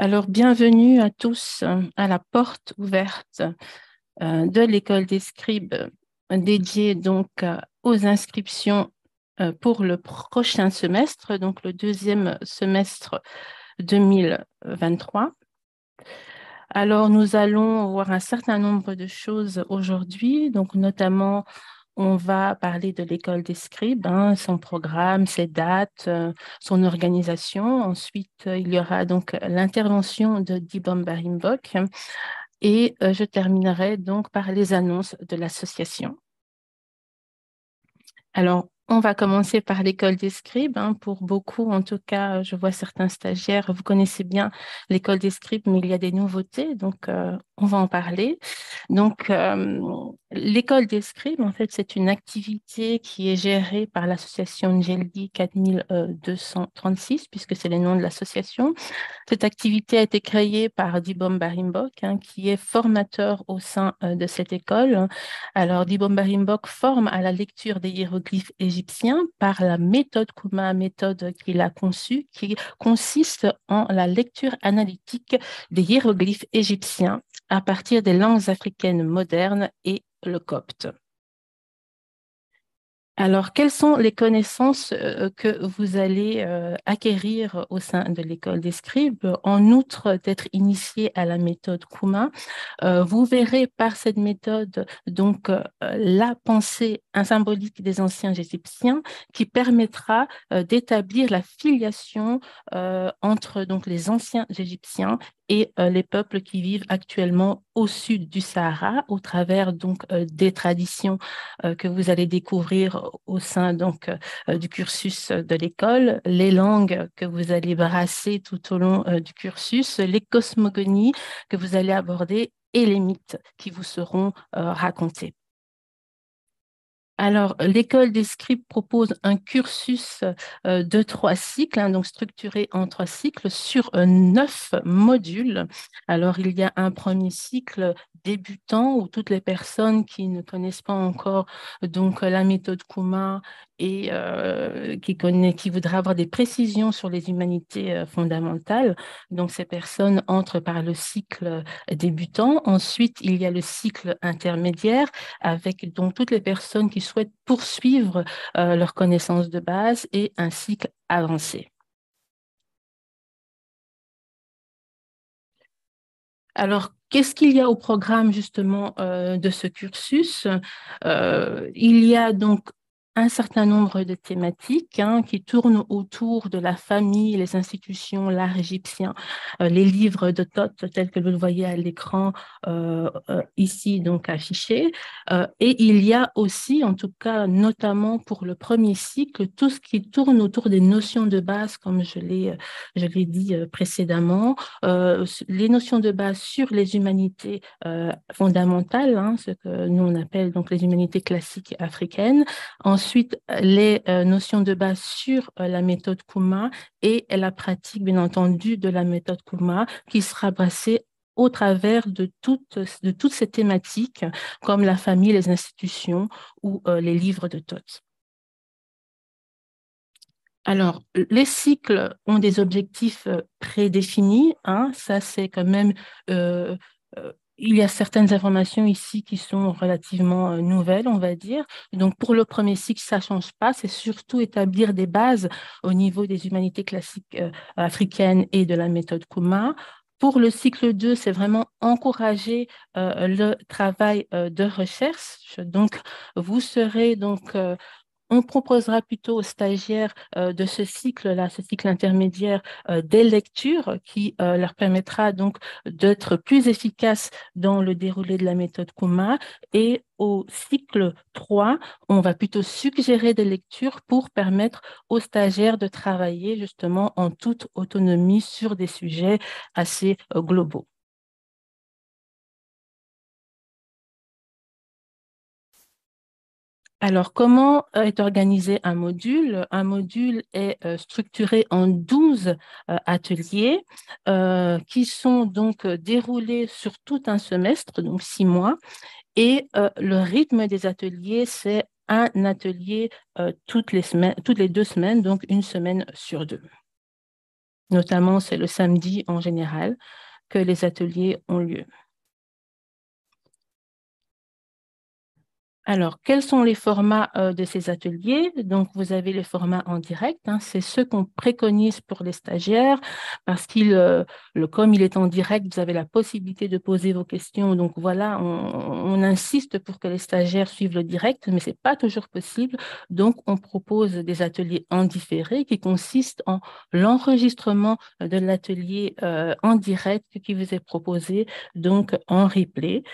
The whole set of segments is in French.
Alors, bienvenue à tous à la porte ouverte euh, de l'école des scribes dédiée donc aux inscriptions euh, pour le prochain semestre, donc le deuxième semestre 2023. Alors, nous allons voir un certain nombre de choses aujourd'hui, donc notamment on va parler de l'école des scribes, hein, son programme, ses dates, euh, son organisation. Ensuite, euh, il y aura donc l'intervention de Dibom Barimbok et je terminerai donc par les annonces de l'association. Alors, on va commencer par l'école des scribes. Hein. Pour beaucoup, en tout cas, je vois certains stagiaires, vous connaissez bien l'école des scribes, mais il y a des nouveautés. Donc, euh, on va en parler. Donc, euh, l'école des scribes, en fait, c'est une activité qui est gérée par l'association GELDI 4236, euh, puisque c'est le nom de l'association. Cette activité a été créée par Dibom Barimbok, hein, qui est formateur au sein euh, de cette école. Alors, Dibom Barimbok forme à la lecture des hiéroglyphes égyptiens par la méthode Kuma, méthode qu'il a conçue, qui consiste en la lecture analytique des hiéroglyphes égyptiens à partir des langues africaines modernes et le copte. Alors, quelles sont les connaissances euh, que vous allez euh, acquérir au sein de l'école des scribes En outre d'être initié à la méthode Kuma, euh, vous verrez par cette méthode donc la pensée symbolique des anciens égyptiens qui permettra d'établir la filiation entre donc les anciens égyptiens et euh, les peuples qui vivent actuellement au sud du Sahara au travers donc euh, des traditions euh, que vous allez découvrir au sein donc du cursus de l'école, les langues que vous allez brasser tout au long du cursus, les cosmogonies que vous allez aborder et les mythes qui vous seront racontés. Alors, l'école des scripts propose un cursus euh, de trois cycles, hein, donc structuré en trois cycles sur euh, neuf modules. Alors, il y a un premier cycle débutant où toutes les personnes qui ne connaissent pas encore donc euh, la méthode Kuma et qui, connaît, qui voudra avoir des précisions sur les humanités fondamentales. Donc, ces personnes entrent par le cycle débutant. Ensuite, il y a le cycle intermédiaire avec donc toutes les personnes qui souhaitent poursuivre euh, leurs connaissances de base et un cycle avancé. Alors, Qu'est-ce qu'il y a au programme justement euh, de ce cursus euh, Il y a donc un certain nombre de thématiques hein, qui tournent autour de la famille, les institutions, l'art égyptien, euh, les livres de Thoth tels que vous le voyez à l'écran euh, euh, ici donc affiché. et il y a aussi, en tout cas notamment pour le premier cycle, tout ce qui tourne autour des notions de base, comme je l'ai je l'ai dit précédemment, les notions de base sur les humanités fondamentales, hein, ce que nous on appelle donc les humanités classiques africaines. Ensuite, Ensuite, les euh, notions de base sur euh, la méthode Kuma et la pratique, bien entendu, de la méthode Kuma qui sera brassée au travers de toutes, ces thématiques comme la famille, les institutions ou euh, les livres de Thoth. Alors, les cycles ont des objectifs prédéfinis. Hein. ça, c'est quand même il y a certaines informations ici qui sont relativement euh, nouvelles, on va dire. Donc, pour le premier cycle, ça ne change pas. C'est surtout établir des bases au niveau des humanités classiques euh, africaines et de la méthode Kuma. Pour le cycle 2, c'est vraiment encourager euh, le travail de recherche. Donc, vous serez donc on proposera plutôt aux stagiaires euh, de ce cycle-là, ce cycle intermédiaire, euh, des lectures qui euh, leur permettra donc d'être plus efficaces dans le déroulé de la méthode Kuma. Et au cycle 3, on va plutôt suggérer des lectures pour permettre aux stagiaires de travailler justement en toute autonomie sur des sujets assez globaux. Alors, comment euh, est organisé un module Un module est euh, structuré en 12 euh, ateliers qui sont donc déroulés sur tout un semestre, donc six mois. Et le rythme des ateliers, c'est un atelier toutes les deux semaines, donc une semaine sur deux. Notamment, c'est le samedi en général que les ateliers ont lieu. Alors, quels sont les formats euh, de ces ateliers Donc, vous avez les formats en direct, hein. c'est ce qu'on préconise pour les stagiaires, parce qu'il, euh, le, comme il est en direct, vous avez la possibilité de poser vos questions. Donc, voilà, on, insiste pour que les stagiaires suivent le direct, mais ce n'est pas toujours possible. Donc, on propose des ateliers en différé qui consistent en l'enregistrement de l'atelier euh, en direct qui vous est proposé, donc en replay.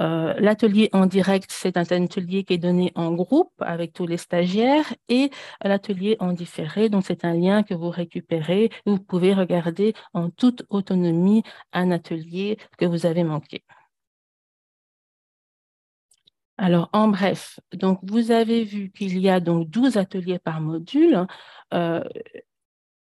Euh, l'atelier en direct, c'est un atelier qui est donné en groupe avec tous les stagiaires et l'atelier en différé, donc c'est un lien que vous récupérez. vous pouvez regarder en toute autonomie un atelier que vous avez manqué. Alors, en bref, donc vous avez vu qu'il y a donc 12 ateliers par module. Hein. Euh,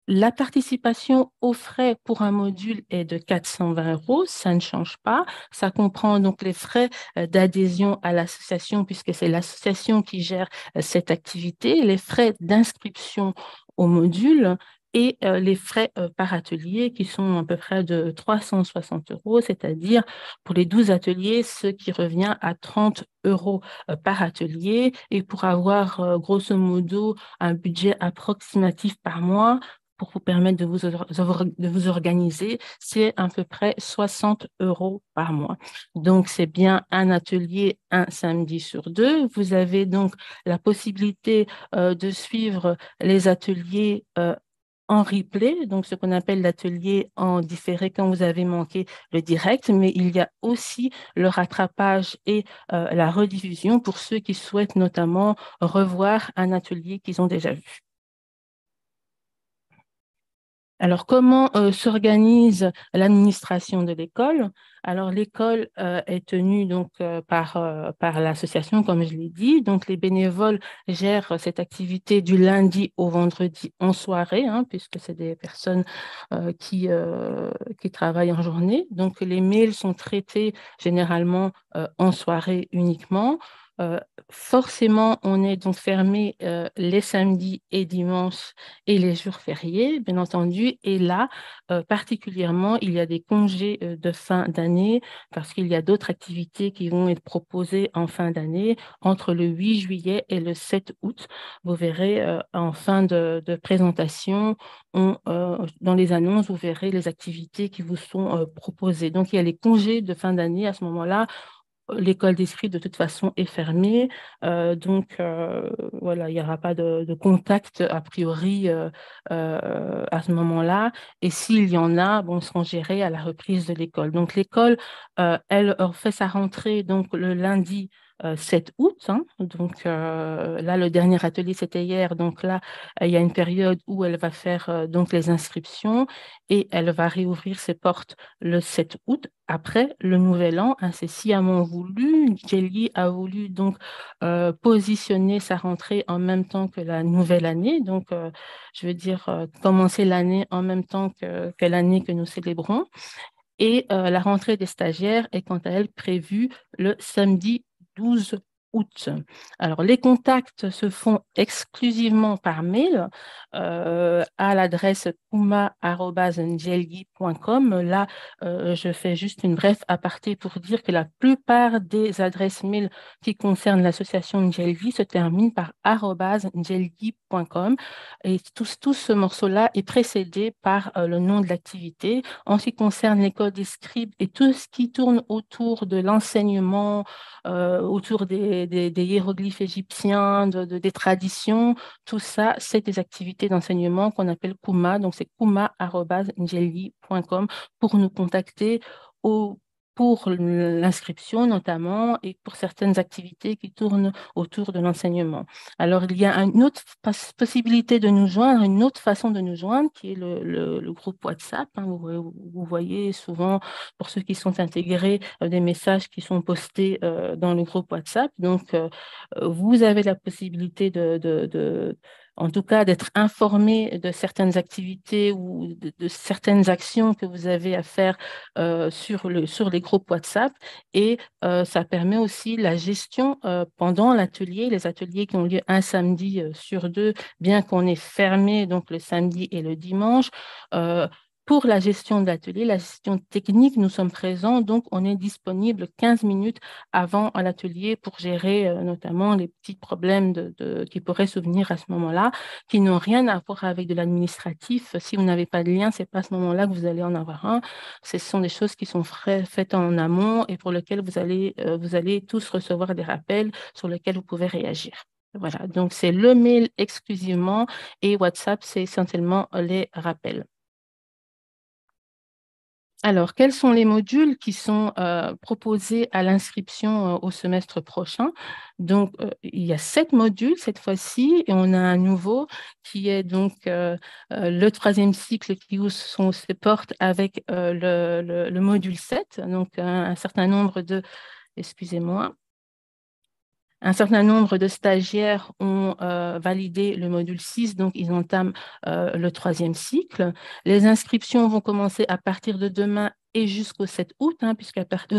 la participation aux frais pour un module est de 420 euros, ça ne change pas. Ça comprend donc les frais euh, d'adhésion à l'association, puisque c'est l'association qui gère euh, cette activité, les frais d'inscription au module et euh, les frais par atelier qui sont à peu près de 360 euros, c'est-à-dire pour les 12 ateliers, ce qui revient à 30 euros par atelier. Et pour avoir grosso modo un budget approximatif par mois, pour vous permettre de vous, de vous organiser, c'est à peu près 60 euros par mois. Donc, c'est bien un atelier, un samedi sur deux. Vous avez donc la possibilité euh, de suivre les ateliers euh, en replay, donc ce qu'on appelle l'atelier en différé quand vous avez manqué le direct, mais il y a aussi le rattrapage et euh, la rediffusion pour ceux qui souhaitent notamment revoir un atelier qu'ils ont déjà vu. Alors, comment euh, s'organise l'administration de l'école Alors, l'école euh, est tenue donc euh, par, l'association, comme je l'ai dit. Donc, les bénévoles gèrent cette activité du lundi au vendredi en soirée, hein, puisque c'est des personnes qui, qui travaillent en journée. Donc, les mails sont traités généralement en soirée uniquement. Euh, forcément, on est donc fermé euh, les samedis et dimanches et les jours fériés, bien entendu. Et là, euh, particulièrement, il y a des congés de fin d'année parce qu'il y a d'autres activités qui vont être proposées en fin d'année entre le 8 juillet et le 7 août. Vous verrez en fin de, présentation, dans les annonces, vous verrez les activités qui vous sont proposées. Donc, il y a les congés de fin d'année à ce moment-là l'école d'esprit de toute façon est fermée, euh, donc euh, voilà, il n'y aura pas de, contact a priori euh, à ce moment-là. Et s'il y en a, bon, ils seront gérés à la reprise de l'école. Donc l'école, elle, elle fait sa rentrée donc le lundi 7 euh, août. Hein. Donc euh, là, le dernier atelier, c'était hier. Donc là, euh, il y a une période où elle va faire donc les inscriptions et elle va réouvrir ses portes le 7 août après le nouvel an, hein, sciemment voulu, Kelly a voulu donc positionner sa rentrée en même temps que la nouvelle année. Donc, je veux dire, commencer l'année en même temps que, que l'année que nous célébrons. Et la rentrée des stagiaires est quant à elle prévue le samedi 12 août. Alors, les contacts se font exclusivement par mail euh, à l'adresse ouma@.com Là, euh, je fais juste une brève aparté pour dire que la plupart des adresses mail qui concernent l'association Njelgi se terminent par njelgi.com. Et tout, tout ce morceau-là est précédé par euh, le nom de l'activité. En ce qui concerne les codes des et tout ce qui tourne autour de l'enseignement, autour des des, hiéroglyphes égyptiens, de, des traditions, tout ça, c'est des activités d'enseignement qu'on appelle Kuma. Donc, c'est kuma.ngeli.com pour nous contacter au pour l'inscription notamment et pour certaines activités qui tournent autour de l'enseignement. Alors, il y a une autre possibilité de nous joindre, une autre façon de nous joindre, qui est le, groupe WhatsApp. Hein, euh, vous, voyez souvent, pour ceux qui sont intégrés, euh, des messages qui sont postés euh, dans le groupe WhatsApp. Donc, vous avez la possibilité de en tout cas d'être informé de certaines activités ou de, certaines actions que vous avez à faire euh, sur, le, sur les groupes WhatsApp. Et euh, ça permet aussi la gestion euh, pendant l'atelier, les ateliers qui ont lieu un samedi sur deux, bien qu'on est fermé donc le samedi et le dimanche pour la gestion de l'atelier, la gestion technique, nous sommes présents, donc on est disponible 15 minutes avant l'atelier pour gérer euh, notamment les petits problèmes de, qui pourraient souvenir à ce moment-là, qui n'ont rien à voir avec de l'administratif. Si vous n'avez pas de lien, c'est pas à ce moment-là que vous allez en avoir un. Ce sont des choses qui sont faites en amont et pour lesquelles vous allez, euh, vous allez tous recevoir des rappels sur lesquels vous pouvez réagir. Voilà, donc c'est le mail exclusivement et WhatsApp, c'est essentiellement les rappels. Alors, quels sont les modules qui sont euh, proposés à l'inscription euh, au semestre prochain Donc, euh, il y a sept modules cette fois-ci et on a un nouveau qui est donc le troisième cycle qui sont, se porte avec le, module 7, donc un certain nombre de, excusez-moi, un certain nombre de stagiaires ont euh, validé le module 6, donc ils entament euh, le troisième cycle. Les inscriptions vont commencer à partir de demain et jusqu'au 7 août, hein,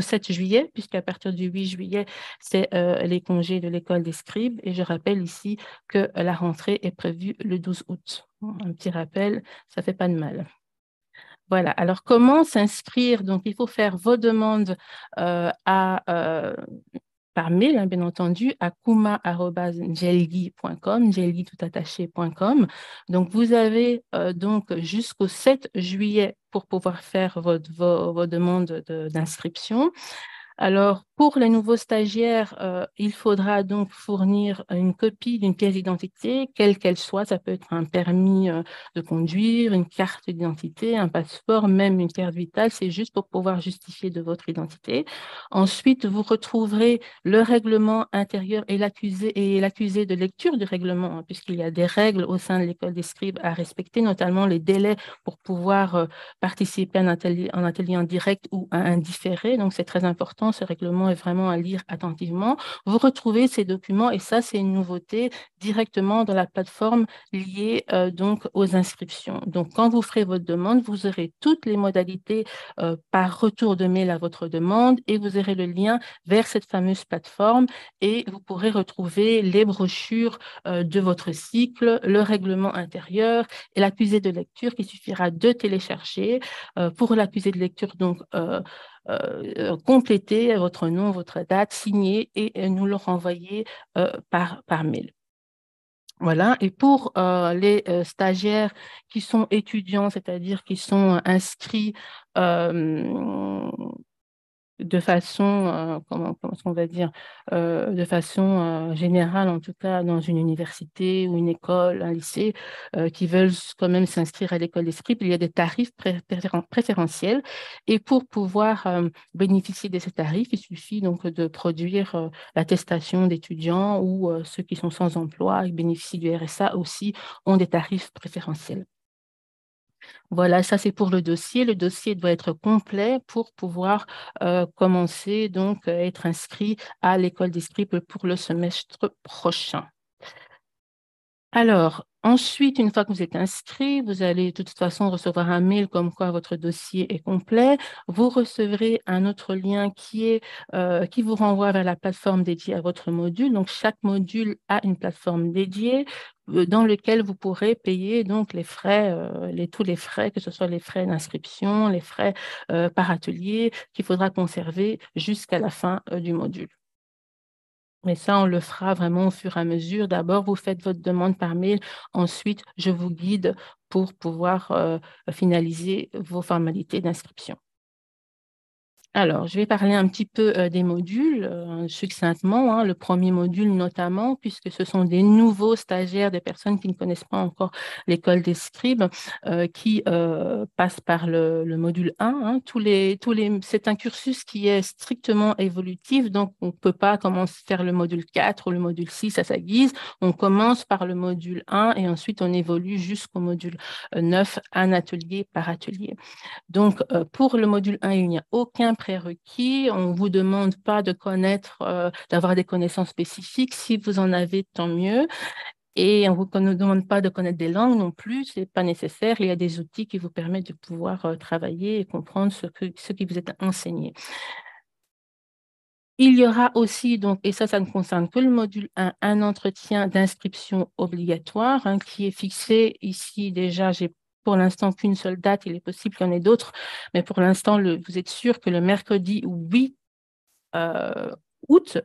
7 juillet, puisqu'à partir du 8 juillet, c'est euh, les congés de l'école des scribes. Et je rappelle ici que la rentrée est prévue le 12 août. Un petit rappel, ça ne fait pas de mal. Voilà. Alors, comment s'inscrire Donc, il faut faire vos demandes à, par mail, hein, bien entendu, à kuma.gelgi.com, gelgi tout attaché.com. Donc, vous avez euh, donc jusqu'au 7 juillet pour pouvoir faire votre, vos, demandes d'inscription. Alors, pour les nouveaux stagiaires, euh, il faudra donc fournir une copie d'une pièce d'identité, quelle qu'elle soit. Ça peut être un permis euh, de conduire, une carte d'identité, un passeport, même une carte vitale. C'est juste pour pouvoir justifier de votre identité. Ensuite, vous retrouverez le règlement intérieur et l'accusé et l'accusé de lecture du règlement, hein, puisqu'il y a des règles au sein de l'école des scribes à respecter, notamment les délais pour pouvoir euh, participer à un atelier, atelier en direct ou à un différé. Donc, c'est très important ce règlement vraiment et vraiment à lire attentivement. Vous retrouvez ces documents et ça, c'est une nouveauté directement dans la plateforme liée euh, donc aux inscriptions. Donc, quand vous ferez votre demande, vous aurez toutes les modalités euh, par retour de mail à votre demande et vous aurez le lien vers cette fameuse plateforme et vous pourrez retrouver les brochures euh, de votre cycle, le règlement intérieur et l'accusé de lecture qui suffira de télécharger. pour l'accusé de lecture, donc, euh, euh, compléter votre nom, votre date, signer et euh, nous le renvoyer par, par mail. Voilà. Et pour les stagiaires qui sont étudiants, c'est-à-dire qui sont inscrits de façon, euh, comment, va dire, euh, de façon euh, générale, en tout cas dans une université ou une école, un lycée, qui veulent quand même s'inscrire à l'école d'esprit, il y a des tarifs préférentiels. Et pour pouvoir bénéficier de ces tarifs, il suffit donc de produire l'attestation d'étudiants ou ceux qui sont sans emploi et bénéficient du RSA aussi ont des tarifs préférentiels. Voilà, ça c'est pour le dossier. Le dossier doit être complet pour pouvoir euh, commencer, donc euh, être inscrit à l'école des pour le semestre prochain. Alors, Ensuite, une fois que vous êtes inscrit, vous allez de toute façon recevoir un mail comme quoi votre dossier est complet. Vous recevrez un autre lien qui, euh, vous renvoie vers la plateforme dédiée à votre module. Donc, chaque module a une plateforme dédiée euh, dans lequel vous pourrez payer donc les frais, euh, tous les frais, que ce soit les frais d'inscription, les frais par atelier qu'il faudra conserver jusqu'à la fin du module. Mais ça, on le fera vraiment au fur et à mesure. D'abord, vous faites votre demande par mail. Ensuite, je vous guide pour pouvoir euh, finaliser vos formalités d'inscription. Alors, je vais parler un petit peu euh, des modules euh, succinctement, hein, le premier module notamment, puisque ce sont des nouveaux stagiaires, des personnes qui ne connaissent pas encore l'école des scribes, euh, qui passent par le, module 1. Hein. tous les, tous les, c'est un cursus qui est strictement évolutif, donc on ne peut pas commencer faire le module 4 ou le module 6 à sa guise. On commence par le module 1 et ensuite on évolue jusqu'au module 9, un atelier par atelier. Donc, pour le module 1, il n'y a aucun requis On ne vous demande pas de connaître, euh, d'avoir des connaissances spécifiques. Si vous en avez, tant mieux. Et on ne demande pas de connaître des langues non plus, ce n'est pas nécessaire. Il y a des outils qui vous permettent de pouvoir euh, travailler et comprendre ce, que, ce qui vous est enseigné. Il y aura aussi, donc, et ça, ça ne concerne que le module 1, un entretien d'inscription obligatoire hein, qui est fixé ici. Déjà, j'ai pour l'instant qu'une seule date, il est possible qu'il y en ait d'autres, mais pour l'instant, vous êtes sûr que le mercredi 8 euh, août,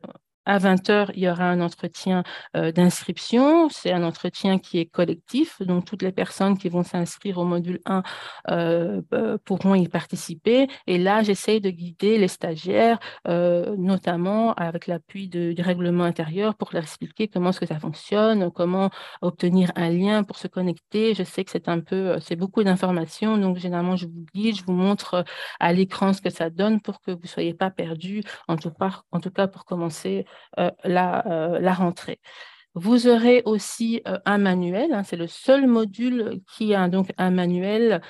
à 20h, il y aura un entretien euh, d'inscription. C'est un entretien qui est collectif, donc toutes les personnes qui vont s'inscrire au module 1 euh, euh, pourront y participer. Et là, j'essaye de guider les stagiaires, notamment avec l'appui du règlement intérieur, pour leur expliquer comment ce que ça fonctionne, comment obtenir un lien pour se connecter. Je sais que c'est un peu, c'est beaucoup d'informations, donc généralement, je vous guide, je vous montre à l'écran ce que ça donne pour que vous ne soyez pas perdus, en tout, en tout cas pour commencer euh, euh, la, rentrée. Vous aurez aussi euh, un manuel, hein, c'est le seul module qui a donc un manuel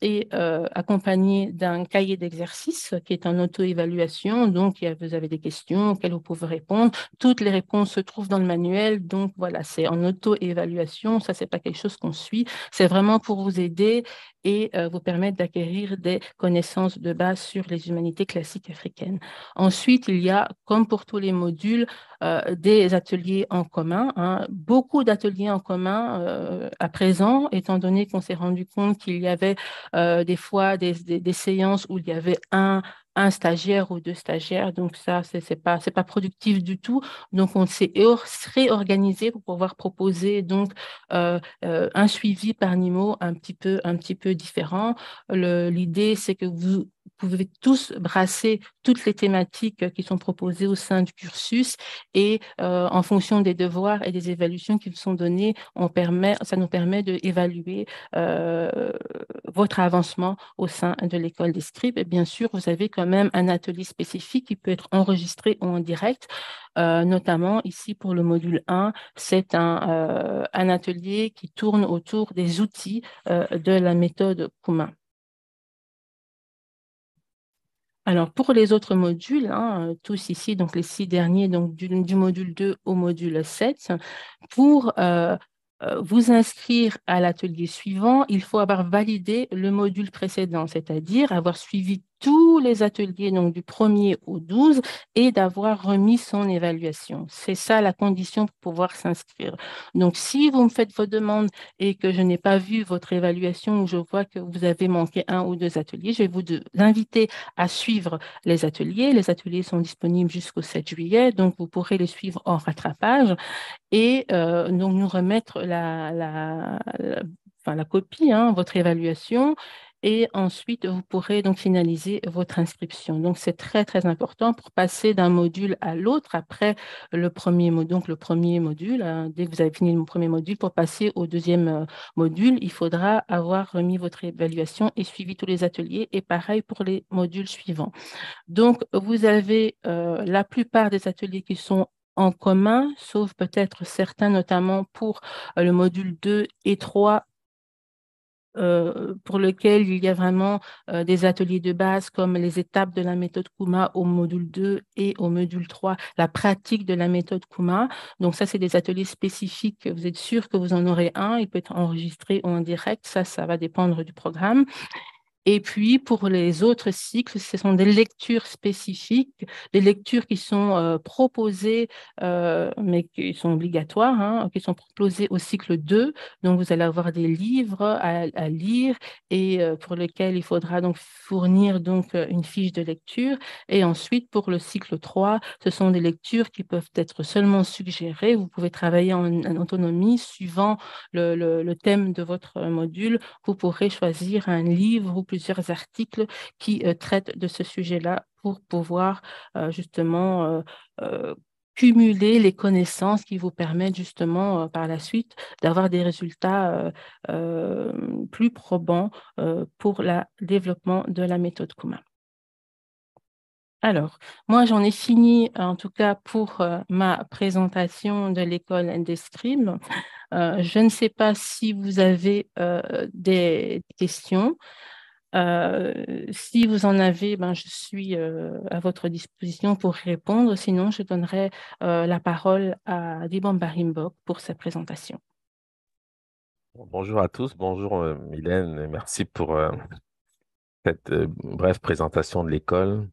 et accompagné d'un cahier d'exercice qui est en auto-évaluation. Donc, vous avez des questions auxquelles vous pouvez répondre. Toutes les réponses se trouvent dans le manuel. Donc, voilà, c'est en auto-évaluation. Ça, n'est pas quelque chose qu'on suit. C'est vraiment pour vous aider et euh, vous permettre d'acquérir des connaissances de base sur les humanités classiques africaines. Ensuite, il y a, comme pour tous les modules, euh, des ateliers en commun, hein. beaucoup d'ateliers en commun euh, à présent, étant donné qu'on s'est rendu compte qu'il y avait des fois des, des séances où il y avait un un stagiaire ou deux stagiaires. Donc ça, c'est n'est pas, pas productif du tout. Donc on s'est réorganisé pour pouvoir proposer donc euh, euh, un suivi par NIMO un petit peu, un petit peu différent. L'idée, c'est que vous vous pouvez tous brasser toutes les thématiques euh, qui sont proposées au sein du cursus et euh, en fonction des devoirs et des évaluations qui vous sont données, on permet, ça nous permet d'évaluer euh, votre avancement au sein de l'école des scribes. Et bien sûr, vous avez quand même un atelier spécifique qui peut être enregistré ou en direct. Euh, notamment ici pour le module 1, c'est un, un, atelier qui tourne autour des outils de la méthode commune. Alors, pour les autres modules, hein, euh, tous ici, donc les six derniers, donc du, module 2 au module 7, pour euh, euh, vous inscrire à l'atelier suivant, il faut avoir validé le module précédent, c'est-à-dire avoir suivi tous les ateliers, donc du 1er au 12, et d'avoir remis son évaluation. C'est ça la condition pour pouvoir s'inscrire. Donc, si vous me faites vos demandes et que je n'ai pas vu votre évaluation ou je vois que vous avez manqué un ou deux ateliers, je vais vous inviter à suivre les ateliers. Les ateliers sont disponibles jusqu'au 7 juillet, donc vous pourrez les suivre en rattrapage et euh, nous remettre la, copie, hein, votre évaluation, et ensuite vous pourrez donc finaliser votre inscription. Donc c'est très très important pour passer d'un module à l'autre après le premier module. Donc le premier module, hein. dès que vous avez fini le premier module, pour passer au deuxième euh, module, il faudra avoir remis votre évaluation et suivi tous les ateliers et pareil pour les modules suivants. Donc vous avez euh, la plupart des ateliers qui sont en commun, sauf peut-être certains, notamment pour euh, le module 2 et 3 euh, pour lequel il y a vraiment euh, des ateliers de base comme les étapes de la méthode Kuma au module 2 et au module 3, la pratique de la méthode Kuma. Donc ça, c'est des ateliers spécifiques. Vous êtes sûr que vous en aurez un. Il peut être enregistré ou en direct. Ça, ça va dépendre du programme. Et puis, pour les autres cycles, ce sont des lectures spécifiques, des lectures qui sont euh, proposées, euh, mais qui sont obligatoires, hein, qui sont proposées au cycle 2. Donc, vous allez avoir des livres à, lire et euh, pour lesquels il faudra donc fournir donc une fiche de lecture. Et ensuite, pour le cycle 3, ce sont des lectures qui peuvent être seulement suggérées. Vous pouvez travailler en, autonomie suivant le, thème de votre module. Vous pourrez choisir un livre ou plusieurs plusieurs articles qui euh, traitent de ce sujet-là pour pouvoir euh, justement euh, cumuler les connaissances qui vous permettent justement par la suite d'avoir des résultats plus probants pour le développement de la méthode Kuma. Alors, moi j'en ai fini en tout cas pour ma présentation de l'école des je ne sais pas si vous avez des questions. Euh, si vous en avez, ben, je suis euh, à votre disposition pour répondre. Sinon, je donnerai euh, la parole à Diban Barimbok pour sa présentation. Bonjour à tous, bonjour Mylène, merci pour cette brève présentation de l'école.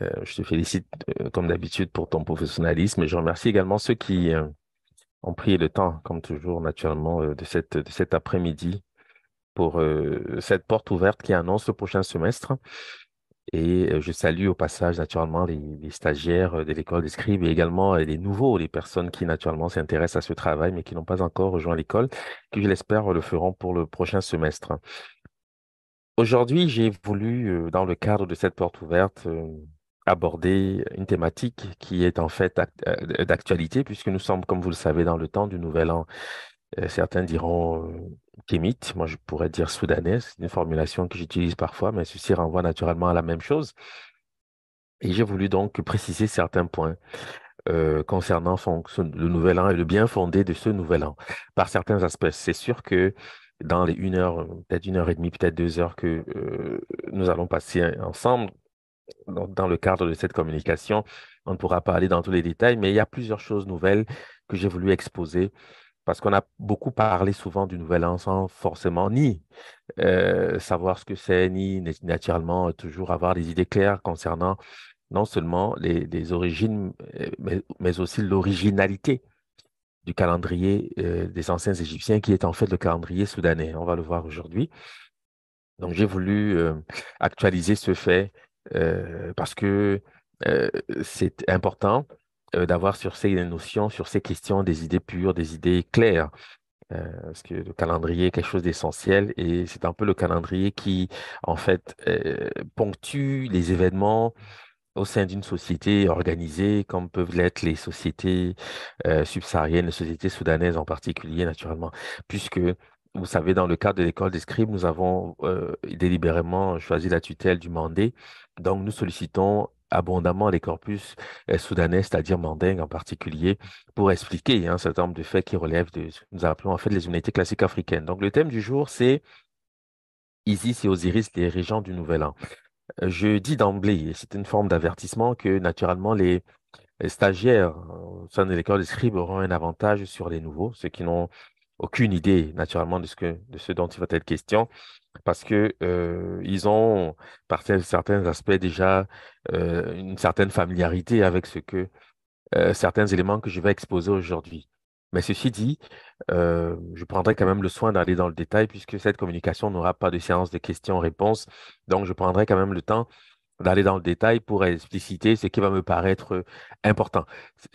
je te félicite comme d'habitude pour ton professionnalisme et je remercie également ceux qui ont pris le temps, comme toujours naturellement, de, cette, de cet après-midi pour euh, cette porte ouverte qui annonce le prochain semestre. Et euh, je salue au passage naturellement les, stagiaires euh, de l'école des scribes et également les nouveaux, les personnes qui naturellement s'intéressent à ce travail mais qui n'ont pas encore rejoint l'école, qui je l'espère le feront pour le prochain semestre. Aujourd'hui, j'ai voulu, dans le cadre de cette porte ouverte, aborder une thématique qui est en fait d'actualité puisque nous sommes, comme vous le savez, dans le temps du Nouvel An euh, certains diront euh, kémite, moi je pourrais dire soudanais, c'est une formulation que j'utilise parfois, mais ceci renvoie naturellement à la même chose. Et j'ai voulu donc préciser certains points euh, concernant le nouvel an et le bien fondé de ce nouvel an par certains aspects. C'est sûr que dans les une heure, peut-être une heure et demie, peut-être deux heures que nous allons passer ensemble, dans le cadre de cette communication, on ne pourra pas aller dans tous les détails, mais il y a plusieurs choses nouvelles que j'ai voulu exposer parce qu'on a beaucoup parlé souvent du Nouvel An sans forcément ni euh, savoir ce que c'est, ni naturellement euh, toujours avoir des idées claires concernant non seulement les, origines, euh, mais, aussi l'originalité du calendrier des anciens Égyptiens, qui est en fait le calendrier soudanais. On va le voir aujourd'hui. Donc j'ai voulu actualiser ce fait parce que c'est important euh, d'avoir sur ces notions, sur ces questions, des idées pures, des idées claires. Euh, parce que le calendrier est quelque chose d'essentiel et c'est un peu le calendrier qui, en fait, euh, ponctue les événements au sein d'une société organisée, comme peuvent l'être les sociétés subsahariennes, les sociétés soudanaises en particulier, naturellement, puisque vous savez, dans le cadre de l'école des scribes, nous avons délibérément choisi la tutelle du Mandé. Donc, nous sollicitons abondamment les corpus euh, soudanais, c'est-à-dire mandingue en particulier, pour expliquer hein, un certain nombre de faits qui relèvent de ce que nous appelons en fait les unités classiques africaines. Donc le thème du jour, c'est Isis et Osiris, les régents du Nouvel An. Je dis d'emblée, c'est une forme d'avertissement, que naturellement les stagiaires euh, au sein de l'école des scribes auront un avantage sur les nouveaux, ceux qui n'ont aucune idée naturellement de ce dont il va être question parce qu'ils euh, ont par certains aspects déjà euh, une certaine familiarité avec ce que euh, certains éléments que je vais exposer aujourd'hui. Mais ceci dit, je prendrai quand même le soin d'aller dans le détail puisque cette communication n'aura pas de séance de questions-réponses. Donc, je prendrai quand même le temps d'aller dans le détail pour expliciter ce qui va me paraître euh, important,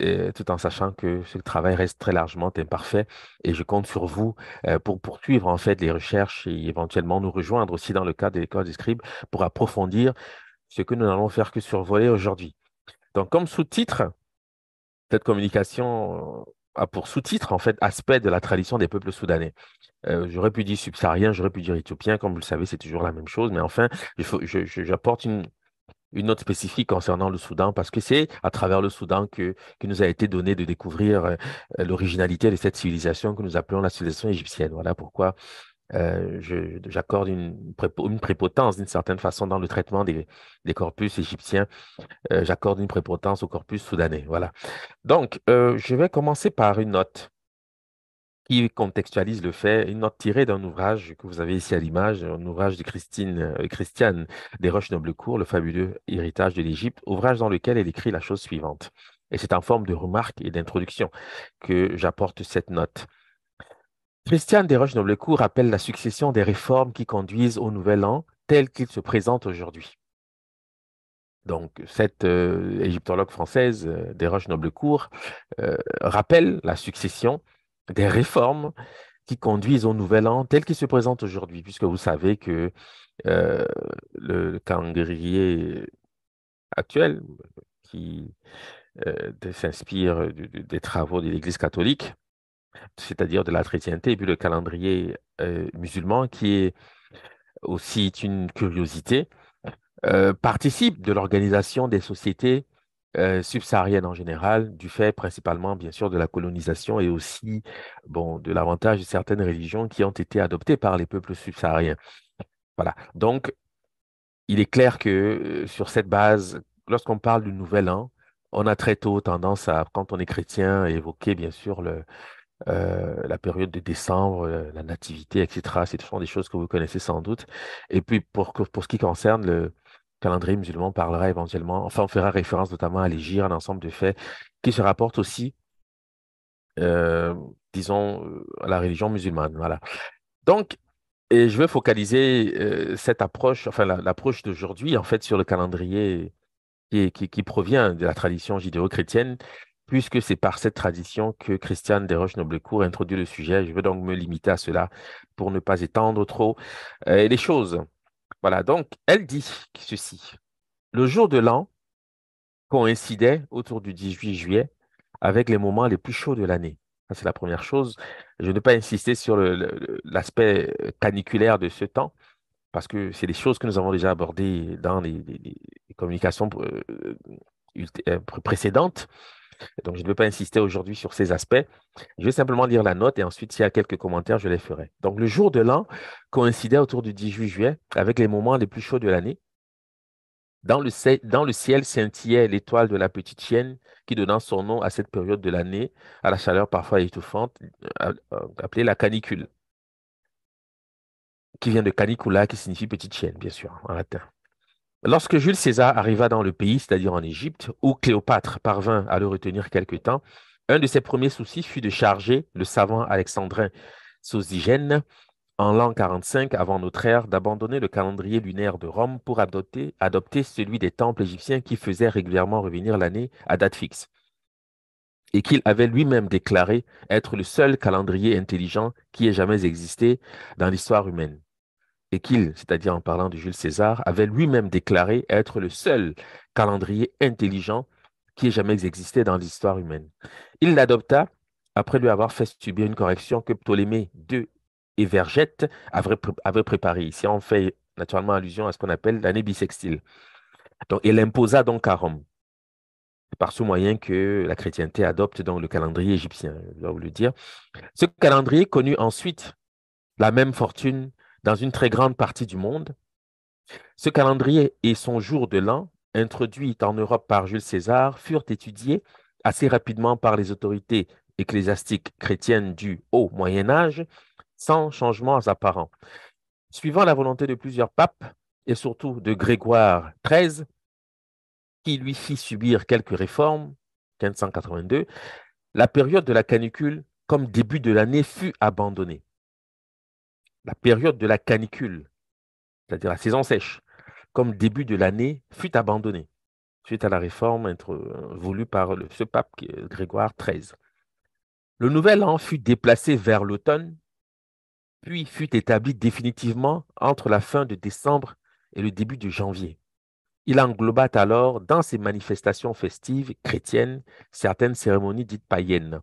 euh, tout en sachant que ce travail reste très largement imparfait et je compte sur vous euh, pour poursuivre en fait les recherches et éventuellement nous rejoindre aussi dans le cadre des codes des scribes pour approfondir ce que nous n'allons faire que survoler aujourd'hui. Donc comme sous-titre, cette communication a pour sous-titre en fait aspect de la tradition des peuples soudanais. j'aurais pu dire subsaharien, j'aurais pu dire éthiopien, comme vous le savez, c'est toujours la même chose, mais enfin, j'apporte une une note spécifique concernant le Soudan, parce que c'est à travers le Soudan que, nous a été donné de découvrir euh, euh, l'originalité de cette civilisation que nous appelons la civilisation égyptienne. Voilà pourquoi euh, j'accorde une, une, prépotence d'une certaine façon dans le traitement des, corpus égyptiens. j'accorde une prépotence au corpus soudanais. Voilà. Donc, je vais commencer par une note qui contextualise le fait, une note tirée d'un ouvrage que vous avez ici à l'image, un ouvrage de Christine, euh, Christiane Desroches-Noblecourt, Le fabuleux héritage de l'Égypte, ouvrage dans lequel elle écrit la chose suivante. Et c'est en forme de remarque et d'introduction que j'apporte cette note. Christiane Desroches-Noblecourt rappelle la succession des réformes qui conduisent au nouvel an tel qu'il se présente aujourd'hui. Donc, cette euh, égyptologue française, euh, Desroches-Noblecourt, rappelle la succession des réformes qui conduisent au nouvel an tel qu'il se présente aujourd'hui, puisque vous savez que euh, le calendrier actuel, qui euh, s'inspire des travaux de l'Église catholique, c'est-à-dire de la chrétienté, et puis le calendrier euh, musulman, qui est aussi une curiosité, participe de l'organisation des sociétés euh, subsaharienne en général, du fait principalement, bien sûr, de la colonisation et aussi bon, de l'avantage de certaines religions qui ont été adoptées par les peuples subsahariens. Voilà. Donc, il est clair que euh, sur cette base, lorsqu'on parle du Nouvel An, on a très tôt tendance à, quand on est chrétien, évoquer, bien sûr, le, euh, la période de décembre, la nativité, etc. C'est sont des choses que vous connaissez sans doute. Et puis pour, pour ce qui concerne le, calendrier musulman parlera éventuellement, enfin, on fera référence notamment à l'égir, à l'ensemble de faits qui se rapportent aussi, euh, disons, euh, à la religion musulmane. Voilà. Donc, et je veux focaliser euh, cette approche, enfin, l'approche d'aujourd'hui, en fait, sur le calendrier qui, provient de la tradition judéo-chrétienne, puisque c'est par cette tradition que Christiane Desroches-Noblecourt introduit le sujet. Je vais donc me limiter à cela pour ne pas étendre trop les choses. Voilà, donc elle dit ceci. Le jour de l'an coïncidait autour du 18 juillet avec les moments les plus chauds de l'année. C'est la première chose. Je ne vais pas insister sur l'aspect euh, caniculaire de ce temps, parce que c'est des choses que nous avons déjà abordées dans les, communications euh, euh, précédentes. Donc, je ne veux pas insister aujourd'hui sur ces aspects. Je vais simplement lire la note et ensuite, s'il y a quelques commentaires, je les ferai. Donc, le jour de l'an coïncidait autour du 18 juillet avec les moments les plus chauds de l'année. Dans le, ciel scintillait l'étoile de la petite chienne qui donnant son nom à cette période de l'année, à la chaleur parfois étouffante, euh, euh, appelée la canicule, qui vient de canicula, qui signifie petite chienne, bien sûr, en latin. Lorsque Jules César arriva dans le pays, c'est-à-dire en Égypte, où Cléopâtre parvint à le retenir quelque temps, un de ses premiers soucis fut de charger le savant alexandrin Sosigène, en l'an 45 avant notre ère d'abandonner le calendrier lunaire de Rome pour adopter, adopter celui des temples égyptiens qui faisait régulièrement revenir l'année à date fixe et qu'il avait lui-même déclaré être le seul calendrier intelligent qui ait jamais existé dans l'histoire humaine et qu'il, c'est-à-dire en parlant de Jules César, avait lui-même déclaré être le seul calendrier intelligent qui ait jamais existé dans l'histoire humaine. Il l'adopta après lui avoir fait subir une correction que Ptolémée II et Vergette avaient, préparée. Ici, on fait naturellement allusion à ce qu'on appelle l'année bissextile. Donc, il l'imposa donc à Rome. par ce moyen que la chrétienté adopte dans le calendrier égyptien, je dois vous le dire. Ce calendrier connut ensuite la même fortune dans une très grande partie du monde, ce calendrier et son jour de l'an, introduits en Europe par Jules César, furent étudiés assez rapidement par les autorités ecclésiastiques chrétiennes du Haut Moyen Âge, sans changements apparents. Suivant la volonté de plusieurs papes, et surtout de Grégoire XIII, qui lui fit subir quelques réformes, 1582, la période de la canicule comme début de l'année fut abandonnée la période de la canicule, c'est-à-dire la saison sèche, comme début de l'année, fut abandonnée suite à la réforme voulue par le, ce pape Grégoire XIII. Le nouvel an fut déplacé vers l'automne, puis fut établi définitivement entre la fin de décembre et le début de janvier. Il engloba alors dans ses manifestations festives chrétiennes certaines cérémonies dites païennes,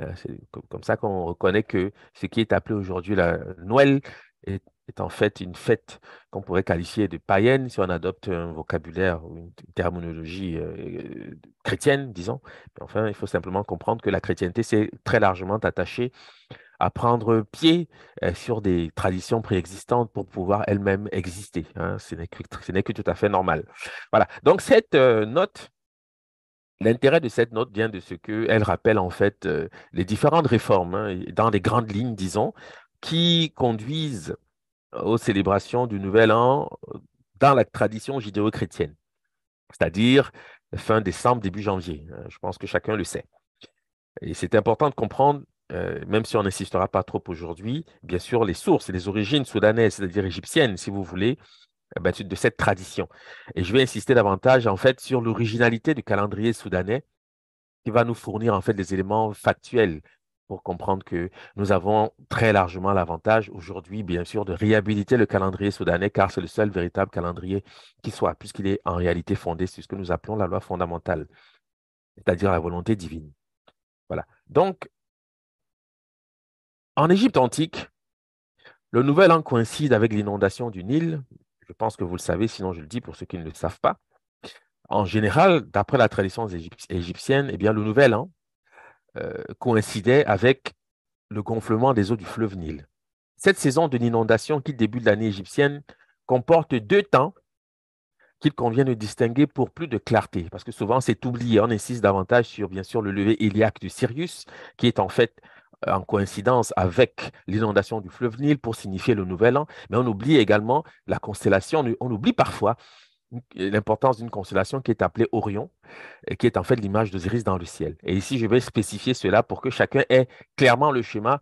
euh, c'est comme ça qu'on reconnaît que ce qui est appelé aujourd'hui la Noël est, en fait une fête qu'on pourrait qualifier de païenne si on adopte un vocabulaire ou une terminologie euh, euh, chrétienne, disons. enfin, il faut simplement comprendre que la chrétienté s'est très largement attachée à prendre pied sur des traditions préexistantes pour pouvoir elles-mêmes exister. Hein. Ce n'est que, tout à fait normal. Voilà. Donc cette note L'intérêt de cette note vient de ce qu'elle rappelle en fait euh, les différentes réformes, hein, dans les grandes lignes, disons, qui conduisent aux célébrations du Nouvel An euh, dans la tradition judéo-chrétienne, c'est-à-dire fin décembre, début janvier. Hein, je pense que chacun le sait. Et c'est important de comprendre, euh, même si on n'insistera pas trop aujourd'hui, bien sûr, les sources et les origines soudanaises, c'est-à-dire égyptiennes, si vous voulez, ah ben, de cette tradition. Et je vais insister davantage en fait sur l'originalité du calendrier soudanais qui va nous fournir en fait des éléments factuels pour comprendre que nous avons très largement l'avantage aujourd'hui, bien sûr, de réhabiliter le calendrier soudanais, car c'est le seul véritable calendrier qui soit, puisqu'il est en réalité fondé sur ce que nous appelons la loi fondamentale, c'est-à-dire la volonté divine. Voilà. Donc, en Égypte antique, le nouvel an coïncide avec l'inondation du Nil, je pense que vous le savez, sinon je le dis pour ceux qui ne le savent pas. En général, d'après la tradition égyptienne, eh bien, le nouvel an euh, coïncidait avec le gonflement des eaux du fleuve Nil. Cette saison de l'inondation qui débute l'année égyptienne comporte deux temps qu'il convient de distinguer pour plus de clarté, parce que souvent c'est oublié. On insiste davantage sur, bien sûr, le lever héliac du Sirius, qui est en fait en coïncidence avec l'inondation du fleuve Nil pour signifier le nouvel an, mais on oublie également la constellation, on oublie parfois l'importance d'une constellation qui est appelée Orion, qui est en fait l'image d'Osiris dans le ciel. Et ici, je vais spécifier cela pour que chacun ait clairement le schéma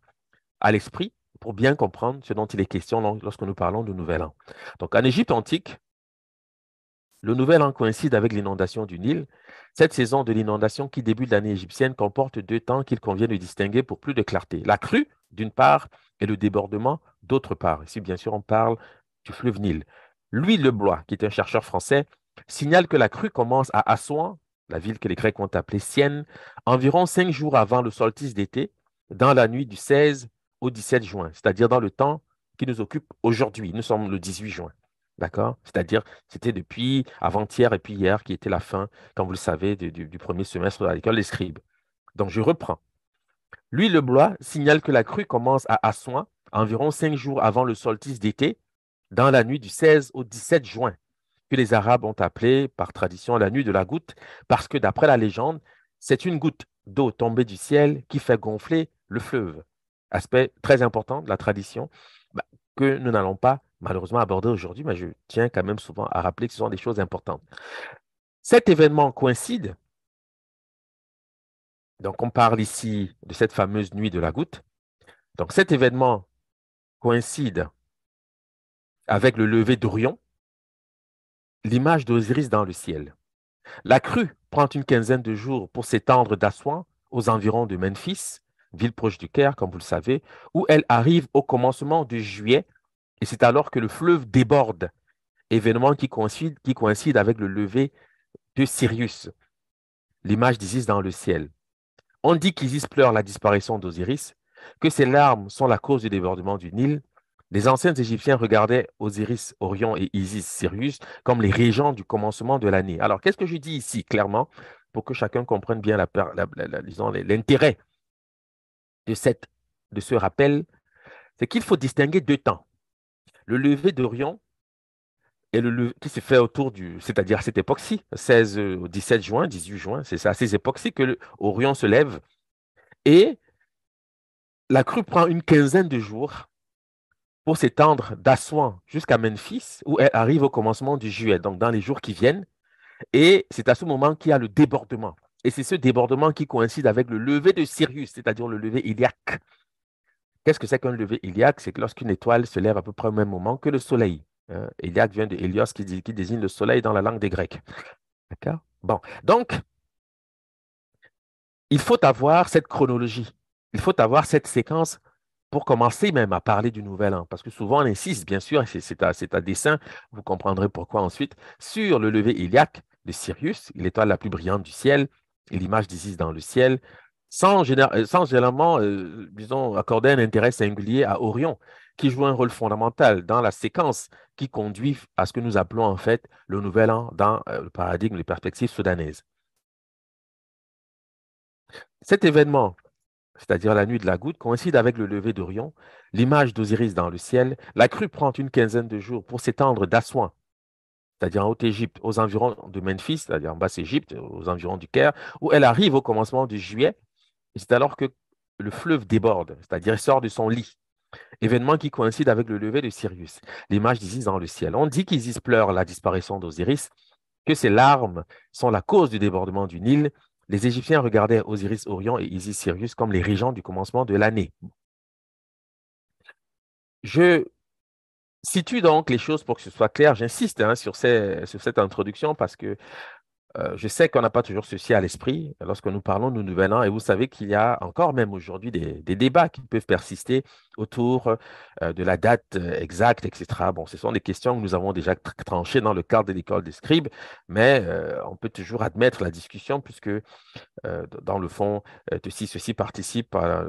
à l'esprit pour bien comprendre ce dont il est question lorsque nous parlons du Nouvel An. Donc, en Égypte antique, le nouvel an coïncide avec l'inondation du Nil. Cette saison de l'inondation qui débute l'année égyptienne comporte deux temps qu'il convient de distinguer pour plus de clarté. La crue, d'une part, et le débordement, d'autre part. Ici, bien sûr, on parle du fleuve Nil. Louis Leblois, qui est un chercheur français, signale que la crue commence à Assouan, la ville que les Grecs ont appelée Sienne, environ cinq jours avant le solstice d'été, dans la nuit du 16 au 17 juin, c'est-à-dire dans le temps qui nous occupe aujourd'hui. Nous sommes le 18 juin. D'accord C'est-à-dire, c'était depuis avant-hier et puis hier qui était la fin, comme vous le savez, du, premier semestre de l'école des scribes. Donc, je reprends. Lui, le Blois, signale que la crue commence à Assoin, environ cinq jours avant le solstice d'été, dans la nuit du 16 au 17 juin, que les Arabes ont appelé par tradition la nuit de la goutte, parce que d'après la légende, c'est une goutte d'eau tombée du ciel qui fait gonfler le fleuve. Aspect très important de la tradition que nous n'allons pas malheureusement aborder aujourd'hui, mais je tiens quand même souvent à rappeler que ce sont des choses importantes. Cet événement coïncide, donc on parle ici de cette fameuse nuit de la goutte, donc cet événement coïncide avec le lever d'Orion, l'image d'Osiris dans le ciel. La crue prend une quinzaine de jours pour s'étendre d'Assouan aux environs de Memphis, ville proche du Caire, comme vous le savez, où elle arrive au commencement de juillet, et c'est alors que le fleuve déborde, événement qui coïncide, qui coïncide avec le lever de Sirius, l'image d'Isis dans le ciel. On dit qu'Isis pleure la disparition d'Osiris, que ses larmes sont la cause du débordement du Nil. Les anciens Égyptiens regardaient Osiris, Orion et Isis, Sirius comme les régents du commencement de l'année. Alors, qu'est-ce que je dis ici clairement pour que chacun comprenne bien l'intérêt la, de, cette, de ce rappel, c'est qu'il faut distinguer deux temps. Le lever d'Orion et le, qui se fait autour du, c'est-à-dire à cette époque-ci, 16 au 17 juin, 18 juin, c'est ça, à ces époques-ci que Orion se lève. Et la crue prend une quinzaine de jours pour s'étendre d'Assouan jusqu'à Memphis, où elle arrive au commencement du juillet, donc dans les jours qui viennent. Et c'est à ce moment qu'il y a le débordement. Et c'est ce débordement qui coïncide avec le lever de Sirius, c'est-à-dire le lever iliaque. Qu'est-ce que c'est qu'un lever iliaque C'est lorsqu'une étoile se lève à peu près au même moment que le Soleil. Hein. Iliac vient de Helios qui, désigne le Soleil dans la langue des Grecs. D'accord Bon, donc, il faut avoir cette chronologie, il faut avoir cette séquence pour commencer même à parler du nouvel an, parce que souvent on insiste, bien sûr, c'est à, dessin. dessein, vous comprendrez pourquoi ensuite, sur le lever iliaque de Sirius, l'étoile la plus brillante du ciel, et l'image d'Isis dans le ciel, sans, euh, généralement, euh, accorder un intérêt singulier à Orion, qui joue un rôle fondamental dans la séquence qui conduit à ce que nous appelons en fait le nouvel an dans euh, le paradigme, les perspectives soudanaises. Cet événement, c'est-à-dire la nuit de la goutte, coïncide avec le lever d'Orion, l'image d'Osiris dans le ciel. La crue prend une quinzaine de jours pour s'étendre d'Assouan c'est-à-dire en Haute-Égypte, aux environs de Memphis, c'est-à-dire en Basse-Égypte, aux environs du Caire, où elle arrive au commencement du juillet. C'est alors que le fleuve déborde, c'est-à-dire sort de son lit. Événement qui coïncide avec le lever de Sirius, l'image d'Isis dans le ciel. On dit qu'Isis pleure la disparition d'Osiris, que ses larmes sont la cause du débordement du Nil. Les Égyptiens regardaient Osiris orient et Isis Sirius comme les régents du commencement de l'année. Je situe donc les choses pour que ce soit clair. J'insiste hein, sur, cette introduction parce que euh, je sais qu'on n'a pas toujours ceci à l'esprit lorsque nous parlons du Nouvel An et vous savez qu'il y a encore même aujourd'hui des, débats qui peuvent persister autour euh, de la date euh, exacte, etc. Bon, ce sont des questions que nous avons déjà tranchées dans le cadre de l'école des scribes, mais on peut toujours admettre la discussion puisque dans le fond, ceci, ceci participe à,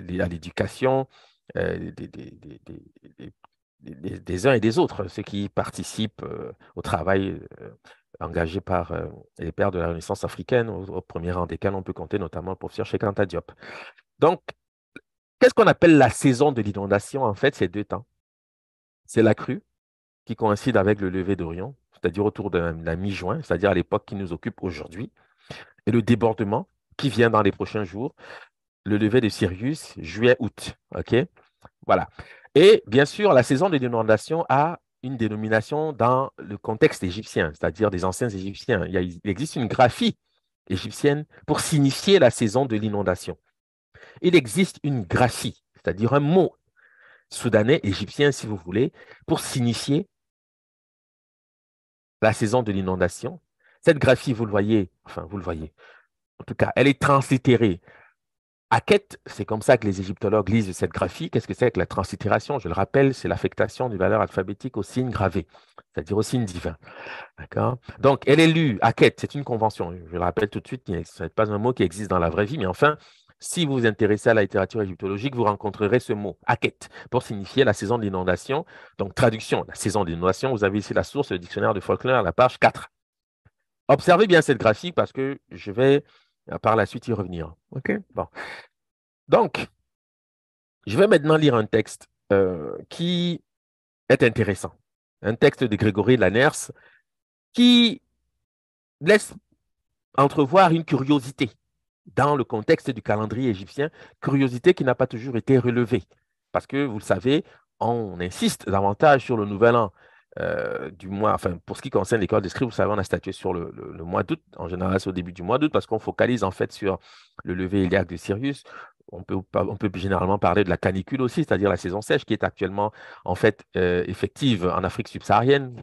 l'éducation, des, des, uns et des autres, hein. ceux qui participent euh, au travail euh, engagé par euh, les pères de la Renaissance africaine, au, premier rang desquels on peut compter notamment le professeur Cheikh Diop. Donc, qu'est-ce qu'on appelle la saison de l'inondation En fait, c'est deux temps. C'est la crue qui coïncide avec le lever d'Orion, c'est-à-dire autour de la mi-juin, c'est-à-dire l'époque qui nous occupe aujourd'hui, et le débordement qui vient dans les prochains jours, le lever de Sirius, juillet-août. OK Voilà. Et bien sûr, la saison de l'inondation a une dénomination dans le contexte égyptien, c'est-à-dire des anciens Égyptiens. Il, existe une graphie égyptienne pour signifier la saison de l'inondation. Il existe une graphie, c'est-à-dire un mot soudanais, égyptien si vous voulez, pour signifier la saison de l'inondation. Cette graphie, vous le voyez, enfin vous le voyez, en tout cas, elle est translittérée. Akhet, c'est comme ça que les égyptologues lisent cette graphie. Qu'est-ce que c'est que la translittération Je le rappelle, c'est l'affectation du valeur alphabétique au signe gravé, c'est-à-dire au signe divin. D'accord Donc, elle est lue, Akhet, c'est une convention. Je le rappelle tout de suite, ce n'est pas un mot qui existe dans la vraie vie, mais enfin, si vous vous intéressez à la littérature égyptologique, vous rencontrerez ce mot, Akhet, pour signifier la saison d'inondation. Donc, traduction, la saison d'inondation, vous avez ici la source, le dictionnaire de Faulkner, la page 4. Observez bien cette graphique parce que je vais par la suite y revenir. OK Bon. Donc, je vais maintenant lire un texte euh, qui est intéressant. Un texte de Grégory Lanners qui laisse entrevoir une curiosité dans le contexte du calendrier égyptien, curiosité qui n'a pas toujours été relevée. Parce que, vous le savez, on insiste davantage sur le nouvel an euh, du mois, enfin pour ce qui concerne les corps de script, vous savez, on a statué sur le, mois d'août. En général, c'est au début du mois d'août parce qu'on focalise en fait sur le lever iliaque de Sirius. On peut, on généralement parler de la canicule aussi, c'est-à-dire la saison sèche qui est actuellement en fait euh, effective en Afrique subsaharienne.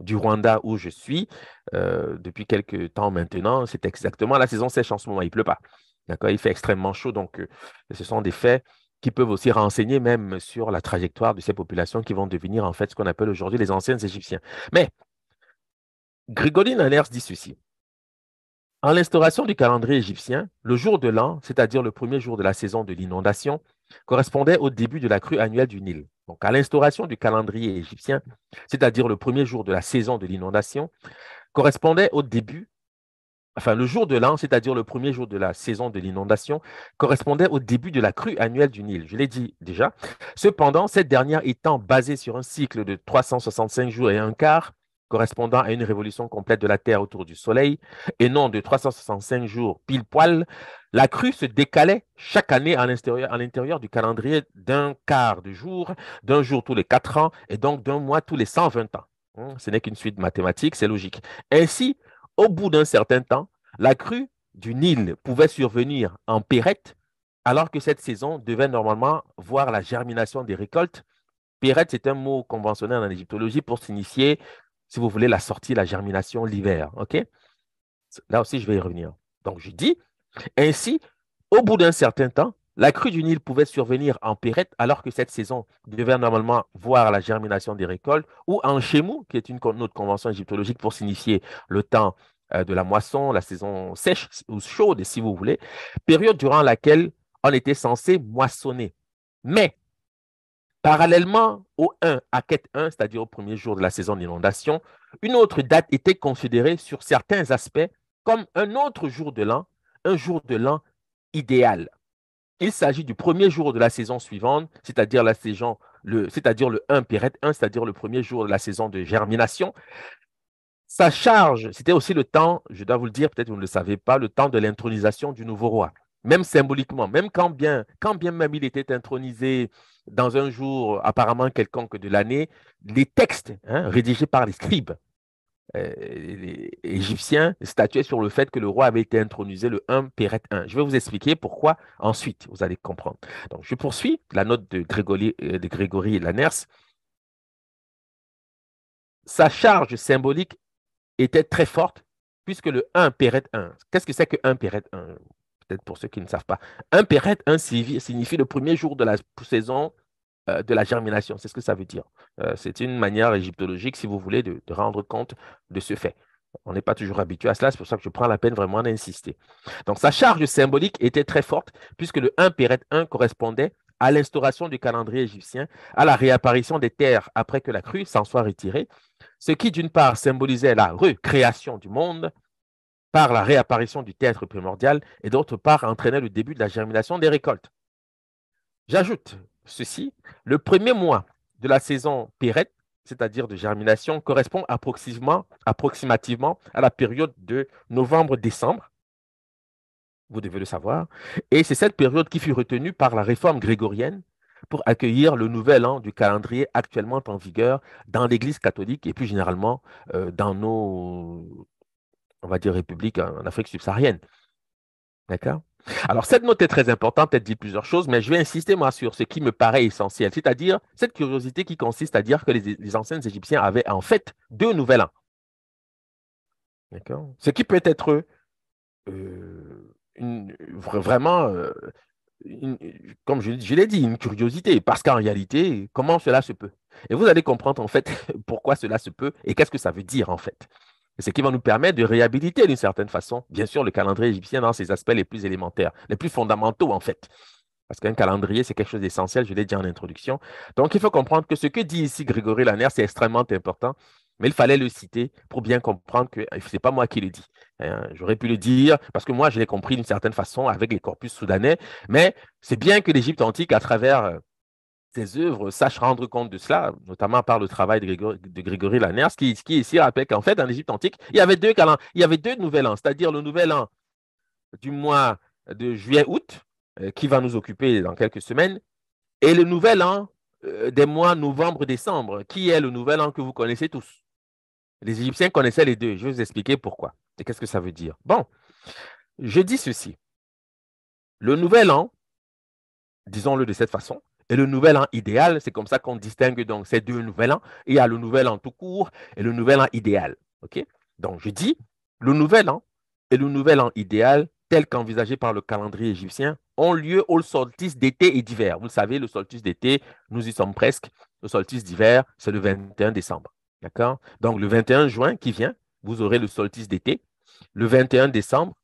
du Rwanda où je suis euh, depuis quelques temps maintenant, c'est exactement la saison sèche en ce moment, il ne pleut pas. D'accord, il fait extrêmement chaud, donc ce sont des faits qui peuvent aussi renseigner même sur la trajectoire de ces populations qui vont devenir en fait ce qu'on appelle aujourd'hui les anciens Égyptiens. Mais Grigoline Allers dit ceci. En l'instauration du calendrier égyptien, le jour de l'an, c'est-à-dire le premier jour de la saison de l'inondation, correspondait au début de la crue annuelle du Nil. Donc, à l'instauration du calendrier égyptien, c'est-à-dire le premier jour de la saison de l'inondation, correspondait au début enfin le jour de l'an, c'est-à-dire le premier jour de la saison de l'inondation, correspondait au début de la crue annuelle du Nil. Je l'ai dit déjà. Cependant, cette dernière étant basée sur un cycle de 365 jours et un quart, correspondant à une révolution complète de la Terre autour du Soleil, et non de 365 jours pile poil, la crue se décalait chaque année à l'intérieur du calendrier d'un quart de jour, d'un jour tous les quatre ans, et donc d'un mois tous les 120 ans. Hmm, ce n'est qu'une suite mathématique, c'est logique. Ainsi, au bout d'un certain temps, la crue du Nil pouvait survenir en Pérette, alors que cette saison devait normalement voir la germination des récoltes. Pérette, c'est un mot conventionnel en égyptologie pour signifier, si vous voulez, la sortie, la germination, l'hiver. OK Là aussi, je vais y revenir. Donc, je dis, ainsi, au bout d'un certain temps, la crue du Nil pouvait survenir en Pérette alors que cette saison devait normalement voir la germination des récoltes, ou en Chémou, qui est une autre convention égyptologique pour signifier le temps euh, de la moisson, la saison sèche ou chaude, si vous voulez, période durant laquelle on était censé moissonner. Mais, parallèlement au 1 à quête 1, c'est-à-dire au premier jour de la saison d'inondation, une autre date était considérée sur certains aspects comme un autre jour de l'an, un jour de l'an idéal. Il s'agit du premier jour de la saison suivante, c'est-à-dire la saison, le, c'est-à-dire le 1 1, c'est-à-dire le premier jour de la saison de germination. Sa charge, c'était aussi le temps, je dois vous le dire, peut-être vous ne le savez pas, le temps de l'intronisation du nouveau roi même symboliquement, même quand bien, quand bien même il était intronisé dans un jour apparemment quelconque de l'année, les textes hein, rédigés par les scribes euh, les égyptiens statuaient sur le fait que le roi avait été intronisé le 1 Péret 1. Je vais vous expliquer pourquoi ensuite, vous allez comprendre. Donc, je poursuis la note de Grégory, et euh, de Grégory Laners. Sa charge symbolique était très forte puisque le 1 Péret 1, qu'est-ce que c'est que 1 Péret 1 Peut-être pour ceux qui ne savent pas. 1 Péret 1 signifie le premier jour de la saison euh, de la germination. C'est ce que ça veut dire. Euh, c'est une manière égyptologique, si vous voulez, de, rendre compte de ce fait. On n'est pas toujours habitué à cela, c'est pour ça que je prends la peine vraiment d'insister. Donc sa charge symbolique était très forte, puisque le 1 Péret 1 correspondait à l'instauration du calendrier égyptien, à la réapparition des terres après que la crue s'en soit retirée, ce qui d'une part symbolisait la recréation du monde par la réapparition du théâtre primordial et d'autre part entraînait le début de la germination des récoltes. J'ajoute ceci. Le premier mois de la saison pérette, c'est-à-dire de germination, correspond approximativement, à la période de novembre-décembre. Vous devez le savoir. Et c'est cette période qui fut retenue par la réforme grégorienne pour accueillir le nouvel an du calendrier actuellement en vigueur dans l'Église catholique et plus généralement euh, dans nos, on va dire, républiques en Afrique subsaharienne. D'accord alors, cette note est très importante, elle dit plusieurs choses, mais je vais insister, moi, sur ce qui me paraît essentiel, c'est-à-dire cette curiosité qui consiste à dire que les, anciens Égyptiens avaient en fait deux nouvel an. Ce qui peut être euh, vraiment, euh, comme je l'ai dit, une curiosité, parce qu'en réalité, comment cela se peut Et vous allez comprendre, en fait, pourquoi cela se peut et qu'est-ce que ça veut dire, en fait ce qui va nous permettre de réhabiliter d'une certaine façon, bien sûr, le calendrier égyptien dans ses aspects les plus élémentaires, les plus fondamentaux en fait. Parce qu'un calendrier, c'est quelque chose d'essentiel, je l'ai dit en introduction. Donc, il faut comprendre que ce que dit ici Grégory Lanner, c'est extrêmement important, mais il fallait le citer pour bien comprendre que euh, ce n'est pas moi qui le dis. Hein. J'aurais pu le dire parce que moi, je l'ai compris d'une certaine façon avec les corpus soudanais, mais c'est bien que l'Égypte antique, à travers euh, tes œuvres sachent rendre compte de cela, notamment par le travail de Grégory, de qui, ici rappelle qu'en fait, dans l'Égypte antique, il y avait deux, il y avait deux nouvel an, c'est-à-dire le nouvel an du mois de juillet-août, euh, qui va nous occuper dans quelques semaines, et le nouvel an euh, des mois novembre-décembre, qui est le nouvel an que vous connaissez tous. Les Égyptiens connaissaient les deux. Je vais vous expliquer pourquoi et qu'est-ce que ça veut dire. Bon, je dis ceci. Le nouvel an, disons-le de cette façon, et le nouvel an idéal, c'est comme ça qu'on distingue donc ces deux nouvel an. Il y a le nouvel an tout court et le nouvel an idéal. OK Donc, je dis, le nouvel an et le nouvel an idéal, tel qu'envisagé par le calendrier égyptien, ont lieu au solstice d'été et d'hiver. Vous le savez, le solstice d'été, nous y sommes presque. Le solstice d'hiver, c'est le 21 décembre. D'accord Donc, le 21 juin qui vient, vous aurez le solstice d'été. Le 21 décembre,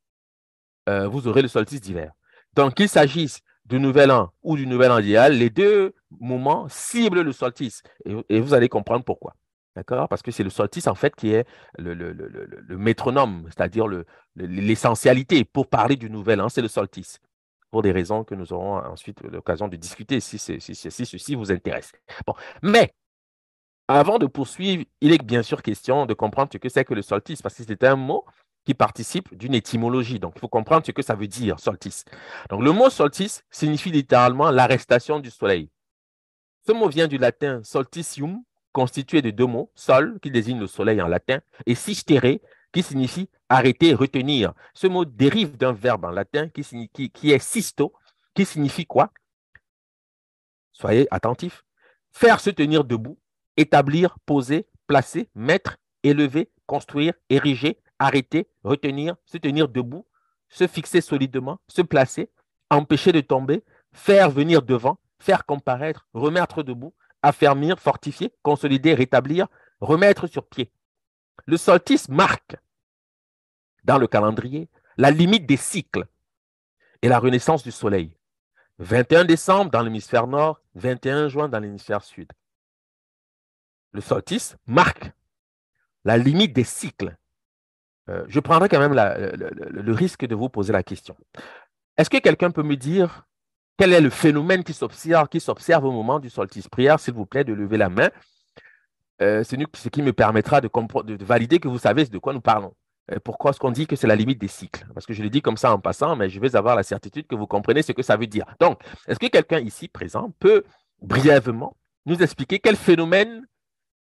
euh, vous aurez le solstice d'hiver. Donc, qu'il s'agisse du Nouvel An ou du Nouvel An idéal, les deux moments ciblent le solstice. Et, vous allez comprendre pourquoi. D'accord Parce que c'est le solstice, en fait, qui est le, métronome, c'est-à-dire l'essentialité pour parler du Nouvel An, c'est le solstice. Pour des raisons que nous aurons ensuite l'occasion de discuter si, ceci vous intéresse. Bon. Mais, avant de poursuivre, il est bien sûr question de comprendre ce que c'est que le solstice, parce que c'est un mot qui participe d'une étymologie. Donc, il faut comprendre ce que ça veut dire, soltis. Donc, le mot soltis signifie littéralement l'arrestation du soleil. Ce mot vient du latin soltisium, constitué de deux mots, sol, qui désigne le soleil en latin, et sistere, qui signifie arrêter, retenir. Ce mot dérive d'un verbe en latin qui, signifie qui est sisto, qui signifie quoi Soyez attentifs. Faire se tenir debout, établir, poser, placer, mettre, élever, construire, ériger, arrêter, retenir, se tenir debout, se fixer solidement, se placer, empêcher de tomber, faire venir devant, faire comparaître, remettre debout, affermir, fortifier, consolider, rétablir, remettre sur pied. Le solstice marque dans le calendrier la limite des cycles et la renaissance du soleil. 21 décembre dans l'hémisphère nord, 21 juin dans l'hémisphère sud. Le solstice marque la limite des cycles euh, je prendrai quand même le, risque de vous poser la question. Est-ce que quelqu'un peut me dire quel est le phénomène qui s'observe, au moment du solstice prière, s'il vous plaît, de lever la main euh, C'est ce qui me permettra de, valider que vous savez de quoi nous parlons. Euh, pourquoi est-ce qu'on dit que c'est la limite des cycles Parce que je l'ai dit comme ça en passant, mais je vais avoir la certitude que vous comprenez ce que ça veut dire. Donc, est-ce que quelqu'un ici présent peut brièvement nous expliquer quel phénomène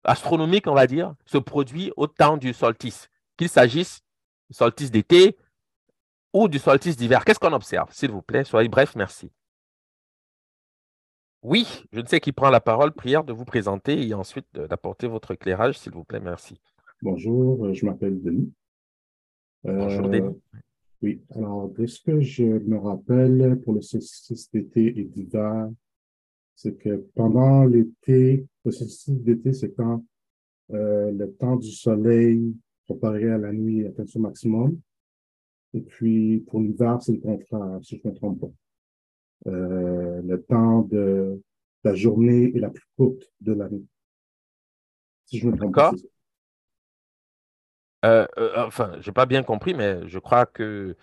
astronomique, on va dire, se produit au temps du solstice qu'il s'agisse du solstice d'été ou du solstice d'hiver. Qu'est-ce qu'on observe S'il vous plaît, soyez bref, merci. Oui, je ne sais qui prend la parole. Prière de vous présenter et ensuite d'apporter votre éclairage, s'il vous plaît. Merci. Bonjour, euh, je m'appelle Denis. Bonjour, Denis. Euh, oui, alors, de ce que je me rappelle pour le solstice d'été et d'hiver, c'est que pendant l'été, le solstice d'été, c'est quand euh, le temps du soleil préparer à la nuit, à son maximum. Et puis, pour l'hiver, c'est le contraire, si je ne euh, le temps de la journée est la plus courte de l'année. Si je me euh, euh, enfin, je n'ai pas bien compris, mais je crois que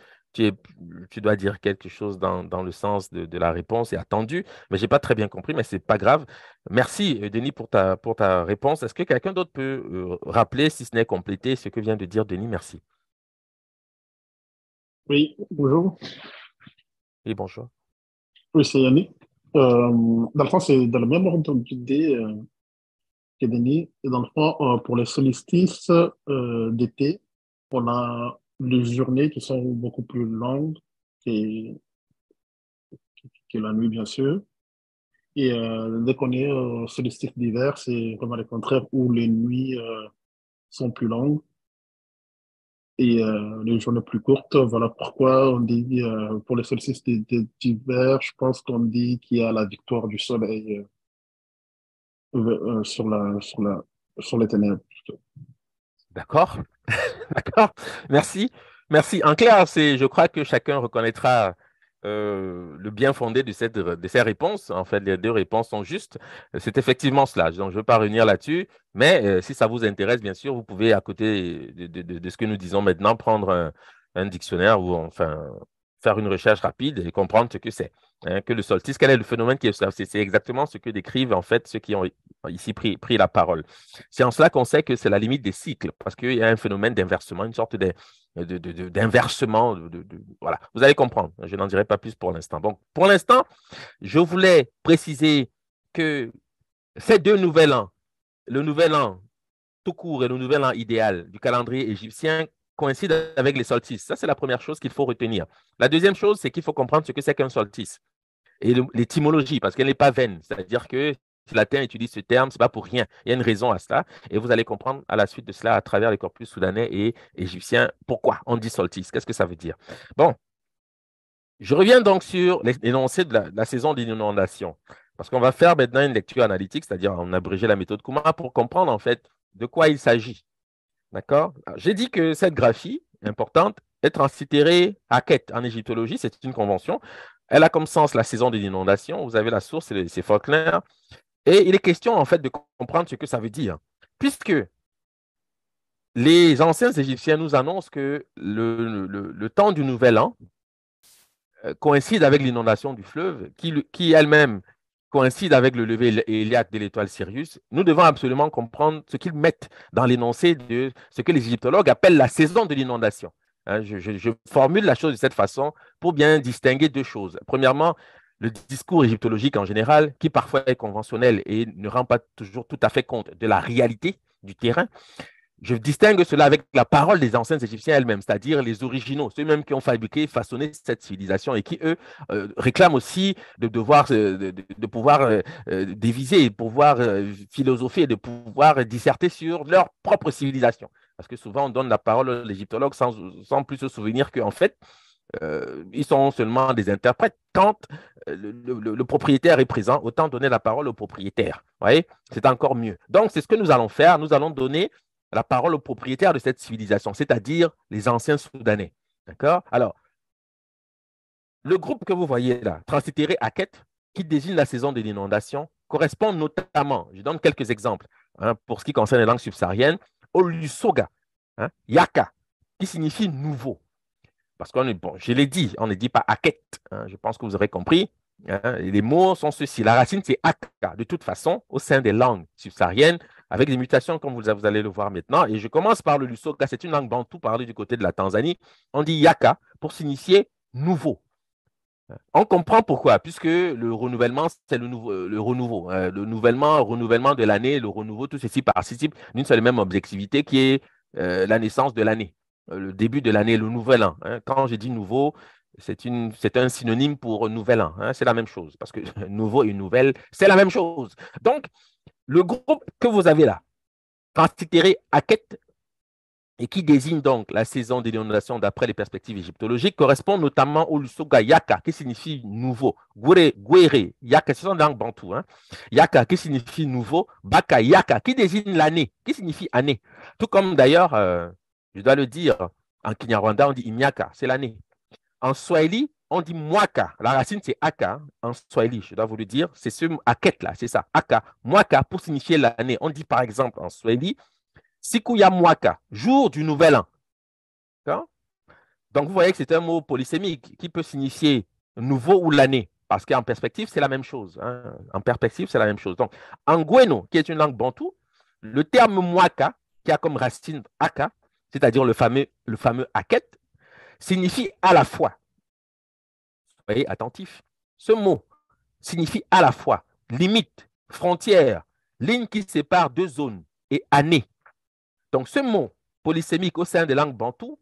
tu, dois dire quelque chose dans, le sens de, la réponse et attendu. Mais je n'ai pas très bien compris, mais ce n'est pas grave. Merci, euh, Denis, pour ta, pour ta réponse. Est-ce que quelqu'un d'autre peut euh, rappeler, si ce n'est complété, ce que vient de dire Denis Merci. Oui, bonjour. Oui, bonjour. Oui, c'est Yannick. Euh, dans le fond, c'est dans le même ordre d'idée que Denis. Et dans le fond, pour les solstices d'été, on a les journées qui sont beaucoup plus longues que, que la nuit, bien sûr. Et euh, dès qu'on est au euh, solstice d'hiver, c'est vraiment le contraire où les nuits euh, sont plus longues et les journées plus courtes. Voilà pourquoi on dit, pour les solstices d'hiver, je pense qu'on dit qu'il y a la victoire du soleil sur, la, sur, la, sur les ténèbres. D'accord D'accord Merci. Merci. En clair, je crois que chacun reconnaîtra euh, le bien fondé de, cette, de ces réponses. En fait, les deux réponses sont justes. C'est effectivement cela. Donc, je ne veux pas revenir là-dessus, mais euh, si ça vous intéresse, bien sûr, vous pouvez, à côté de, ce que nous disons maintenant, prendre un, un dictionnaire ou enfin faire une recherche rapide et comprendre ce que c'est. Hein, que le solstice, quel est le phénomène qui est cela C'est exactement ce que décrivent en fait ceux qui ont ici pris, pris la parole. C'est en cela qu'on sait que c'est la limite des cycles, parce qu'il y a un phénomène d'inversement, une sorte d'inversement. De, de, de, voilà, vous allez comprendre. Je n'en dirai pas plus pour l'instant. Donc, pour l'instant, je voulais préciser que ces deux nouvel an, le nouvel an tout court et le nouvel an idéal du calendrier égyptien coïncide avec les solstices. Ça, c'est la première chose qu'il faut retenir. La deuxième chose, c'est qu'il faut comprendre ce que c'est qu'un solstice et l'étymologie, parce qu'elle n'est pas vaine. C'est-à-dire que si latin utilise ce terme, ce n'est pas pour rien. Il y a une raison à cela. Et vous allez comprendre à la suite de cela, à travers les corpus soudanais et égyptiens, pourquoi on dit solstice. Qu'est-ce que ça veut dire Bon, je reviens donc sur l'énoncé de, la, saison d'inondation. Parce qu'on va faire maintenant une lecture analytique, c'est-à-dire on abrégé la méthode Kuma pour comprendre en fait de quoi il s'agit. D'accord J'ai dit que cette graphie, importante, est transitérée à quête en égyptologie, c'est une convention. Elle a comme sens la saison des inondations. Vous avez la source, c'est Faulkner. Et il est question, en fait, de comprendre ce que ça veut dire. Puisque les anciens Égyptiens nous annoncent que le, temps du Nouvel An euh, coïncide avec l'inondation du fleuve, qui, qui elle-même coïncide avec le lever héliaque de l'étoile Sirius, nous devons absolument comprendre ce qu'ils mettent dans l'énoncé de ce que les égyptologues appellent la saison de l'inondation. Hein, je, je, formule la chose de cette façon pour bien distinguer deux choses. Premièrement, le discours égyptologique en général, qui parfois est conventionnel et ne rend pas toujours tout à fait compte de la réalité du terrain. Je distingue cela avec la parole des anciens Égyptiens elles-mêmes, c'est-à-dire les originaux, ceux-mêmes qui ont fabriqué, façonné cette civilisation et qui, eux, euh, réclament aussi de, devoir, euh, de, pouvoir euh, déviser, de pouvoir philosopher, de pouvoir disserter sur leur propre civilisation. Parce que souvent, on donne la parole aux égyptologues sans, plus se souvenir qu'en fait, ils sont seulement des interprètes. Quand le, propriétaire est présent, autant donner la parole au propriétaire. Voyez, c'est encore mieux. Donc, c'est ce que nous allons faire. Nous allons donner la parole aux propriétaires de cette civilisation, c'est-à-dire les anciens Soudanais. D'accord Alors, le groupe que vous voyez là, Transitéré Akhet, qui désigne la saison de l'inondation, correspond notamment, je donne quelques exemples, hein, pour ce qui concerne les langues subsahariennes, au Lusoga, hein, Yaka, qui signifie nouveau. Parce qu'on bon, je l'ai dit, on ne dit pas Akhet, hein, je pense que vous aurez compris. les mots sont ceux-ci. La racine, c'est Akka, de toute façon, au sein des langues subsahariennes, avec des mutations comme vous, allez le voir maintenant. Et je commence par le Lusoka, c'est une langue bantou parlée du côté de la Tanzanie. On dit Yaka pour s'initier nouveau. Euh, on comprend pourquoi, puisque le renouvellement, c'est le, euh, le renouveau. Hein, le renouvellement de l'année, le renouveau, tout ceci participe d'une seule et même objectivité qui est euh, la naissance de l'année, le début de l'année, le nouvel an. Hein. Quand je dis nouveau, c'est un synonyme pour nouvel an. Hein. C'est la même chose, parce que nouveau et nouvelle, c'est la même chose. Donc, le groupe que vous avez là, Partitere Akhet, et qui désigne donc la saison des inondations d'après les perspectives égyptologiques, correspond notamment au Lusoga Yaka, qui signifie nouveau. Gwere, Yaka, sont sont langues bantou. Hein? Yaka, qui signifie nouveau. Baka, Yaka, qui désigne l'année, qui signifie année. Tout comme d'ailleurs, euh, je dois le dire, en Kinyarwanda, on dit Imyaka, c'est l'année. En Swahili, on dit mwaka. La racine, c'est aka en swahili. Je dois vous le dire. C'est ce aket-là, c'est ça. Aka. Mwaka pour signifier l'année. On dit par exemple en swahili, sikuya mwaka, jour du nouvel an. Donc, vous voyez que c'est un mot polysémique qui peut signifier nouveau ou l'année. Parce qu'en perspective, c'est la même chose. Hein. En perspective, c'est la même chose. Donc, en Gweno, qui est une langue bantou, le terme mwaka, qui a comme racine aka, c'est-à-dire le fameux, le fameux signifie à la fois voyez, attentif. Ce mot signifie à la fois limite, frontière, ligne qui sépare deux zones et année. Donc ce mot polysémique au sein des langues bantoues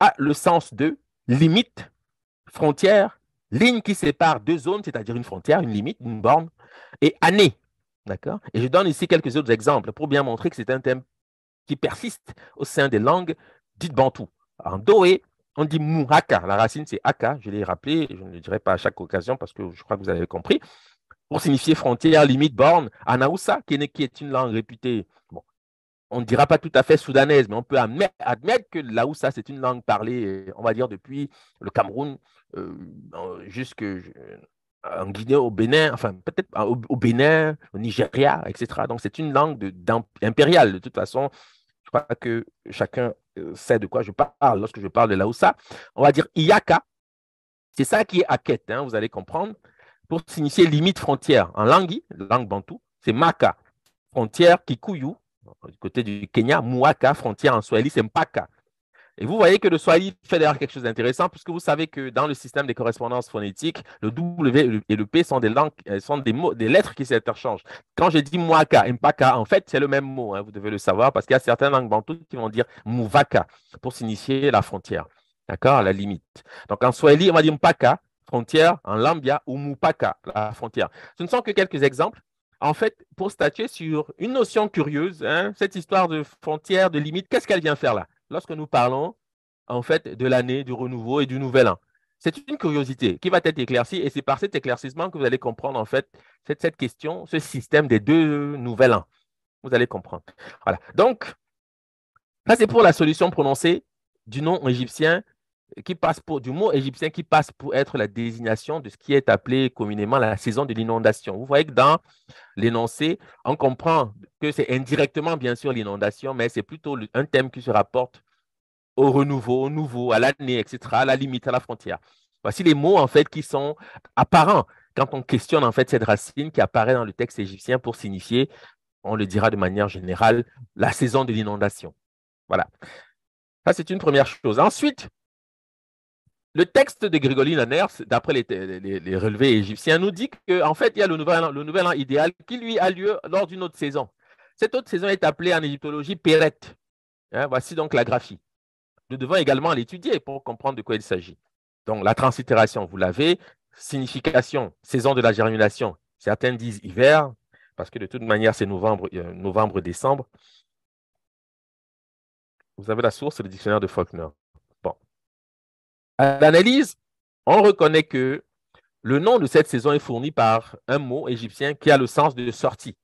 a le sens de limite, frontière, ligne qui sépare deux zones, c'est-à-dire une frontière, une limite, une borne, et année. D'accord Et je donne ici quelques autres exemples pour bien montrer que c'est un thème qui persiste au sein des langues dites bantoues. En Doé, on dit mouhaka. La racine, c'est aka. Je l'ai rappelé. Je ne le dirai pas à chaque occasion parce que je crois que vous avez compris. Pour signifier frontière, limite, borne, anaoussa, qui est une langue réputée. on ne dira pas tout à fait soudanaise, mais on peut admettre que l'aoussa, c'est une langue parlée, euh, on va dire, depuis le Cameroun euh, euh, jusqu'en Guinée, au Bénin, enfin peut-être au, Bénin, au Nigeria, etc. Donc c'est une langue impériale de toute façon, crois que chacun euh, sait de quoi je parle lorsque je parle de Laoussa. On va dire IAKA, C'est ça qui est à quête, hein, vous allez comprendre. Pour signifier limite frontière en langue, langue bantou, c'est Maka, frontière Kikuyu, du côté du Kenya, Mouaka, frontière en Swahili, c'est Mpaka. Et vous voyez que le Swahili fait d'ailleurs quelque chose d'intéressant, puisque vous savez que dans le système des correspondances phonétiques, le W et le P sont des langues, euh, sont lettres qui s'interchangent. Quand j'ai dit Mwaka et Mpaka, en fait, c'est le même mot, hein, vous devez le savoir, parce qu'il y a certaines langues bantoues qui vont dire Muvaka pour signifier la frontière, d'accord, la limite. Donc en Swahili, on va dire Mpaka, frontière, en Lambia ou Mupaka, la frontière. Ce ne sont que quelques exemples en fait, pour statuer sur une notion curieuse, hein, cette histoire de frontière, de limite, qu'est-ce qu'elle vient faire là lorsque nous parlons en fait de l'année du renouveau et du nouvel an. C'est une curiosité qui va être éclaircie et c'est par cet éclaircissement que vous allez comprendre en fait cette, question, ce système des deux nouvel an. Vous allez comprendre. Voilà. Donc, ça c'est pour la solution prononcée du nom égyptien qui passe pour, du mot égyptien qui passe pour être la désignation de ce qui est appelé communément la saison de l'inondation. Vous voyez que dans l'énoncé, on comprend que c'est indirectement, bien sûr, l'inondation, mais c'est plutôt un thème qui se rapporte au renouveau, au nouveau, à l'année, etc., à la limite, à la frontière. Voici les mots, en fait, qui sont apparents quand on questionne, en fait, cette racine qui apparaît dans le texte égyptien pour signifier, on le dira de manière générale, la saison de l'inondation. Voilà. Ça, c'est une première chose. Ensuite, le texte de Grégory Lanner, d'après les, relevés égyptiens, nous dit qu'en en fait, il y a le nouvel, an, idéal qui, lui, a lieu lors d'une autre saison. Cette autre saison est appelée en égyptologie Peret. Hein, voici donc la graphie. Nous devons également l'étudier pour comprendre de quoi il s'agit. Donc, la translittération, vous l'avez. Signification, saison de la germination. Certains disent hiver, parce que de toute manière, c'est novembre, euh, novembre, décembre. Vous avez la source, le dictionnaire de Faulkner. À l'analyse, on reconnaît que le nom de cette saison est fourni par un mot égyptien qui a le sens de sortie.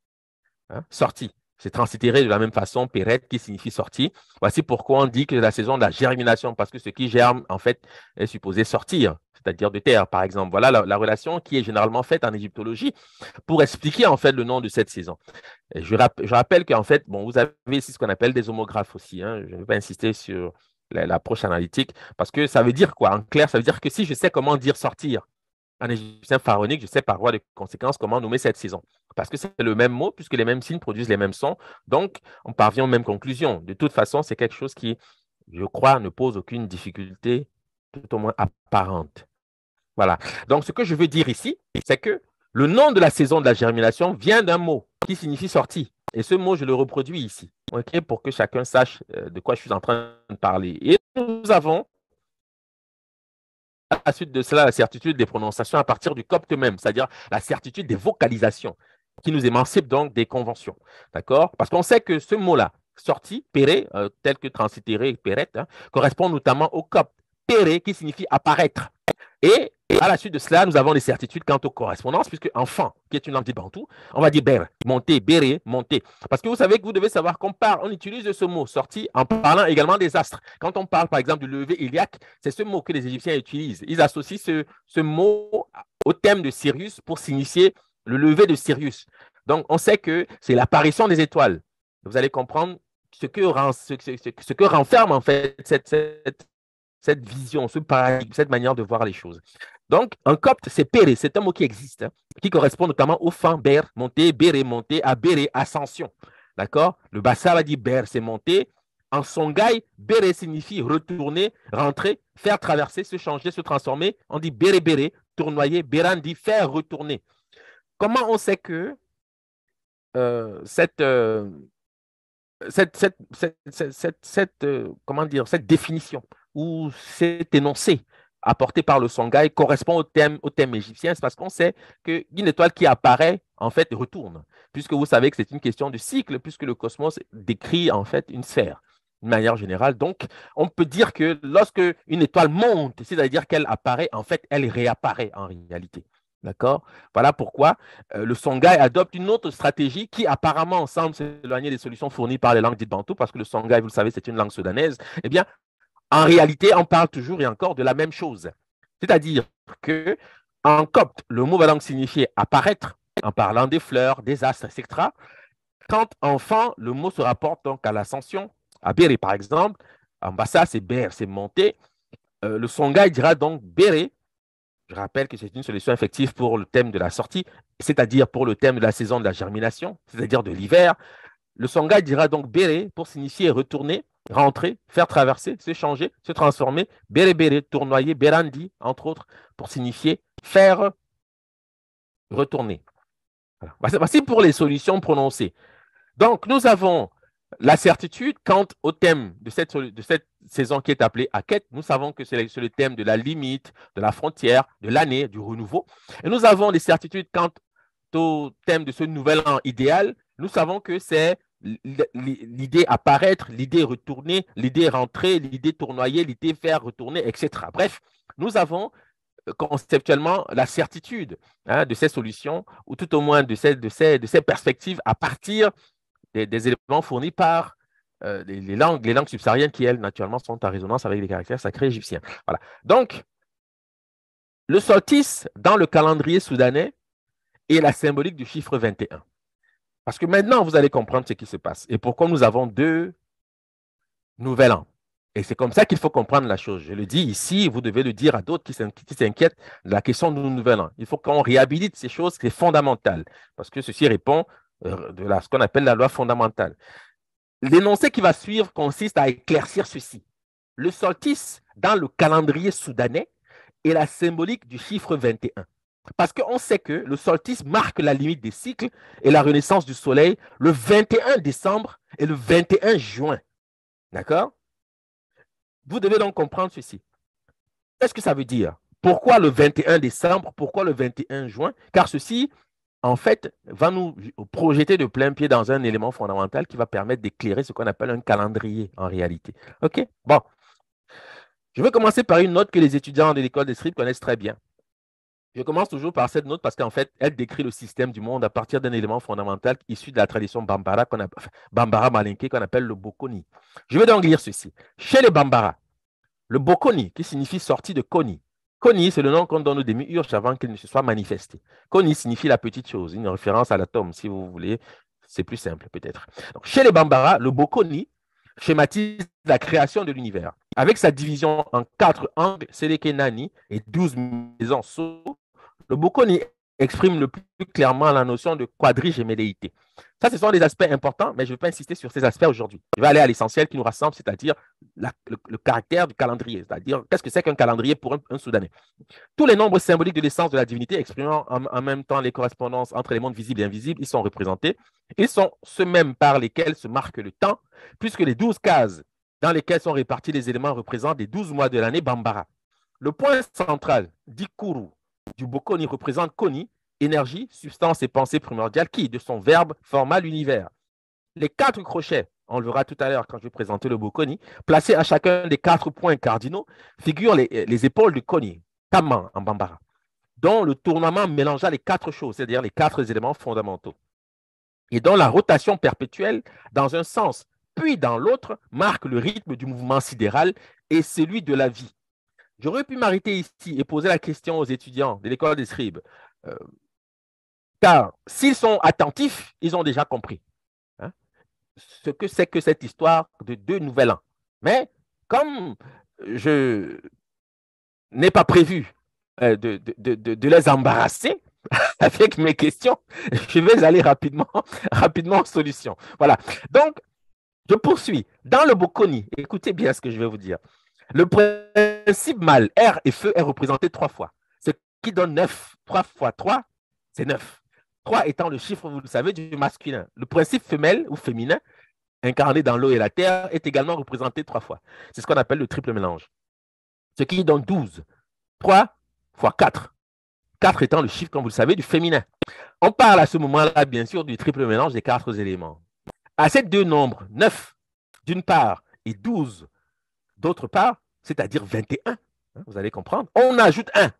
Hein, sortie. C'est transitéré de la même façon, peret, qui signifie sortie. Voici pourquoi on dit que c'est la saison de la germination, parce que ce qui germe, en fait, est supposé sortir, c'est-à-dire de terre, par exemple. Voilà la, relation qui est généralement faite en égyptologie pour expliquer, en fait, le nom de cette saison. je, rappelle rappelle qu'en fait, bon, vous avez ici ce qu'on appelle des homographes aussi. Hein. Je ne vais pas insister sur l'approche analytique, parce que ça veut dire quoi En clair, ça veut dire que si je sais comment dire sortir en égyptien pharaonique, je sais par voie de conséquence comment nommer cette saison. Parce que c'est le même mot, puisque les mêmes signes produisent les mêmes sons, donc on parvient aux mêmes conclusions. De toute façon, c'est quelque chose qui, je crois, ne pose aucune difficulté, tout au moins apparente. Voilà. Donc, ce que je veux dire ici, c'est que le nom de la saison de la germination vient d'un mot qui signifie sortie. Et ce mot, je le reproduis ici pour que chacun sache euh, de quoi je suis en train de parler. Et nous avons, à la suite de cela, la certitude des prononciations à partir du copte même, c'est-à-dire la certitude des vocalisations qui nous émancipe donc des conventions. D'accord Parce qu'on sait que ce mot-là, sorti, péré, euh, tel que transitéré et hein, correspond notamment au copte péré qui signifie apparaître. Et à la suite de cela, nous avons des certitudes quant aux correspondances, puisque enfant, qui est une langue bantou, on va dire ber, monter, béré, monter. Parce que vous savez que vous devez savoir qu'on parle, on utilise ce mot sorti en parlant également des astres. Quand on parle, par exemple, du lever iliaque, c'est ce mot que les Égyptiens utilisent. Ils associent ce, mot au thème de Sirius pour signifier le lever de Sirius. Donc, on sait que c'est l'apparition des étoiles. Vous allez comprendre ce que, ce, que renferme en fait cette cette vision, ce paradigme, cette manière de voir les choses. Donc, un copte, c'est péré, c'est un mot qui existe, hein, qui correspond notamment au fin, ber, monter, béré, monter, à béré, ascension. D'accord Le bassin va dire ber, c'est monter. En songaï, béré signifie retourner, rentrer, faire traverser, se changer, se transformer. On dit béré, béré, tournoyer, béran dit faire retourner. Comment on sait que euh, euh, cette, cette, cette, cette, cette, euh, comment dire, cette définition où cet énoncé apporté par le Songhai correspond au thème, au égyptien, c'est parce qu'on sait qu'une étoile qui apparaît, en fait, retourne, puisque vous savez que c'est une question de cycle, puisque le cosmos décrit, en fait, une sphère, d'une manière générale. Donc, on peut dire que lorsque une étoile monte, c'est-à-dire qu'elle apparaît, en fait, elle réapparaît en réalité. D'accord Voilà pourquoi euh, le Songhai adopte une autre stratégie qui apparemment semble s'éloigner des solutions fournies par les langues dites bantoues, parce que le Songhai, vous le savez, c'est une langue soudanaise. Eh bien, en réalité, on parle toujours et encore de la même chose. C'est-à-dire que en copte, le mot va donc signifier apparaître en parlant des fleurs, des astres, etc. Quand enfin le mot se rapporte donc à l'ascension. À Béré, par exemple, en c'est Béré, c'est monter. Euh, le Songhai dira donc Béré. Je rappelle que c'est une solution effective pour le thème de la sortie, c'est-à-dire pour le thème de la saison de la germination, c'est-à-dire de l'hiver. Le Songhai dira donc Béré pour signifier retourner rentrer, faire traverser, changer, se transformer, béré-béré, tournoyer, berandi, entre autres, pour signifier faire retourner. Voilà. Voici pour les solutions prononcées. Donc, nous avons la certitude quant au thème de cette, de cette saison qui est appelée quête. Nous savons que c'est le thème de la limite, de la frontière, de l'année, du renouveau. Et nous avons des certitudes quant au thème de ce nouvel an idéal. Nous savons que c'est l'idée apparaître, l'idée retourner, l'idée rentrer, l'idée tournoyer, l'idée faire retourner, etc. Bref, nous avons euh, conceptuellement la certitude hein, de ces solutions, ou tout au moins de ces, de de perspectives à partir des, éléments fournis par euh, les, langues, les langues subsahariennes qui, elles, naturellement, sont en résonance avec les caractères sacrés égyptiens. Voilà. Donc, le solstice dans le calendrier soudanais est la symbolique du chiffre 21. Parce que maintenant, vous allez comprendre ce qui se passe et pourquoi nous avons deux nouvel an. Et c'est comme ça qu'il faut comprendre la chose. Je le dis ici, vous devez le dire à d'autres qui s'inquiètent de la question du nouvel an. Il faut qu'on réhabilite ces choses, c'est fondamental, parce que ceci répond euh, de ce qu'on appelle la loi fondamentale. L'énoncé qui va suivre consiste à éclaircir ceci. Le solstice dans le calendrier soudanais est la symbolique du chiffre 21. Parce qu'on sait que le solstice marque la limite des cycles et la renaissance du soleil le 21 décembre et le 21 juin. D'accord Vous devez donc comprendre ceci. Qu'est-ce que ça veut dire Pourquoi le 21 décembre Pourquoi le 21 juin Car ceci, en fait, va nous projeter de plein pied dans un élément fondamental qui va permettre d'éclairer ce qu'on appelle un calendrier en réalité. OK Bon. Je vais commencer par une note que les étudiants de l'école de street connaissent très bien. Je commence toujours par cette note parce qu'en fait, elle décrit le système du monde à partir d'un élément fondamental issu de la tradition Bambara, qu'on Bambara qu'on appelle le Bokoni. Je vais donc lire ceci. Chez les Bambara, le Bokoni, qui signifie sortie de Koni. Koni, c'est le nom qu'on donne aux demi-urges avant qu'ils ne se soient manifestés. Koni signifie la petite chose, une référence à l'atome, si vous voulez. C'est plus simple, peut-être. chez les Bambara, le Bokoni schématise la création de l'univers. Avec sa division en quatre angles, les Nani et douze maisons sous, le Bocconi exprime le plus clairement la notion de quadrigéméléité. Ça, ce sont des aspects importants, mais je ne vais pas insister sur ces aspects aujourd'hui. Je vais aller à l'essentiel qui nous rassemble, c'est-à-dire le, caractère du calendrier, c'est-à-dire qu'est-ce que c'est qu'un calendrier pour un, Soudanais. Tous les nombres symboliques de l'essence de la divinité exprimant en, même temps les correspondances entre les mondes visibles et invisibles, ils sont représentés. Ils sont ceux-mêmes par lesquels se marque le temps, puisque les douze cases dans lesquelles sont répartis les éléments représentent les douze mois de l'année Bambara. Le point central d'Ikuru du Bocconi représente Koni, énergie, substance et pensée primordiale qui, de son verbe, forma l'univers. Les quatre crochets, on le verra tout à l'heure quand je vais présenter le Bocconi, placés à chacun des quatre points cardinaux, figurent les, épaules du Koni, Kaman en Bambara, dont le tournement mélangea les quatre choses, c'est-à-dire les quatre éléments fondamentaux, et dont la rotation perpétuelle dans un sens puis dans l'autre marque le rythme du mouvement sidéral et celui de la vie J'aurais pu m'arrêter ici et poser la question aux étudiants de l'école des scribes. Euh, car s'ils sont attentifs, ils ont déjà compris hein. ce que c'est que cette histoire de deux nouvel ans. Mais comme je n'ai pas prévu euh, de, les embarrasser avec mes questions, je vais aller rapidement, rapidement en solution. Voilà. Donc, je poursuis. Dans le Bocconi, écoutez bien ce que je vais vous dire. Le principe mâle, air et feu, est représenté trois fois, ce qui donne neuf, trois fois trois, c'est neuf. Trois étant le chiffre, vous le savez, du masculin. Le principe femelle ou féminin, incarné dans l'eau et la terre, est également représenté trois fois. C'est ce qu'on appelle le triple mélange. Ce qui donne douze. Trois fois quatre. Quatre étant le chiffre, comme vous le savez, du féminin. On parle à ce moment-là, bien sûr, du triple mélange des quatre éléments. À ces deux nombres, neuf, d'une part et douze, D'autre part, c'est-à-dire 21, hein, vous allez comprendre, on ajoute un,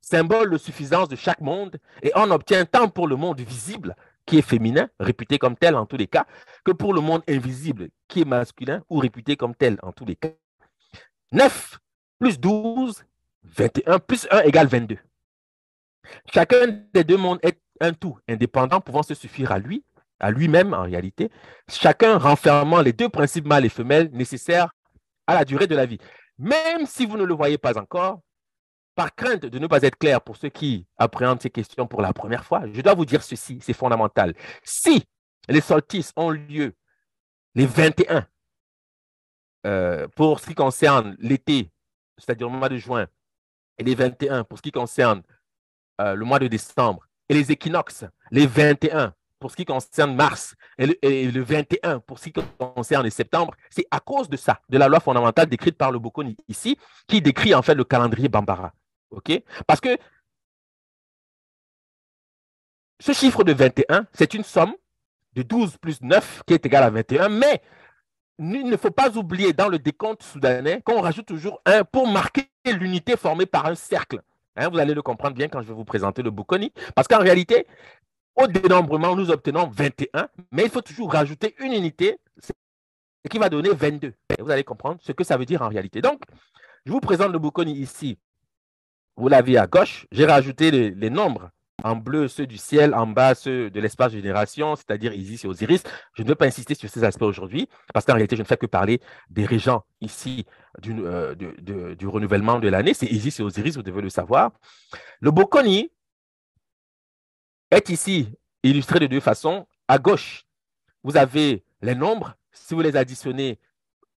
symbole de suffisance de chaque monde, et on obtient tant pour le monde visible, qui est féminin, réputé comme tel en tous les cas, que pour le monde invisible, qui est masculin ou réputé comme tel en tous les cas. 9 plus 12, 21 plus 1 égale 22. Chacun des deux mondes est un tout indépendant pouvant se suffire à lui, à lui-même en réalité, chacun renfermant les deux principes mâles et femelles nécessaires à la durée de la vie. Même si vous ne le voyez pas encore, par crainte de ne pas être clair pour ceux qui appréhendent ces questions pour la première fois, je dois vous dire ceci, c'est fondamental. Si les solstices ont lieu les 21, euh, pour ce qui concerne l'été, c'est-à-dire le mois de juin, et les 21 pour ce qui concerne euh, le mois de décembre, et les équinoxes, les 21 pour ce qui concerne mars et le, 21 pour ce qui concerne septembre, c'est à cause de ça, de la loi fondamentale décrite par le Bokoni ici, qui décrit en fait le calendrier Bambara. ok Parce que ce chiffre de 21, c'est une somme de 12 plus 9 qui est égale à 21, mais il ne faut pas oublier dans le décompte soudanais qu'on rajoute toujours 1 pour marquer l'unité formée par un cercle. Hein, vous allez le comprendre bien quand je vais vous présenter le Boukoni. Parce qu'en réalité, au dénombrement, nous obtenons 21, mais il faut toujours rajouter une unité, qui va donner 22. vous allez comprendre ce que ça veut dire en réalité. Donc, je vous présente le Bocconi ici. Vous l'avez à gauche. J'ai rajouté les, nombres en bleu ceux du ciel, en bas ceux de l'espace génération, c'est-à-dire Isis et Osiris. Je ne veux pas insister sur ces aspects aujourd'hui, parce qu'en réalité, je ne fais que parler des régents ici du, euh, du renouvellement de l'année. C'est Isis et Osiris, vous devez le savoir. Le Bocconi, est ici illustré de deux façons. À gauche, vous avez les nombres. Si vous les additionnez,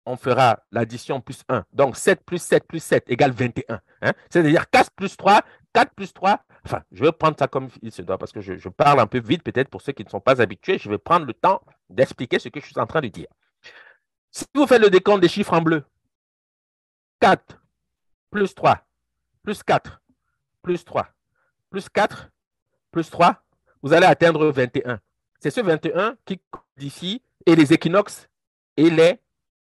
on fera l'addition plus 1. Donc 7 plus 7 plus 7 égale 21. Hein. C'est-à-dire 4 plus 3, 4 plus 3. Enfin, je vais prendre ça comme il se doit parce que je, je parle un peu vite peut-être pour ceux qui ne sont pas habitués. Je vais prendre le temps d'expliquer ce que je suis en train de dire. Si vous faites le décompte des chiffres en bleu, 4 plus 3 plus 4 plus 3 plus 4 plus 3, vous allez atteindre 21. C'est ce 21 qui codifie et les équinoxes et les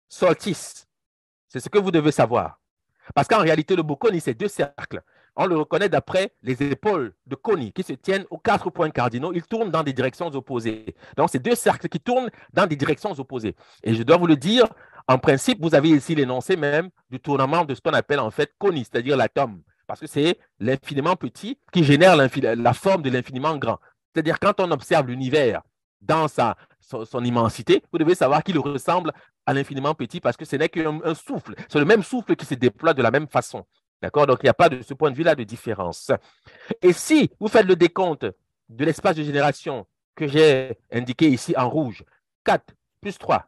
solstices. C'est ce que vous devez savoir. Parce qu'en réalité, le Bocconi, c'est deux cercles. On le reconnaît d'après les épaules de Coni qui se tiennent aux quatre points cardinaux. Ils tournent dans des directions opposées. Donc, c'est deux cercles qui tournent dans des directions opposées. Et je dois vous le dire, en principe, vous avez ici l'énoncé même du tournement de ce qu'on appelle en fait Coni, c'est-à-dire l'atome parce que c'est l'infiniment petit qui génère la forme de l'infiniment grand. C'est-à-dire, quand on observe l'univers dans sa, son, immensité, vous devez savoir qu'il ressemble à l'infiniment petit parce que ce n'est qu'un souffle. C'est le même souffle qui se déploie de la même façon. D'accord Donc, il n'y a pas de ce point de vue-là de différence. Et si vous faites le décompte de l'espace de génération que j'ai indiqué ici en rouge, 4 plus 3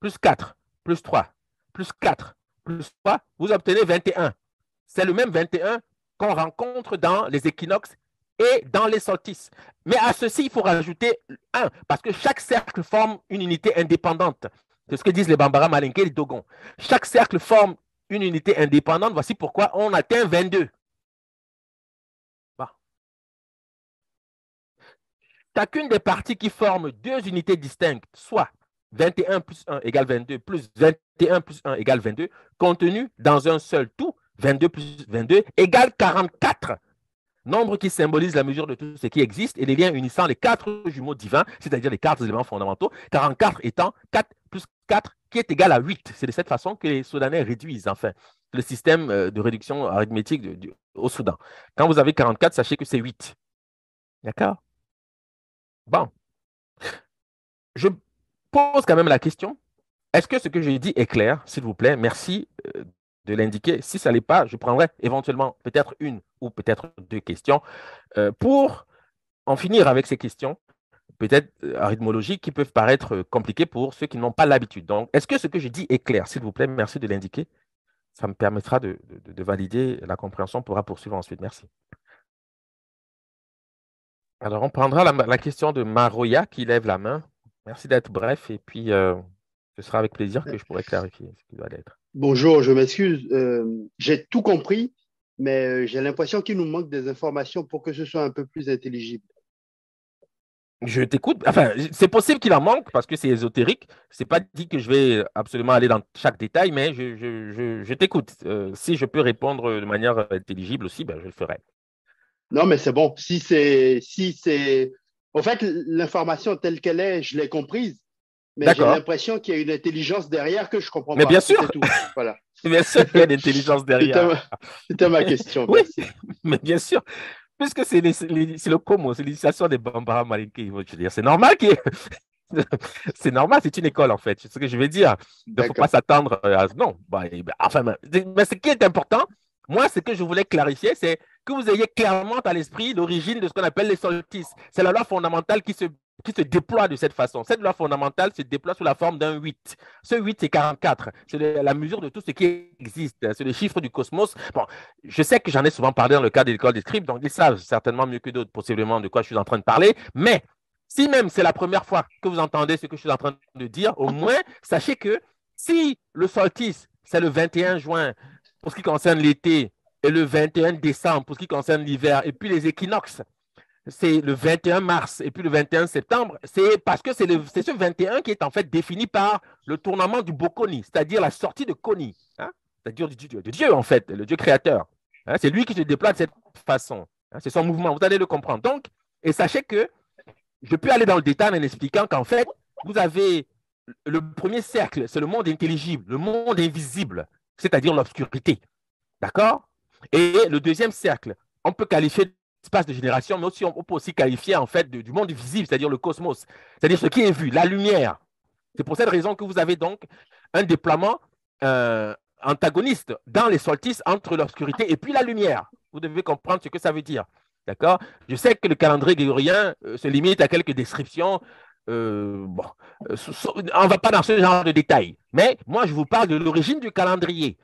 plus 4 plus 3 plus 4 plus 3, vous obtenez 21. C'est le même 21 qu'on rencontre dans les équinoxes et dans les solstices. Mais à ceci, il faut rajouter un, parce que chaque cercle forme une unité indépendante. C'est ce que disent les Bambara Malinké et les Dogons. Chaque cercle forme une unité indépendante. Voici pourquoi on atteint 22. Bah. Chacune des parties qui forment deux unités distinctes, soit 21 plus 1 égale 22 plus 21 plus 1 égale 22, contenues dans un seul tout, 22 plus 22 égale 44, nombre qui symbolise la mesure de tout ce qui existe et les liens unissant les quatre jumeaux divins, c'est-à-dire les quatre éléments fondamentaux, 44 étant 4 plus 4 qui est égal à 8. C'est de cette façon que les Soudanais réduisent enfin le système euh, de réduction arithmétique au Soudan. Quand vous avez 44, sachez que c'est 8. D'accord Bon. Je pose quand même la question. Est-ce que ce que j'ai dit est clair, s'il vous plaît Merci euh, de l'indiquer. Si ça ne l'est pas, je prendrai éventuellement peut-être une ou peut-être deux questions euh, pour en finir avec ces questions, peut-être euh, arithmologiques qui peuvent paraître euh, compliquées pour ceux qui n'ont pas l'habitude. Donc, est-ce que ce que je dis est clair S'il vous plaît, merci de l'indiquer. Ça me permettra de, valider la compréhension. On pourra poursuivre ensuite. Merci. Alors, on prendra la, question de Maroya qui lève la main. Merci d'être bref et puis ce sera avec plaisir que je pourrai clarifier ce qui doit l'être. Bonjour, je m'excuse. Euh, j'ai tout compris, mais euh, j'ai l'impression qu'il nous manque des informations pour que ce soit un peu plus intelligible. Je t'écoute. Enfin, c'est possible qu'il en manque parce que c'est ésotérique. n'est pas dit que je vais absolument aller dans chaque détail, mais je, t'écoute. Euh, si je peux répondre de manière intelligible aussi, ben, je le ferai. Non, mais c'est bon. Si c'est, si c'est, en fait, l'information telle qu'elle est, je l'ai comprise. Mais j'ai l'impression qu'il y a une intelligence derrière que je comprends mais pas. Bien sûr. bien sûr qu'il y a une intelligence derrière. C'était ma... question. mais bien sûr. Puisque c'est le Como, c'est l'initiation des Bambara Malinke, dire. C'est normal qu'il c'est normal, c'est une école en fait. C'est ce que je veux dire. Il ne faut pas s'attendre à. Non, bah, eh ben, enfin, mais ce qui est important, moi, ce que je voulais clarifier, c'est que vous ayez clairement à l'esprit l'origine de ce qu'on appelle les solstices. C'est la loi fondamentale qui se qui se déploie de cette façon. Cette loi fondamentale se déploie sous la forme d'un 8. Ce 8, c'est 44. C'est la mesure de tout ce qui existe. C'est le chiffre du cosmos. Bon, je sais que j'en ai souvent parlé dans le cadre de l'école des scripts, donc ils savent certainement mieux que d'autres, possiblement, de quoi je suis en train de parler. Mais si même c'est la première fois que vous entendez ce que je suis en train de dire, au moins, sachez que si le solstice, c'est le 21 juin pour ce qui concerne l'été, et le 21 décembre pour ce qui concerne l'hiver, et puis les équinoxes, c'est le 21 mars et puis le 21 septembre, c'est parce que c'est ce 21 qui est en fait défini par le tournement du Bocconi, c'est-à-dire la sortie de Koni, hein. c'est-à-dire du, de Dieu en fait, le Dieu créateur. Hein. c'est lui qui se déploie de cette façon. Hein. c'est son mouvement, vous allez le comprendre. Donc, et sachez que je peux aller dans le détail en expliquant qu'en fait, vous avez le premier cercle, c'est le monde intelligible, le monde invisible, c'est-à-dire l'obscurité. D'accord Et le deuxième cercle, on peut qualifier espace de génération, mais aussi on, peut aussi qualifier en fait du monde visible, c'est-à-dire le cosmos, c'est-à-dire ce qui est vu, la lumière. C'est pour cette raison que vous avez donc un déploiement euh, antagoniste dans les solstices entre l'obscurité et puis la lumière. Vous devez comprendre ce que ça veut dire. D'accord Je sais que le calendrier grégorien euh, se limite à quelques descriptions. Euh, on ne va pas dans ce genre de détails. Mais moi, je vous parle de l'origine du calendrier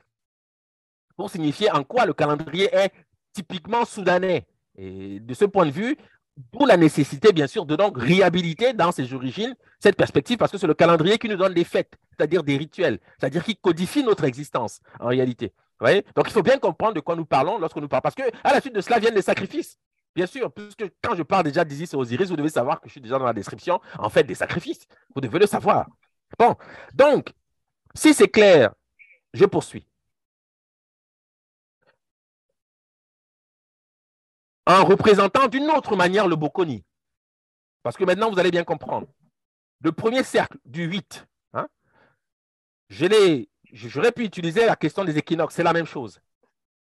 pour signifier en quoi le calendrier est typiquement soudanais. Et de ce point de vue, d'où la nécessité, bien sûr, de donc réhabiliter dans ses origines cette perspective, parce que c'est le calendrier qui nous donne des fêtes, c'est-à-dire des rituels, c'est-à-dire qui codifie notre existence en réalité. Donc il faut bien comprendre de quoi nous parlons lorsque nous parlons, parce que à la suite de cela viennent les sacrifices. Bien sûr, puisque quand je parle déjà d'Isis et Osiris, vous devez savoir que je suis déjà dans la description, en fait, des sacrifices. Vous devez le savoir. Bon, donc, si c'est clair, je poursuis. en représentant d'une autre manière le Bocconi. Parce que maintenant, vous allez bien comprendre. Le premier cercle du 8, hein, j'aurais pu utiliser la question des équinoxes, c'est la même chose.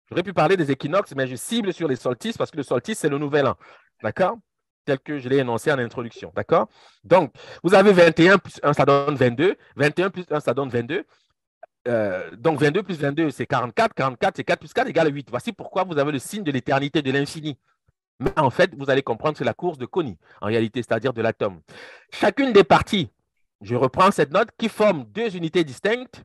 J'aurais pu parler des équinoxes, mais je cible sur les solstices parce que le solstice, c'est le nouvel an. D'accord Tel que je l'ai énoncé en introduction. D'accord Donc, vous avez 21 plus 1, ça donne 22. 21 plus 1, ça donne 22. Euh, donc 22 plus 22, c'est 44. 44, c'est 4 plus 4 égale 8. Voici pourquoi vous avez le signe de l'éternité, de l'infini. Mais en fait, vous allez comprendre, c'est la course de Connie, en réalité, c'est-à-dire de l'atome. Chacune des parties, je reprends cette note, qui forme deux unités distinctes,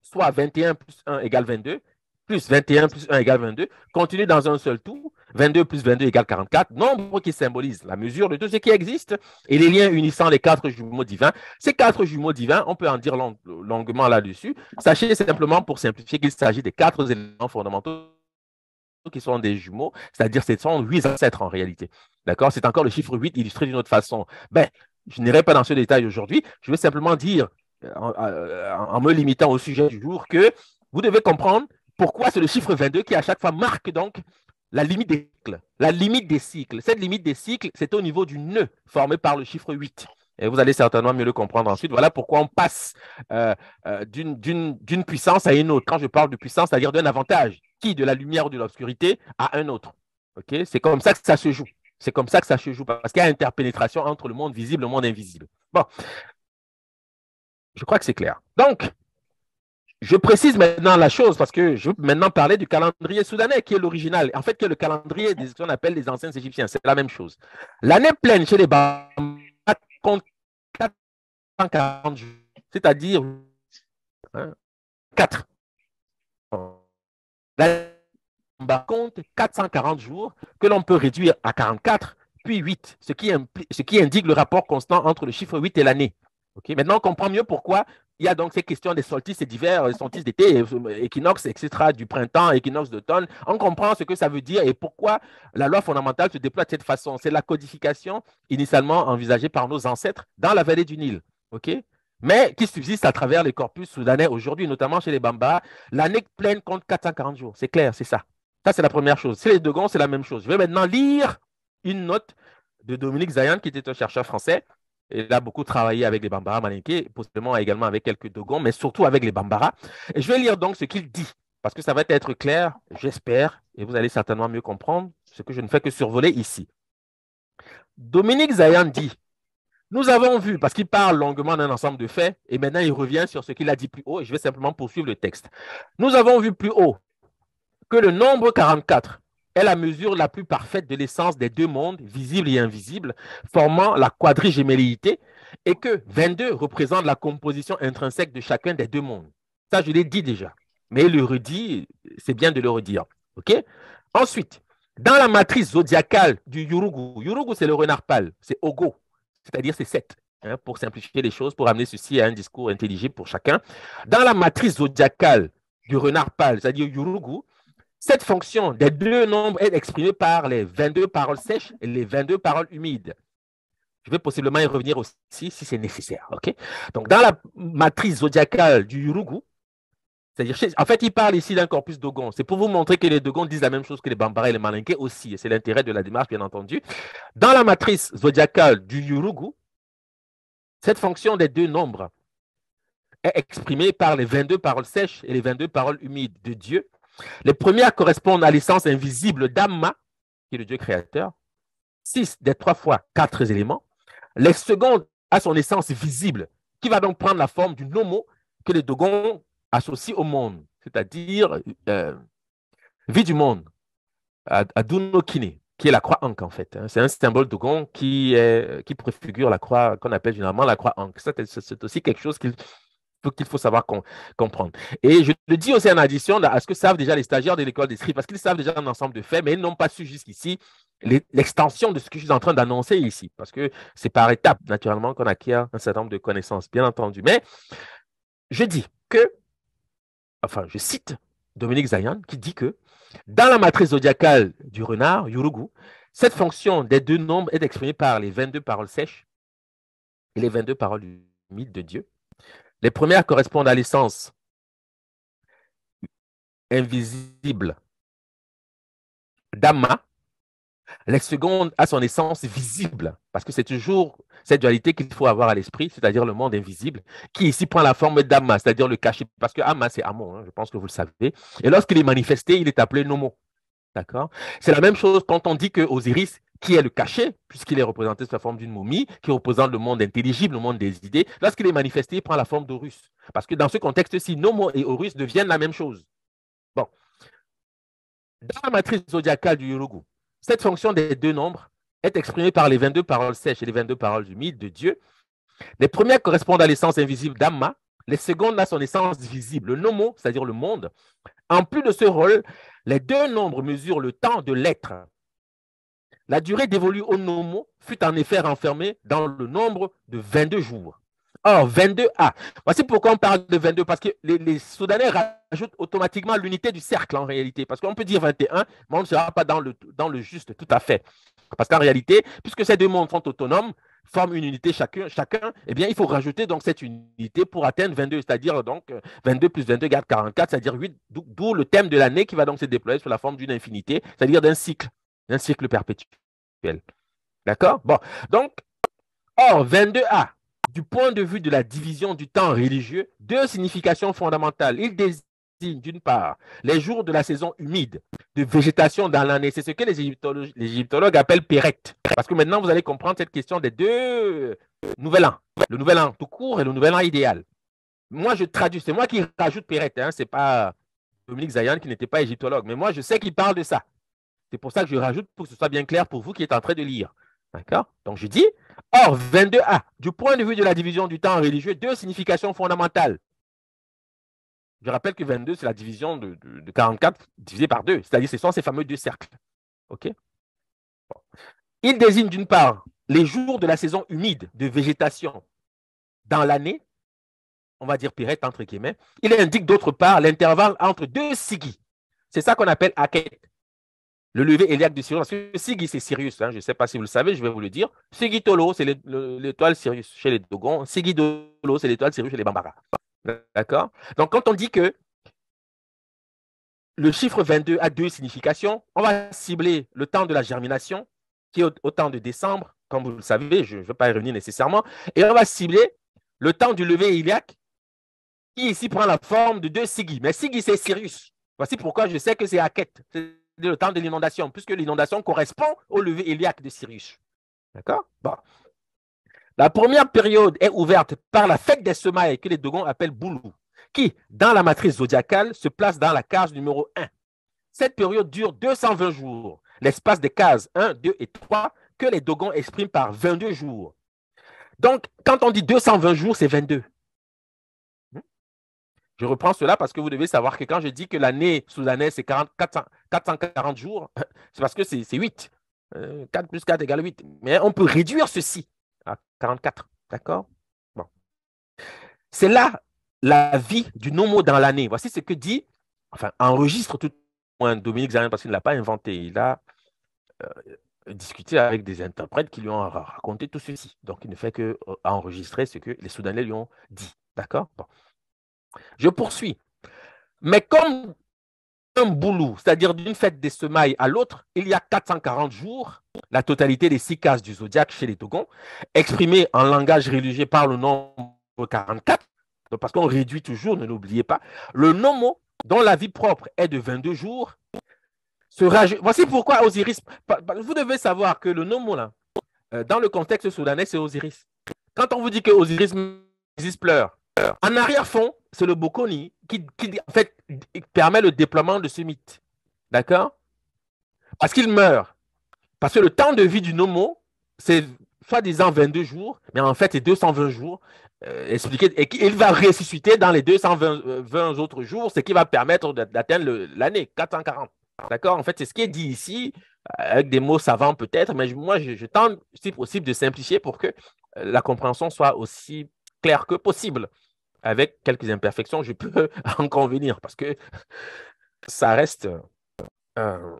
soit 21 plus 1 égale 22, plus 21 plus 1 égale 22, continue dans un seul tour, 22 plus 22 égale 44, nombre qui symbolise la mesure de tout ce qui existe et les liens unissant les quatre jumeaux divins. Ces quatre jumeaux divins, on peut en dire longuement là-dessus. Sachez simplement, pour simplifier, qu'il s'agit des quatre éléments fondamentaux qui sont des jumeaux, c'est-à-dire ce sont huit ancêtres en réalité. D'accord C'est encore le chiffre 8 illustré d'une autre façon. Ben, je n'irai pas dans ce détail aujourd'hui. Je vais simplement dire, en, me limitant au sujet du jour, que vous devez comprendre pourquoi c'est le chiffre 22 qui, à chaque fois, marque donc la limite des cycles. La limite des cycles. Cette limite des cycles, c'est au niveau du nœud formé par le chiffre 8. Et vous allez certainement mieux le comprendre ensuite. Voilà pourquoi on passe euh, euh, d'une puissance à une autre. Quand je parle de puissance, c'est-à-dire d'un avantage de la lumière de l'obscurité à un autre. Ok, c'est comme ça que ça se joue. C'est comme ça que ça se joue parce qu'il y a interpénétration entre le monde visible et le monde invisible. Bon, je crois que c'est clair. Donc, je précise maintenant la chose parce que je veux maintenant parler du calendrier soudanais qui est l'original. En fait, que le calendrier des qu'on appelle les anciens Égyptiens, c'est la même chose. L'année pleine chez les Bambas compte 440 jours, c'est-à-dire 4. Hein, la compte 440 jours que l'on peut réduire à 44, puis 8, ce qui, indique le rapport constant entre le chiffre 8 et l'année. Maintenant, on comprend mieux pourquoi il y a donc ces questions des solstices d'hiver, d'hiver, solstices d'été, euh, équinoxes, etc., du printemps, équinoxes d'automne. On comprend ce que ça veut dire et pourquoi la loi fondamentale se déploie de cette façon. C'est la codification initialement envisagée par nos ancêtres dans la vallée du Nil. OK mais qui subsiste à travers les corpus soudanais aujourd'hui, notamment chez les Bambara, L'année pleine compte 440 jours, c'est clair, c'est ça. Ça, c'est la première chose. C'est les Dogons, c'est la même chose. Je vais maintenant lire une note de Dominique Zayan, qui était un chercheur français. Il a beaucoup travaillé avec les Bambara Malinké, possiblement également avec quelques Dogons, mais surtout avec les Bambara. Et je vais lire donc ce qu'il dit, parce que ça va être clair, j'espère, et vous allez certainement mieux comprendre ce que je ne fais que survoler ici. Dominique Zayan dit nous avons vu, parce qu'il parle longuement d'un ensemble de faits, et maintenant il revient sur ce qu'il a dit plus haut, et je vais simplement poursuivre le texte. Nous avons vu plus haut que le nombre 44 est la mesure la plus parfaite de l'essence des deux mondes, visible et invisible, formant la quadrigéméléité, et que 22 représente la composition intrinsèque de chacun des deux mondes. Ça, je l'ai dit déjà, mais il le redit, c'est bien de le redire. OK Ensuite, dans la matrice zodiacale du Yurugu, Yurugu, c'est le renard pâle, c'est Ogo, c'est-à-dire c'est 7, hein, pour simplifier les choses, pour amener ceci à un discours intelligible pour chacun. Dans la matrice zodiacale du renard pâle, c'est-à-dire Yurugu, cette fonction des deux nombres est exprimée par les 22 paroles sèches et les 22 paroles humides. Je vais possiblement y revenir aussi si c'est nécessaire. Donc, dans la matrice zodiacale du Yurugu, c'est-à-dire, en fait, il parle ici d'un corpus Dogon. C'est pour vous montrer que les Dogons disent la même chose que les Bambara et les Malinqués aussi. Et c'est l'intérêt de la démarche, bien entendu. Dans la matrice zodiacale du Yurugu, cette fonction des deux nombres est exprimée par les 22 paroles sèches et les 22 paroles humides de Dieu. Les premières correspondent à l'essence invisible d'Amma, qui est le Dieu créateur. Six des trois fois quatre éléments. Les secondes à son essence visible, qui va donc prendre la forme du nomo que les Dogons associé au monde, c'est-à-dire euh, vie du monde, à, qui est la croix Ankh en fait. Hein. C'est un symbole dogon qui, qui préfigure la croix qu'on appelle généralement la croix Ankh. C'est aussi quelque chose qu'il qu'il faut savoir comprendre. Et je le dis aussi en addition à ce que savent déjà les stagiaires de l'école d'esprit, parce qu'ils savent déjà un ensemble de faits, mais ils n'ont pas su jusqu'ici l'extension de ce que je suis en train d'annoncer ici, parce que c'est par étapes, naturellement, qu'on acquiert un certain nombre de connaissances, bien entendu. Mais je dis que enfin, je cite Dominique Zayan qui dit que dans la matrice zodiacale du renard, Yurugu, cette fonction des deux nombres est exprimée par les 22 paroles sèches et les 22 paroles humides de Dieu. Les premières correspondent à l'essence invisible d'Ama, L'ex-seconde a son essence visible, parce que c'est toujours cette dualité qu'il faut avoir à l'esprit, c'est-à-dire le monde invisible, qui ici prend la forme d'Ama, c'est-à-dire le caché, parce que Ama, c'est Amon, hein, je pense que vous le savez. Et lorsqu'il est manifesté, il est appelé Nomo. D'accord C'est la même chose quand on dit que Osiris, qui est le caché, puisqu'il est représenté sous la forme d'une momie, qui représente le monde intelligible, le monde des idées, lorsqu'il est manifesté, il prend la forme d'Horus. Parce que dans ce contexte-ci, Nomo et Horus deviennent la même chose. Bon. Dans la matrice zodiacale du Yorugu, cette fonction des deux nombres est exprimée par les 22 paroles sèches et les 22 paroles humides de Dieu. Les premières correspondent à l'essence invisible d'Amma, les secondes à son essence visible, le nomo, c'est-à-dire le monde. En plus de ce rôle, les deux nombres mesurent le temps de l'être. La durée dévolue au nomo fut en effet renfermée dans le nombre de 22 jours. Or, 22A. Voici pourquoi on parle de 22, parce que les, Soudanais rajoutent automatiquement l'unité du cercle en réalité, parce qu'on peut dire 21, mais on ne sera pas dans le, dans le juste tout à fait. Parce qu'en réalité, puisque ces deux mondes sont autonomes, forment une unité chacun, chacun, eh bien, il faut rajouter donc cette unité pour atteindre 22, c'est-à-dire donc 22 euh, plus 22 garde 44, c'est-à-dire 8, d'où le thème de l'année qui va donc se déployer sous la forme d'une infinité, c'est-à-dire d'un cycle, d'un cycle perpétuel. D'accord Bon, donc, or, 22A, du point de vue de la division du temps religieux, deux significations fondamentales. Il désigne d'une part les jours de la saison humide de végétation dans l'année. C'est ce que les égyptologues, appellent Pérette. Parce que maintenant, vous allez comprendre cette question des deux euh, nouvel an. Le nouvel an tout court et le nouvel an idéal. Moi, je traduis. C'est moi qui rajoute Pérette. Hein. Ce n'est pas Dominique Zayan qui n'était pas égyptologue. Mais moi, je sais qu'il parle de ça. C'est pour ça que je rajoute pour que ce soit bien clair pour vous qui êtes en train de lire. D'accord Donc je dis, or 22a, du point de vue de la division du temps religieux, deux significations fondamentales. Je rappelle que 22, c'est la division de, 44 divisé par 2, c'est-à-dire ce sont ces fameux deux cercles. OK Il désigne d'une part les jours de la saison humide de végétation dans l'année, on va dire pirette entre guillemets. Il indique d'autre part l'intervalle entre deux sigis. C'est ça qu'on appelle aquette le lever éliaque de Sirius, parce que Sigi, c'est Sirius, hein. je ne sais pas si vous le savez, je vais vous le dire. Tolo, c'est l'étoile Sirius chez les Dogons. Tolo, c'est l'étoile Sirius chez les Bambara. D'accord Donc, quand on dit que le chiffre 22 a deux significations, on va cibler le temps de la germination, qui est au, temps de décembre, comme vous le savez, je ne vais pas y revenir nécessairement, et on va cibler le temps du lever iliaque, qui ici prend la forme de deux Sigi. Mais Sigi, c'est Sirius. Voici pourquoi je sais que c'est à C'est le temps de l'inondation, puisque l'inondation correspond au lever iliaque de Sirius. D'accord La première période est ouverte par la fête des semailles que les Dogons appellent Boulou, qui, dans la matrice zodiacale, se place dans la case numéro 1. Cette période dure 220 jours, l'espace des cases 1, 2 et 3 que les Dogons expriment par 22 jours. Donc, quand on dit 220 jours, c'est 22. Je reprends cela parce que vous devez savoir que quand je dis que l'année soudanaise, c'est 440 jours, c'est parce que c'est 8. 4 euh, plus 4 égale 8. Mais on peut réduire ceci à 44. D'accord Bon. C'est là la vie du nomo dans l'année. Voici ce que dit, enfin, enregistre tout moins Dominique Zarin parce qu'il ne l'a pas inventé. Il a euh, discuté avec des interprètes qui lui ont raconté tout ceci. Donc, il ne fait qu'enregistrer euh, ce que les Soudanais lui ont dit. D'accord bon. Je poursuis. Mais comme un boulou, c'est-à-dire d'une fête des semailles à l'autre, il y a 440 jours, la totalité des six cases du zodiaque chez les Togons, exprimée en langage religieux par le nombre 44, parce qu'on réduit toujours, ne l'oubliez pas, le nomo dont la vie propre est de 22 jours, sera... Voici pourquoi Osiris, vous devez savoir que le nomo, là, euh, dans le contexte soudanais, c'est Osiris. Quand on vous dit que Osiris, pleure, euh, en arrière-fond, c'est le Bocconi qui, permet le déploiement de ce mythe. D'accord Parce qu'il meurt. Parce que le temps de vie du Nomo, c'est soi-disant 22 jours, mais en fait, c'est 220 jours. Euh, et il va ressusciter dans les 220 autres jours, ce qui va permettre d'atteindre l'année 440. D'accord En fait, c'est ce qui est dit ici, euh, avec des mots savants peut-être, mais moi, je, je tente, si possible, de simplifier pour que la compréhension soit aussi clair que possible, avec quelques imperfections, je peux en convenir, parce que ça reste euh,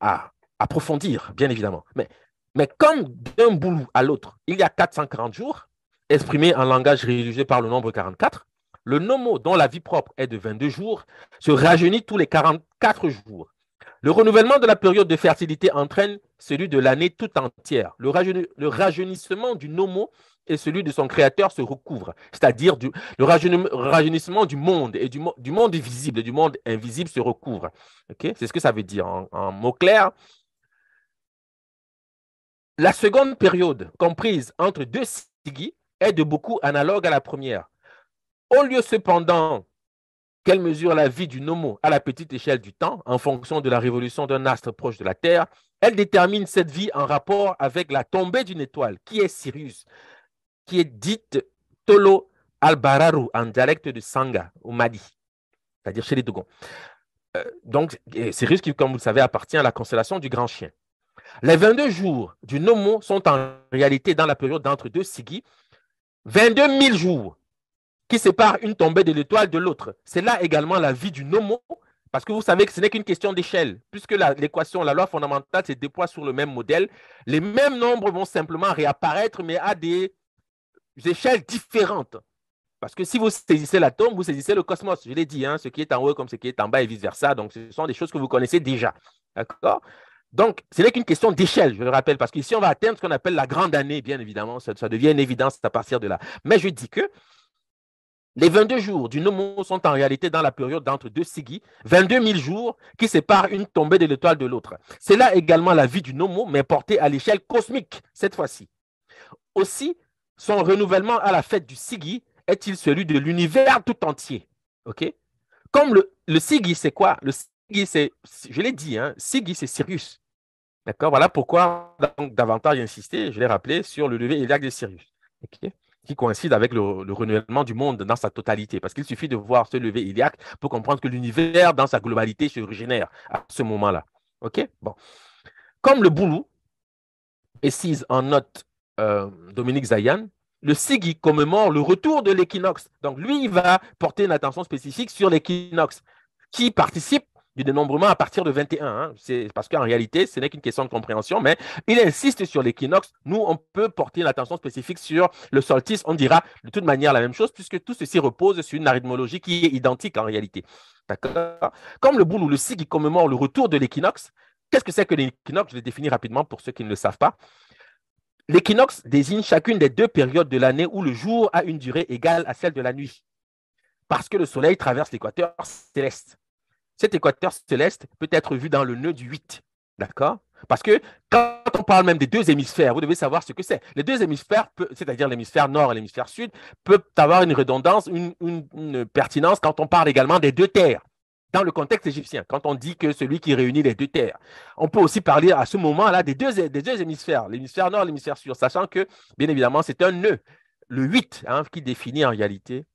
à approfondir, bien évidemment. Mais, mais comme d'un boulot à l'autre, il y a 440 jours, exprimé en langage rédigé par le nombre 44, le nomo dont la vie propre est de 22 jours se rajeunit tous les 44 jours. Le renouvellement de la période de fertilité entraîne celui de l'année toute entière. le rajeunissement du nomo et celui de son créateur se recouvre, c'est-à-dire le rajeunissement du monde et du, monde visible et du monde invisible se recouvre. C'est ce que ça veut dire en, en mots clairs. La seconde période, comprise entre deux sigis, est de beaucoup analogue à la première. Au lieu cependant qu'elle mesure la vie du nomo à la petite échelle du temps, en fonction de la révolution d'un astre proche de la Terre, elle détermine cette vie en rapport avec la tombée d'une étoile, qui est Sirius, qui est dite Tolo Albararu en dialecte de Sangha au Mali, c'est-à-dire chez les Dogons. Euh, donc, Cyrus, qui, comme vous le savez, appartient à la constellation du Grand Chien. Les 22 jours du Nomo sont en réalité dans la période d'entre deux Sigi, 22 000 jours qui séparent une tombée de l'étoile de l'autre. C'est là également la vie du Nomo, parce que vous savez que ce n'est qu'une question d'échelle, puisque l'équation, la, la, loi fondamentale se déploie sur le même modèle. Les mêmes nombres vont simplement réapparaître, mais à des échelles différentes. Parce que si vous saisissez l'atome, vous saisissez le cosmos. Je l'ai dit, hein, ce qui est en haut comme ce qui est en bas et vice-versa. Donc, ce sont des choses que vous connaissez déjà. D'accord donc, ce n'est qu'une question d'échelle, je le rappelle, parce qu'ici, on va atteindre ce qu'on appelle la grande année, bien évidemment. Ça, ça, devient une évidence à partir de là. Mais je dis que les 22 jours du Nomo sont en réalité dans la période d'entre deux Sigi, 22 000 jours qui séparent une tombée de l'étoile de l'autre. C'est là également la vie du Nomo, mais portée à l'échelle cosmique cette fois-ci. Aussi, son renouvellement à la fête du Sigi est-il celui de l'univers tout entier OK Comme le, le Sigi, c'est quoi Le Sigi, c'est, je l'ai dit, hein, Sigi, c'est Sirius. D'accord Voilà pourquoi, donc, davantage insisté, je l'ai rappelé, sur le lever iliaque de Sirius. qui coïncide avec le, renouvellement du monde dans sa totalité. Parce qu'il suffit de voir ce lever iliaque pour comprendre que l'univers dans sa globalité se régénère à ce moment-là. OK Bon. Comme le boulou, précise en note euh, Dominique Zayan, le qui commémore le retour de l'équinoxe. Donc lui, il va porter une attention spécifique sur l'équinoxe qui participe du dénombrement à partir de 21. Hein. C'est parce qu'en réalité, ce n'est qu'une question de compréhension, mais il insiste sur l'équinoxe. Nous, on peut porter une attention spécifique sur le solstice. On dira de toute manière la même chose, puisque tout ceci repose sur une arithmologie qui est identique en réalité. D'accord Comme le boule ou le sig qui commémore le retour de l'équinoxe, qu'est-ce que c'est que l'équinoxe Je vais définir rapidement pour ceux qui ne le savent pas. L'équinoxe désigne chacune des deux périodes de l'année où le jour a une durée égale à celle de la nuit, parce que le Soleil traverse l'équateur céleste. Cet équateur céleste peut être vu dans le nœud du 8, d'accord Parce que quand on parle même des deux hémisphères, vous devez savoir ce que c'est. Les deux hémisphères, c'est-à-dire l'hémisphère nord et l'hémisphère sud, peuvent avoir une redondance, une pertinence quand on parle également des deux terres dans le contexte égyptien, quand on dit que celui qui réunit les deux terres. On peut aussi parler à ce moment-là des deux, hémisphères, l'hémisphère nord, l'hémisphère sud, sachant que, bien évidemment, c'est un nœud, le 8, hein, qui définit en réalité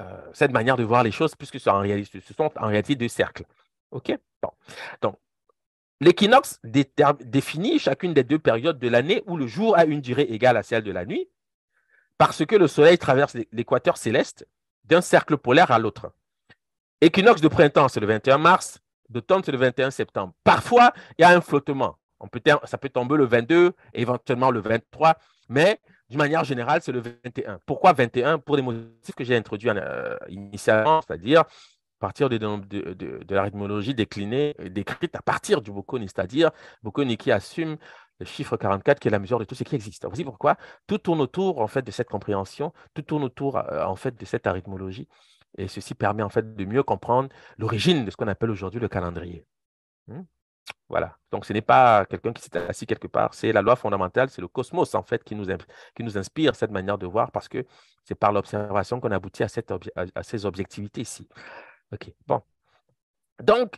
euh, cette manière de voir les choses, puisque ce, sont en réalité deux cercles. OK Donc, l'équinoxe définit chacune des deux périodes de l'année où le jour a une durée égale à celle de la nuit, parce que le Soleil traverse l'équateur céleste d'un cercle polaire à l'autre. Équinoxe de printemps, c'est le 21 mars. D'automne, c'est le 21 septembre. Parfois, il y a un flottement. On ça peut tomber le 22, éventuellement le 23, mais d'une manière générale, c'est le 21. Pourquoi 21 Pour des motifs que j'ai introduits euh, initialement, c'est-à-dire à partir de, de, de, déclinée, décrite à partir du Bokoni, c'est-à-dire Bocconi qui assume le chiffre 44 qui est la mesure de tout ce qui existe. Voici pourquoi tout tourne autour en fait de cette compréhension, tout tourne autour euh, en fait de cette arithmologie. Et ceci permet en fait de mieux comprendre l'origine de ce qu'on appelle aujourd'hui le calendrier. Hmm? Voilà. Donc, ce n'est pas quelqu'un qui s'est assis quelque part, c'est la loi fondamentale, c'est le cosmos, en fait, qui nous, qui nous inspire cette manière de voir parce que c'est par l'observation qu'on aboutit à, à, ces objectivités ici. OK, bon. Donc,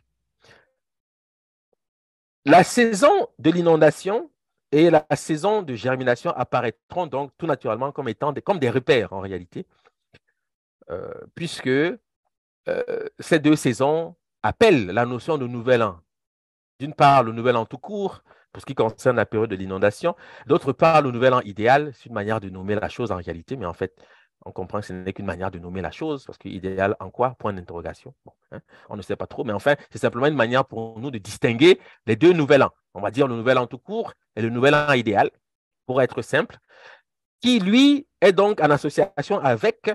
la saison de l'inondation et la saison de germination apparaîtront donc tout naturellement comme étant comme des repères en réalité euh, puisque euh, ces deux saisons appellent la notion de nouvel an. D'une part, le nouvel an tout court, pour ce qui concerne la période de l'inondation. D'autre part, le nouvel an idéal, c'est une manière de nommer la chose en réalité, mais en fait, on comprend que ce n'est qu'une manière de nommer la chose, parce que idéal en quoi Point d'interrogation. Hein, on ne sait pas trop, mais enfin, c'est simplement une manière pour nous de distinguer les deux nouvel an. On va dire le nouvel an tout court et le nouvel an idéal, pour être simple, qui lui est donc en association avec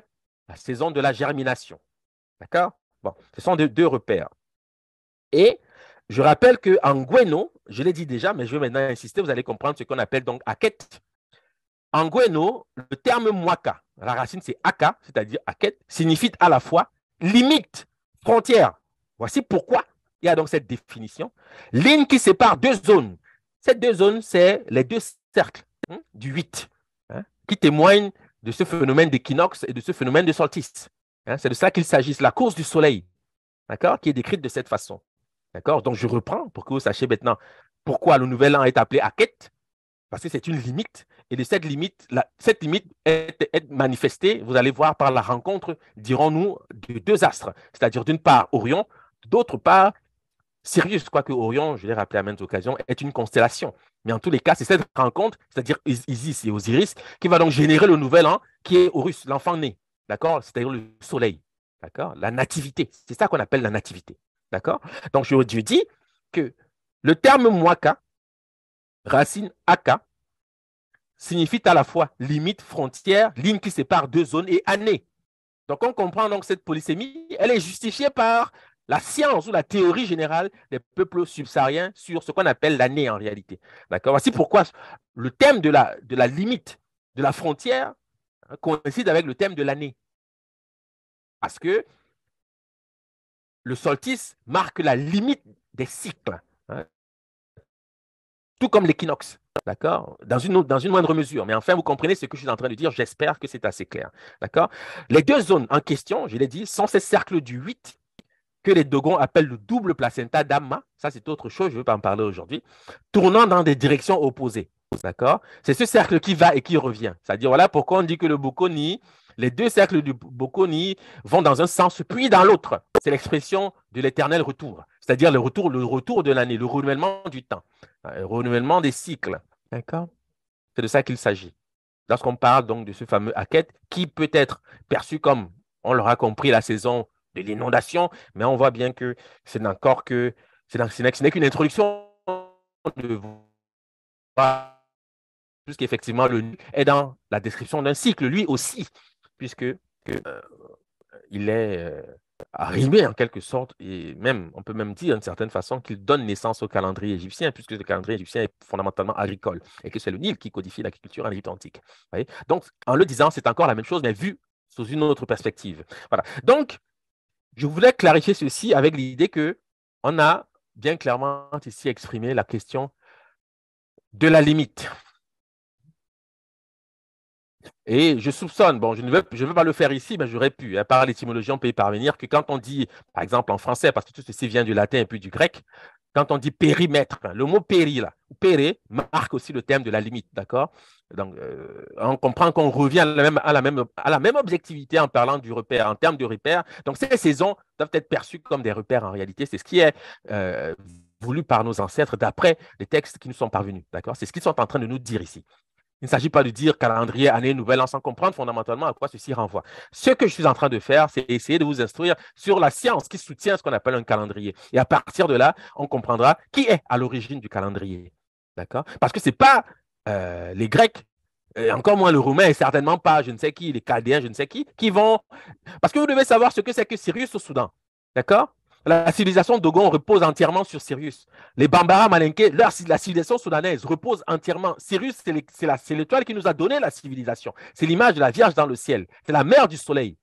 saison de la germination. D'accord Bon, ce sont deux, repères. Et je rappelle qu'en Guéno, je l'ai dit déjà, mais je vais maintenant insister, vous allez comprendre ce qu'on appelle donc aquette. En Guéno, le terme mwaka, la racine c'est aka, c'est-à-dire aquette, signifie à la fois limite, frontière. Voici pourquoi il y a donc cette définition. Ligne qui sépare deux zones. Ces deux zones, c'est les deux cercles hein, du 8, hein, qui témoignent de ce phénomène d'équinoxe et de ce phénomène de solstice. Hein, c'est de ça qu'il s'agisse, la course du soleil, d'accord, qui est décrite de cette façon. D'accord Donc, je reprends pour que vous sachiez maintenant pourquoi le nouvel an est appelé Aket, parce que c'est une limite. Et de cette limite, cette limite est, est, manifestée, vous allez voir, par la rencontre, dirons-nous, de deux astres, c'est-à-dire d'une part Orion, d'autre part Sirius, quoique Orion, je l'ai rappelé à maintes occasions, est une constellation. Mais en tous les cas, c'est cette rencontre, c'est-à-dire Isis et Osiris, qui va donc générer le nouvel an qui est Horus, l'enfant né. D'accord C'est-à-dire le soleil. D'accord La nativité. C'est ça qu'on appelle la nativité. D'accord Donc, je, dis que le terme Mwaka, racine Aka, signifie à la fois limite, frontière, ligne qui sépare deux zones et année. Donc, on comprend donc cette polysémie, elle est justifiée par la science ou la théorie générale des peuples subsahariens sur ce qu'on appelle l'année en réalité. D'accord Voici pourquoi le thème de la, limite de la frontière hein, coïncide avec le thème de l'année. Parce que le solstice marque la limite des cycles, hein. tout comme l'équinoxe. D'accord dans une, dans une moindre mesure. Mais enfin, vous comprenez ce que je suis en train de dire. J'espère que c'est assez clair. D'accord Les deux zones en question, je l'ai dit, sont ces cercles du 8 que les Dogons appellent le double placenta d'Amma, ça c'est autre chose, je ne veux pas en parler aujourd'hui, tournant dans des directions opposées. D'accord C'est ce cercle qui va et qui revient. C'est-à-dire, voilà pourquoi on dit que le Bokoni, les deux cercles du Bocconi vont dans un sens puis dans l'autre. C'est l'expression de l'éternel retour, c'est-à-dire le retour, le retour de l'année, le renouvellement du temps, le renouvellement des cycles. D'accord C'est de ça qu'il s'agit. Lorsqu'on parle donc de ce fameux Hackett, qui peut être perçu comme, on l'aura compris, la saison de l'inondation, mais on voit bien que c'est encore que ce n'est qu'une introduction de puisqu'effectivement le est dans la description d'un cycle lui aussi, puisque euh, est euh, arrimé arrivé en quelque sorte, et même, on peut même dire d'une certaine façon qu'il donne naissance au calendrier égyptien, puisque le calendrier égyptien est fondamentalement agricole, et que c'est le Nil qui codifie l'agriculture en Égypte antique. Donc, en le disant, c'est encore la même chose, mais vu sous une autre perspective. Voilà. Donc, je voulais clarifier ceci avec l'idée que on a bien clairement ici exprimé la question de la limite. Et je soupçonne, bon, je ne veux, pas le faire ici, mais j'aurais pu. Hein, par l'étymologie, on peut y parvenir que quand on dit, par exemple, en français, parce que tout ceci vient du latin et puis du grec, quand on dit périmètre, hein, le mot péri, là, péré, marque aussi le thème de la limite, d'accord Donc, euh, on comprend qu'on revient à la, même, objectivité en parlant du repère, en termes de repère. Donc, ces saisons doivent être perçues comme des repères en réalité. C'est ce qui est euh, voulu par nos ancêtres d'après les textes qui nous sont parvenus, d'accord C'est ce qu'ils sont en train de nous dire ici. Il ne s'agit pas de dire calendrier, année nouvelle, sans comprendre fondamentalement à quoi ceci renvoie. Ce que je suis en train de faire, c'est essayer de vous instruire sur la science qui soutient ce qu'on appelle un calendrier. Et à partir de là, on comprendra qui est à l'origine du calendrier. D'accord Parce que ce n'est pas euh, les Grecs et encore moins le Roumain, et certainement pas, je ne sais qui, les Chaldéens, je ne sais qui, qui vont. Parce que vous devez savoir ce que c'est que Sirius au Soudan. D'accord la civilisation Dogon repose entièrement sur Sirius. Les Bambara Malinké, la civilisation soudanaise repose entièrement. Sirius, c'est l'étoile qui nous a donné la civilisation. C'est l'image de la Vierge dans le ciel. C'est la mère du soleil.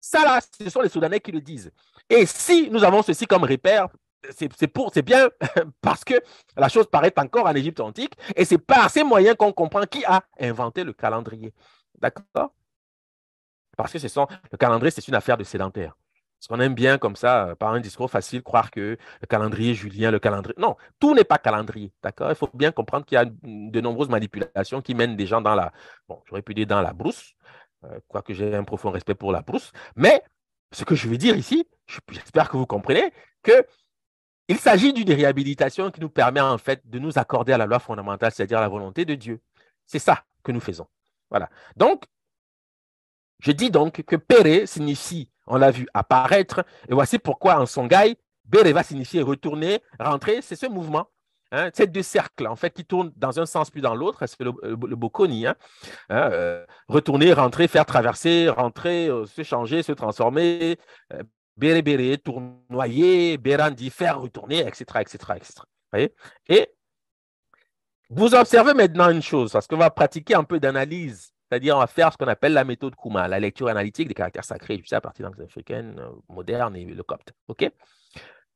Ça, là, ce sont les Soudanais qui le disent. Et si nous avons ceci comme repère, c'est bien parce que la chose paraît encore en Égypte antique et c'est par ces moyens qu'on comprend qui a inventé le calendrier. D'accord Parce que ce sont, le calendrier, c'est une affaire de sédentaire. Parce qu'on aime bien comme ça, euh, par un discours facile, croire que le calendrier julien, le calendrier. Non, tout n'est pas calendrier, d'accord Il faut bien comprendre qu'il y a de nombreuses manipulations qui mènent des gens dans la. Bon, j'aurais pu dire dans la brousse, euh, quoique j'ai un profond respect pour la brousse. Mais ce que je veux dire ici, j'espère que vous comprenez, que il s'agit d'une réhabilitation qui nous permet en fait de nous accorder à la loi fondamentale, c'est-à-dire la volonté de Dieu. C'est ça que nous faisons. Voilà. Donc, je dis donc que Péré signifie on l'a vu apparaître. Et voici pourquoi en Songhai, va signifier « retourner, rentrer. C'est ce mouvement. C'est hein, ces deux cercles, en fait, qui tournent dans un sens puis dans l'autre, c'est le, le, le hein, hein, euh, retourner, rentrer, faire traverser, rentrer, euh, se changer, se transformer, euh, béré, tournoyer, bérandi, faire retourner, etc., etc., etc. Et vous observez maintenant une chose, parce qu'on va pratiquer un peu d'analyse c'est-à-dire, on va faire ce qu'on appelle la méthode Kuma, la lecture analytique des caractères sacrés, à partir de africaines euh, moderne et le copte. OK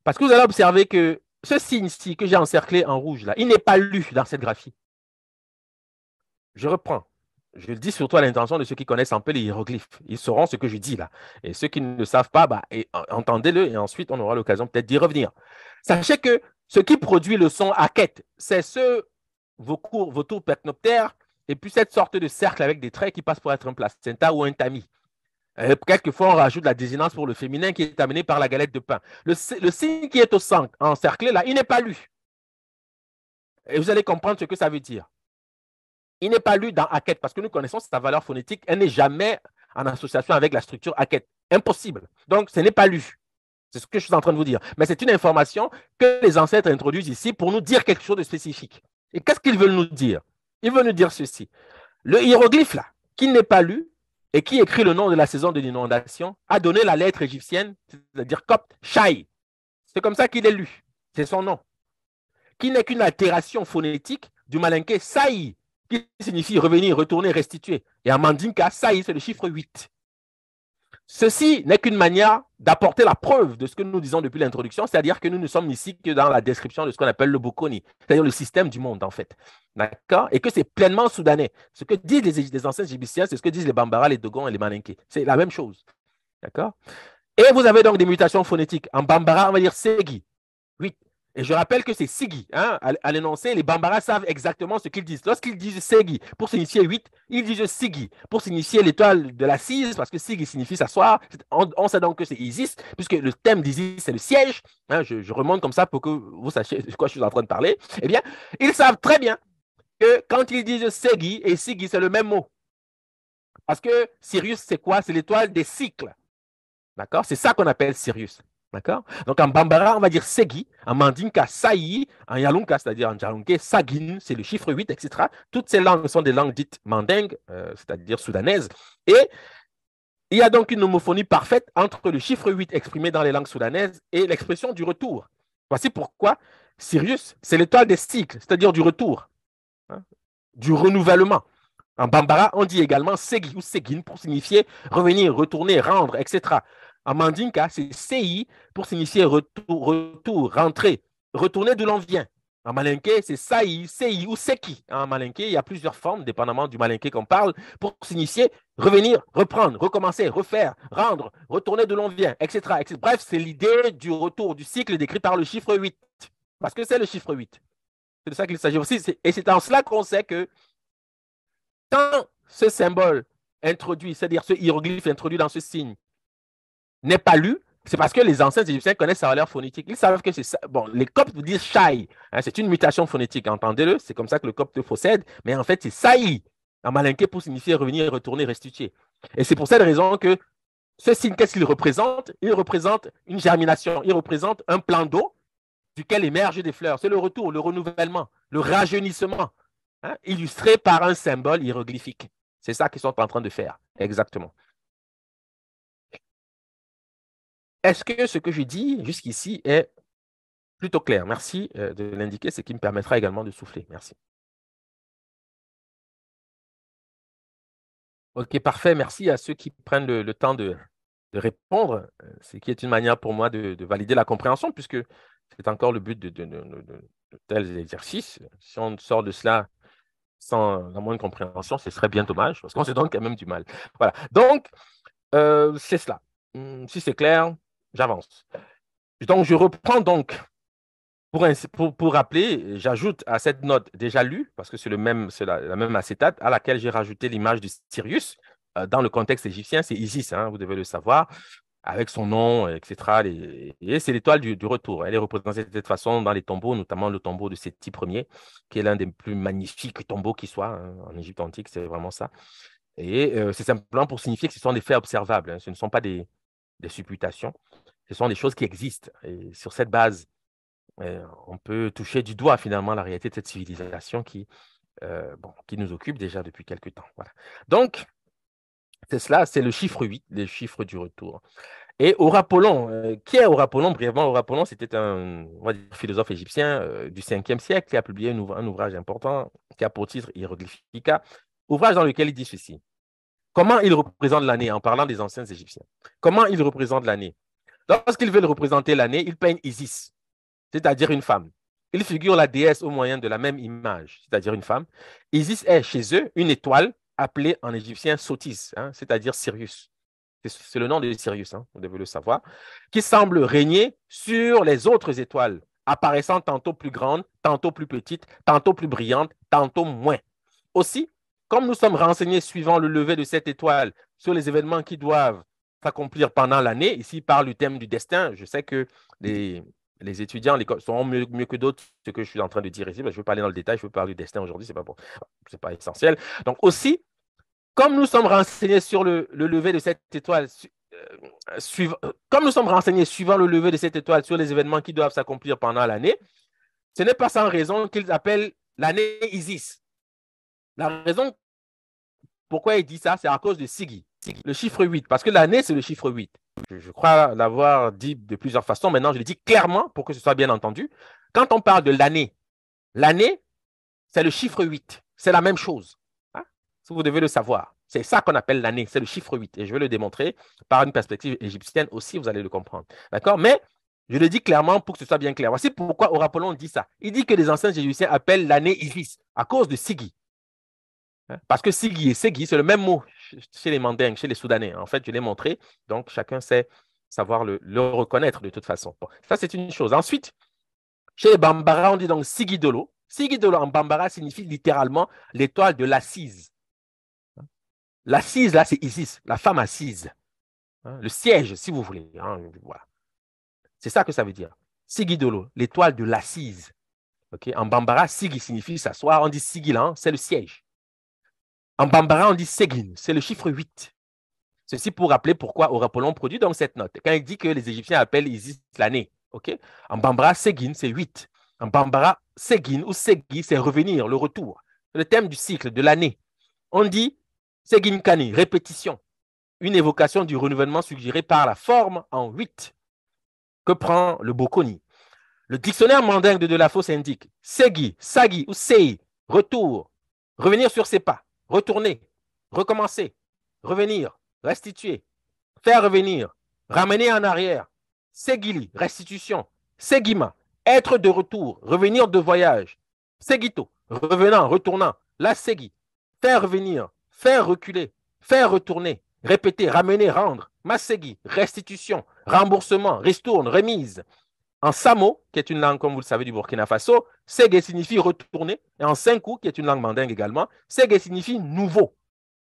Parce que vous allez observer que ce signe-ci que j'ai encerclé en rouge, là, il n'est pas lu dans cette graphie. Je reprends. Je le dis surtout à l'intention de ceux qui connaissent un peu les hiéroglyphes. Ils sauront ce que je dis là. Et ceux qui ne le savent pas, bah, entendez-le et ensuite on aura l'occasion peut-être d'y revenir. Sachez que ce qui produit le son à quête, c'est ce vos tours pernoptère et puis cette sorte de cercle avec des traits qui passent pour être un placenta ou un tamis. Euh, quelquefois, on rajoute la désinence pour le féminin qui est amené par la galette de pain. Le, signe qui est au centre, encerclé, là, il n'est pas lu. Et vous allez comprendre ce que ça veut dire. Il n'est pas lu dans Hackett parce que nous connaissons sa valeur phonétique. Elle n'est jamais en association avec la structure Hackett. Impossible. Donc, ce n'est pas lu. C'est ce que je suis en train de vous dire. Mais c'est une information que les ancêtres introduisent ici pour nous dire quelque chose de spécifique. Et qu'est-ce qu'ils veulent nous dire il veut nous dire ceci. Le hiéroglyphe, là, qui n'est pas lu et qui écrit le nom de la saison de l'inondation, a donné la lettre égyptienne, c'est-à-dire copte, Shai. C'est comme ça qu'il est lu. C'est son nom. Qui n'est qu'une altération phonétique du malinqué Saï, qui signifie revenir, retourner, restituer. Et à mandinka, Saï, c'est le chiffre 8. Ceci n'est qu'une manière d'apporter la preuve de ce que nous disons depuis l'introduction, c'est-à-dire que nous ne sommes ici que dans la description de ce qu'on appelle le Bocconi, c'est-à-dire le système du monde, en fait. D'accord Et que c'est pleinement soudanais. Ce que disent les, anciens égyptiens, c'est ce que disent les Bambara, les Dogons et les Malinkés. C'est la même chose. D'accord Et vous avez donc des mutations phonétiques. En Bambara, on va dire segi »,« et je rappelle que c'est Sigi. Hein. à, l'énoncé, les Bambara savent exactement ce qu'ils disent. Lorsqu'ils disent Sigi, pour signifier 8, ils disent Sigi pour signifier l'étoile de l'assise, parce que Sigi signifie s'asseoir. On, sait donc que c'est Isis, puisque le thème d'Isis, c'est le siège. Hein. je, remonte comme ça pour que vous sachiez de quoi je suis en train de parler. Eh bien, ils savent très bien que quand ils disent Segi et Sigi, c'est le même mot. Parce que Sirius, c'est quoi C'est l'étoile des cycles. D'accord C'est ça qu'on appelle Sirius. D'accord Donc en Bambara, on va dire Segi, en Mandinka, Saï, en Yalunka, c'est-à-dire en Jalunke, Sagin, c'est le chiffre 8, etc. Toutes ces langues sont des langues dites mandingues, euh, c'est-à-dire soudanaises. Et il y a donc une homophonie parfaite entre le chiffre 8 exprimé dans les langues soudanaises et l'expression du retour. Voici pourquoi Sirius, c'est l'étoile des cycles, c'est-à-dire du retour, hein, du renouvellement. En Bambara, on dit également Segi ou Segin pour signifier revenir, retourner, rendre, etc. En mandinka, c'est CI pour signifier retour, retour, rentrer, retourner de l'on vient. En malinké, c'est saï, CI ou seki. En malinké, il y a plusieurs formes, dépendamment du malinké qu'on parle, pour signifier revenir, reprendre, recommencer, refaire, rendre, retourner de l'on vient, etc., Bref, c'est l'idée du retour du cycle décrit par le chiffre 8, parce que c'est le chiffre 8. C'est de ça qu'il s'agit aussi. Et c'est en cela qu'on sait que tant ce symbole introduit, c'est-à-dire ce hiéroglyphe introduit dans ce signe, n'est pas lu, c'est parce que les anciens égyptiens connaissent sa valeur phonétique. Ils savent que c'est ça. Bon, les coptes disent Shai. Hein, c'est une mutation phonétique, entendez-le. C'est comme ça que le copte possède. Mais en fait, c'est Saï, en malinqué, pour signifier revenir, retourner, restituer. Et c'est pour cette raison que ce signe, qu'est-ce qu'il représente Il représente une germination. Il représente un plan d'eau duquel émergent des fleurs. C'est le retour, le renouvellement, le rajeunissement, hein, illustré par un symbole hiéroglyphique. C'est ça qu'ils sont en train de faire, exactement. Est-ce que ce que je dis jusqu'ici est plutôt clair Merci euh, de l'indiquer, ce qui me permettra également de souffler. Merci. Ok, parfait. Merci à ceux qui prennent le, temps de, répondre, euh, ce qui est une manière pour moi de, valider la compréhension, puisque c'est encore le but de, tels exercices. Si on sort de cela sans la moindre compréhension, ce serait bien dommage, parce qu'on se donne quand même du mal. Voilà. Donc, euh, c'est cela. Hmm, si c'est clair, J'avance. Donc, je reprends donc, pour, pour, rappeler, j'ajoute à cette note déjà lue, parce que c'est la, la, même acétate, à laquelle j'ai rajouté l'image de Sirius. Euh, dans le contexte égyptien, c'est Isis, hein, vous devez le savoir, avec son nom, etc. et c'est l'étoile du, retour. Elle est représentée de cette façon dans les tombeaux, notamment le tombeau de Séti Ier, qui est l'un des plus magnifiques tombeaux qui soit hein, en Égypte antique, c'est vraiment ça. Et euh, c'est simplement pour signifier que ce sont des faits observables, hein, ce ne sont pas des, des supputations ce sont des choses qui existent. Et sur cette base, euh, on peut toucher du doigt finalement la réalité de cette civilisation qui, euh, bon, qui nous occupe déjà depuis quelques temps. Voilà. Donc, c'est cela, c'est le chiffre 8, les chiffres du retour. Et Aurapollon, euh, qui est Aurapollon, Brièvement, Aurapollon, c'était un philosophe égyptien du 5e siècle qui a publié un, un ouvrage important qui a pour titre Hieroglyphica, ouvrage dans lequel il dit ceci. Comment il représente l'année en parlant des anciens Égyptiens Comment il représente l'année Lorsqu'ils veulent représenter l'année, ils peignent Isis, c'est-à-dire une femme. Ils figurent la déesse au moyen de la même image, c'est-à-dire une femme. Isis est chez eux une étoile appelée en égyptien Sotis, hein, c'est-à-dire Sirius. C'est le nom de Sirius, hein, vous devez le savoir, qui semble régner sur les autres étoiles, apparaissant tantôt plus grandes, tantôt plus petites, tantôt plus brillantes, tantôt moins. Aussi, comme nous sommes renseignés suivant le lever de cette étoile sur les événements qui doivent s'accomplir pendant l'année. Ici, par le thème du destin. Je sais que les, les étudiants les, sont mieux, que d'autres ce que je suis en train de dire ici. mais ben, je je veux parler dans le détail, je veux parler du destin aujourd'hui, ce n'est pas, bon, pas essentiel. Donc aussi, comme nous sommes renseignés sur le, lever de cette étoile, euh, comme nous sommes renseignés suivant le lever de cette étoile sur les événements qui doivent s'accomplir pendant l'année, ce n'est pas sans raison qu'ils appellent l'année Isis. La raison pourquoi ils disent ça, c'est à cause de Sigi. Le chiffre 8, parce que l'année, c'est le chiffre 8. Je, crois l'avoir dit de plusieurs façons. Maintenant, je le dis clairement pour que ce soit bien entendu. Quand on parle de l'année, l'année, c'est le chiffre 8. C'est la même chose. Ah, vous devez le savoir. C'est ça qu'on appelle l'année. C'est le chiffre 8. Et je vais le démontrer par une perspective égyptienne aussi, vous allez le comprendre. D'accord Mais je le dis clairement pour que ce soit bien clair. Voici pourquoi on dit ça. Il dit que les anciens égyptiens appellent l'année Isis à cause de Sigi. Hein? Parce que Sigi et Segi, c'est le même mot chez les Mandeng, chez les Soudanais. Hein. En fait, je l'ai montré, donc chacun sait savoir le, reconnaître de toute façon. ça, c'est une chose. Ensuite, chez les Bambara, on dit donc Sigidolo. Sigidolo en Bambara signifie littéralement l'étoile de l'assise. L'assise, là, c'est Isis, la femme assise. Hein, le siège, si vous voulez. Hein, voilà. C'est ça que ça veut dire. Sigidolo, l'étoile de l'assise. En Bambara, Sigi signifie s'asseoir. On dit Sigi c'est le siège. En bambara, on dit Seguin, c'est le chiffre 8. Ceci pour rappeler pourquoi Aurapolon produit donc cette note. Quand il dit que les Égyptiens appellent Isis l'année, ok En bambara, Segin, c'est 8. En bambara, Segin ou Segi, c'est revenir, le retour. Le thème du cycle, de l'année. On dit seguin Kani, répétition. Une évocation du renouvellement suggéré par la forme en 8 que prend le Bokoni. Le dictionnaire mandingue de Delafosse indique Segui, Sagi ou Sei, retour, revenir sur ses pas retourner, recommencer, revenir, restituer, faire revenir, ramener en arrière, Segili, restitution, Segima, être de retour, revenir de voyage, Segito, revenant, retournant, la Segi, faire revenir, faire reculer, faire retourner, répéter, ramener, rendre, Masegi, restitution, remboursement, ristourne, remise, en samo, qui est une langue, comme vous le savez, du Burkina Faso, Sege signifie retourner. Et en Senku, qui est une langue mandingue également, Sege signifie nouveau.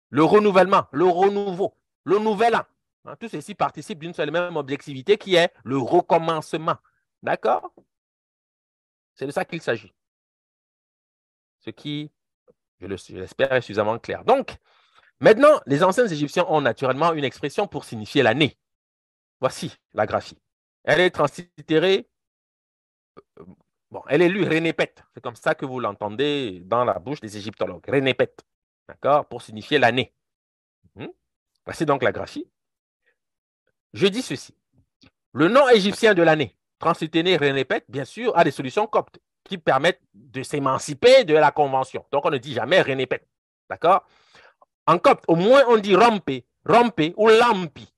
Le renouvellement, le renouveau, le nouvel an. Hein, tout ceci participe d'une seule et même objectivité qui est le recommencement. D'accord C'est de ça qu'il s'agit. Ce qui, je l'espère, est suffisamment clair. Donc, maintenant, les anciens Égyptiens ont naturellement une expression pour signifier l'année. Voici la graphie. Elle est transitérée. Euh, bon, elle est lue Renépet. C'est comme ça que vous l'entendez dans la bouche des égyptologues. Rénépète, D'accord Pour signifier l'année. Hmm? Voici donc la graphie. Je dis ceci. Le nom égyptien de l'année, transitérée Rénépète, bien sûr, a des solutions coptes qui permettent de s'émanciper de la convention. Donc, on ne dit jamais Rénépète, D'accord En copte, au moins, on dit Rampé, Rampé ou Lampi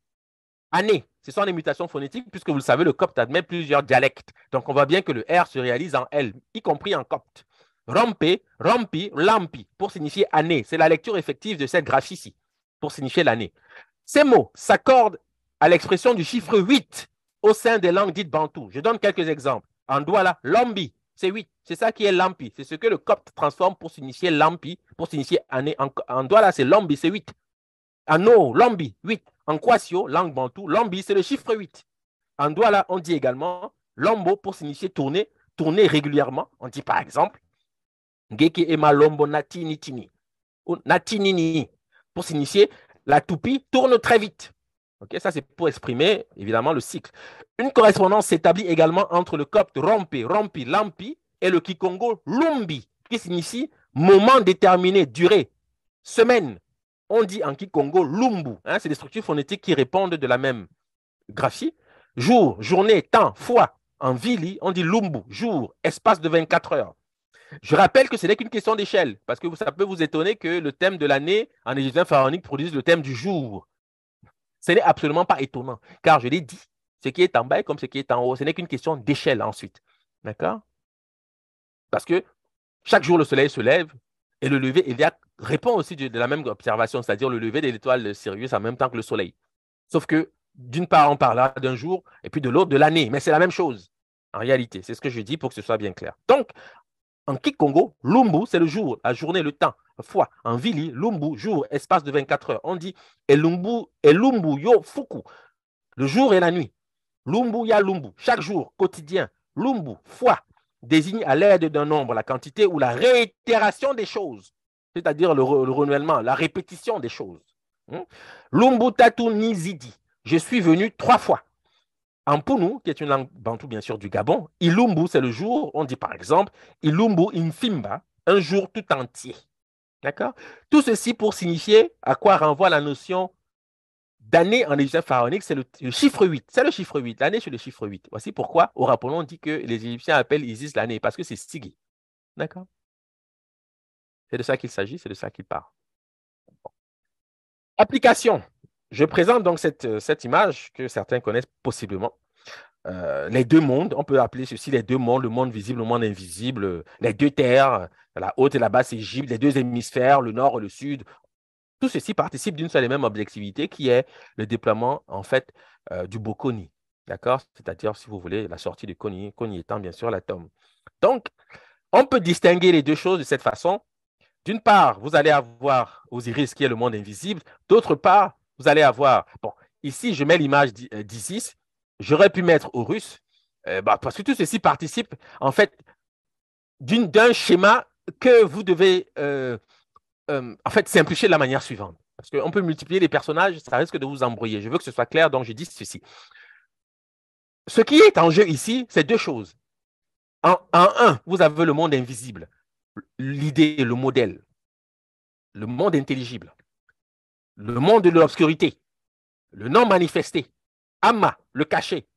année. Ce sont les mutations phonétiques, puisque vous le savez, le copte admet plusieurs dialectes. Donc, on voit bien que le R se réalise en L, y compris en copte. Rompe, rompi, lampi, pour signifier année. C'est la lecture effective de cette graphie ci pour signifier l'année. Ces mots s'accordent à l'expression du chiffre 8 au sein des langues dites bantoues. Je donne quelques exemples. En douala, lambi, c'est 8. C'est ça qui est lampi. C'est ce que le copte transforme pour signifier lampi, pour signifier année. En, doigt, douala, c'est lambi, c'est 8. En lombi, lambi, 8. En kwasio, langue bantou, lambi, c'est le chiffre 8. En douala, on dit également lombo pour signifier tourner, tourner régulièrement. On dit par exemple, geke ema lombo natini tini, ni, pour signifier la toupie tourne très vite. Ok, ça, c'est pour exprimer, évidemment, le cycle. Une correspondance s'établit également entre le copte rompi, rompi, lampi et le kikongo lumbi, qui signifie moment déterminé, durée, semaine, on dit en Kikongo lumbu. Hein, c'est des structures phonétiques qui répondent de la même graphie. Jour, journée, temps, fois. En Vili, on dit lumbu, jour, espace de 24 heures. Je rappelle que ce n'est qu'une question d'échelle, parce que ça peut vous étonner que le thème de l'année en égyptien pharaonique produise le thème du jour. Ce n'est absolument pas étonnant, car je l'ai dit, ce qui est en bas comme ce qui est en haut, ce n'est qu'une question d'échelle ensuite. D'accord Parce que chaque jour, le soleil se lève, et le lever a répond aussi de, la même observation, c'est-à-dire le lever de l'étoile de Sirius en même temps que le Soleil. Sauf que d'une part, on parlera d'un jour, et puis de l'autre, de l'année. Mais c'est la même chose, en réalité. C'est ce que je dis pour que ce soit bien clair. Donc, en Kikongo, Lumbu, c'est le jour, la journée, le temps, foi. En Vili, Lumbu, jour, espace de 24 heures. On dit et lumbu yo fuku, le jour et la nuit. Lumbu ya Lumbu, chaque jour, quotidien. Lumbu, foi désigne à l'aide d'un nombre la quantité ou la réitération des choses, c'est-à-dire le, renouvellement, la répétition des choses. Lumbu hmm? Lumbutatu Nizidi, je suis venu trois fois. en pounou qui est une langue bantou bien sûr du Gabon, Ilumbu, c'est le jour, on dit par exemple, Ilumbu Infimba, un jour tout entier. D'accord Tout ceci pour signifier à quoi renvoie la notion d'années en Égypte pharaonique, c'est le, chiffre 8. C'est le chiffre 8. L'année, c'est le chiffre 8. Voici pourquoi au rapport, on dit que les Égyptiens appellent Isis l'année, parce que c'est Stigui. D'accord C'est de ça qu'il s'agit, c'est de ça qu'il parle. Application. Je présente donc cette, euh, cette, image que certains connaissent possiblement. Euh, les deux mondes, on peut appeler ceci les deux mondes, le monde visible, le monde invisible, euh, les deux terres, la haute et la basse Égypte, les deux hémisphères, le nord et le sud, tout ceci participe d'une seule et même objectivité qui est le déploiement, en fait, euh, du Boconi. D'accord C'est-à-dire, si vous voulez, la sortie de Kony, Kony étant bien sûr l'atome. Donc, on peut distinguer les deux choses de cette façon. D'une part, vous allez avoir Osiris qui est le monde invisible. D'autre part, vous allez avoir. Bon, ici, je mets l'image euh, d'Isis. J'aurais pu mettre Horus, russe, euh, bah, parce que tout ceci participe en fait d'un schéma que vous devez euh, en fait, c'est simplifier de la manière suivante. Parce qu'on peut multiplier les personnages, ça risque de vous embrouiller. Je veux que ce soit clair, donc je dis ceci. Ce qui est en jeu ici, c'est deux choses. En, en, un, vous avez le monde invisible, l'idée, le modèle, le monde intelligible, le monde de l'obscurité, le non manifesté, Amma, le caché.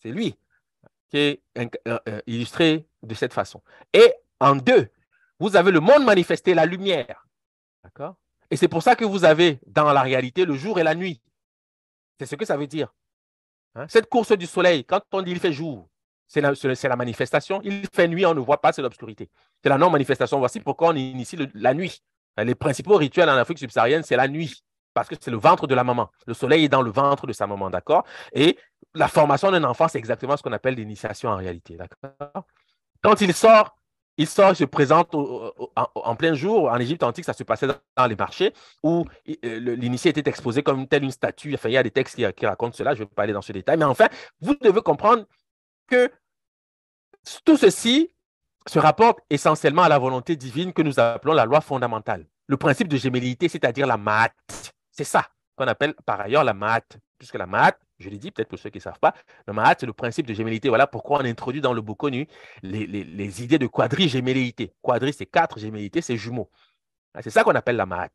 C'est lui qui est euh, euh, illustré de cette façon. Et en deux, vous avez le monde manifesté, la lumière, D'accord Et c'est pour ça que vous avez dans la réalité le jour et la nuit. C'est ce que ça veut dire. Hein? Cette course du soleil, quand on dit il fait jour, c'est la, manifestation. Il fait nuit, on ne voit pas, c'est l'obscurité. C'est la non-manifestation. Voici pourquoi on initie la nuit. Hein, les principaux rituels en Afrique subsaharienne, c'est la nuit, parce que c'est le ventre de la maman. Le soleil est dans le ventre de sa maman, d'accord Et la formation d'un enfant, c'est exactement ce qu'on appelle l'initiation en réalité, d'accord Quand il sort il sort, il se présente en, plein jour. En Égypte antique, ça se passait dans, les marchés où euh, l'initié était exposé comme telle une statue. Enfin, il y a des textes qui, racontent cela, je ne vais pas aller dans ce détail. Mais enfin, vous devez comprendre que tout ceci se rapporte essentiellement à la volonté divine que nous appelons la loi fondamentale. Le principe de gémellité, c'est-à-dire la math. C'est ça qu'on appelle par ailleurs la math, puisque la math. Je l'ai dit peut-être pour ceux qui ne savent pas, le Mahat, c'est le principe de gémellité. Voilà pourquoi on introduit dans le beau connu les, idées de quadrigémellité. Quadri, c'est quatre, gémellité, c'est jumeaux. Ah, c'est ça qu'on appelle la Mahat.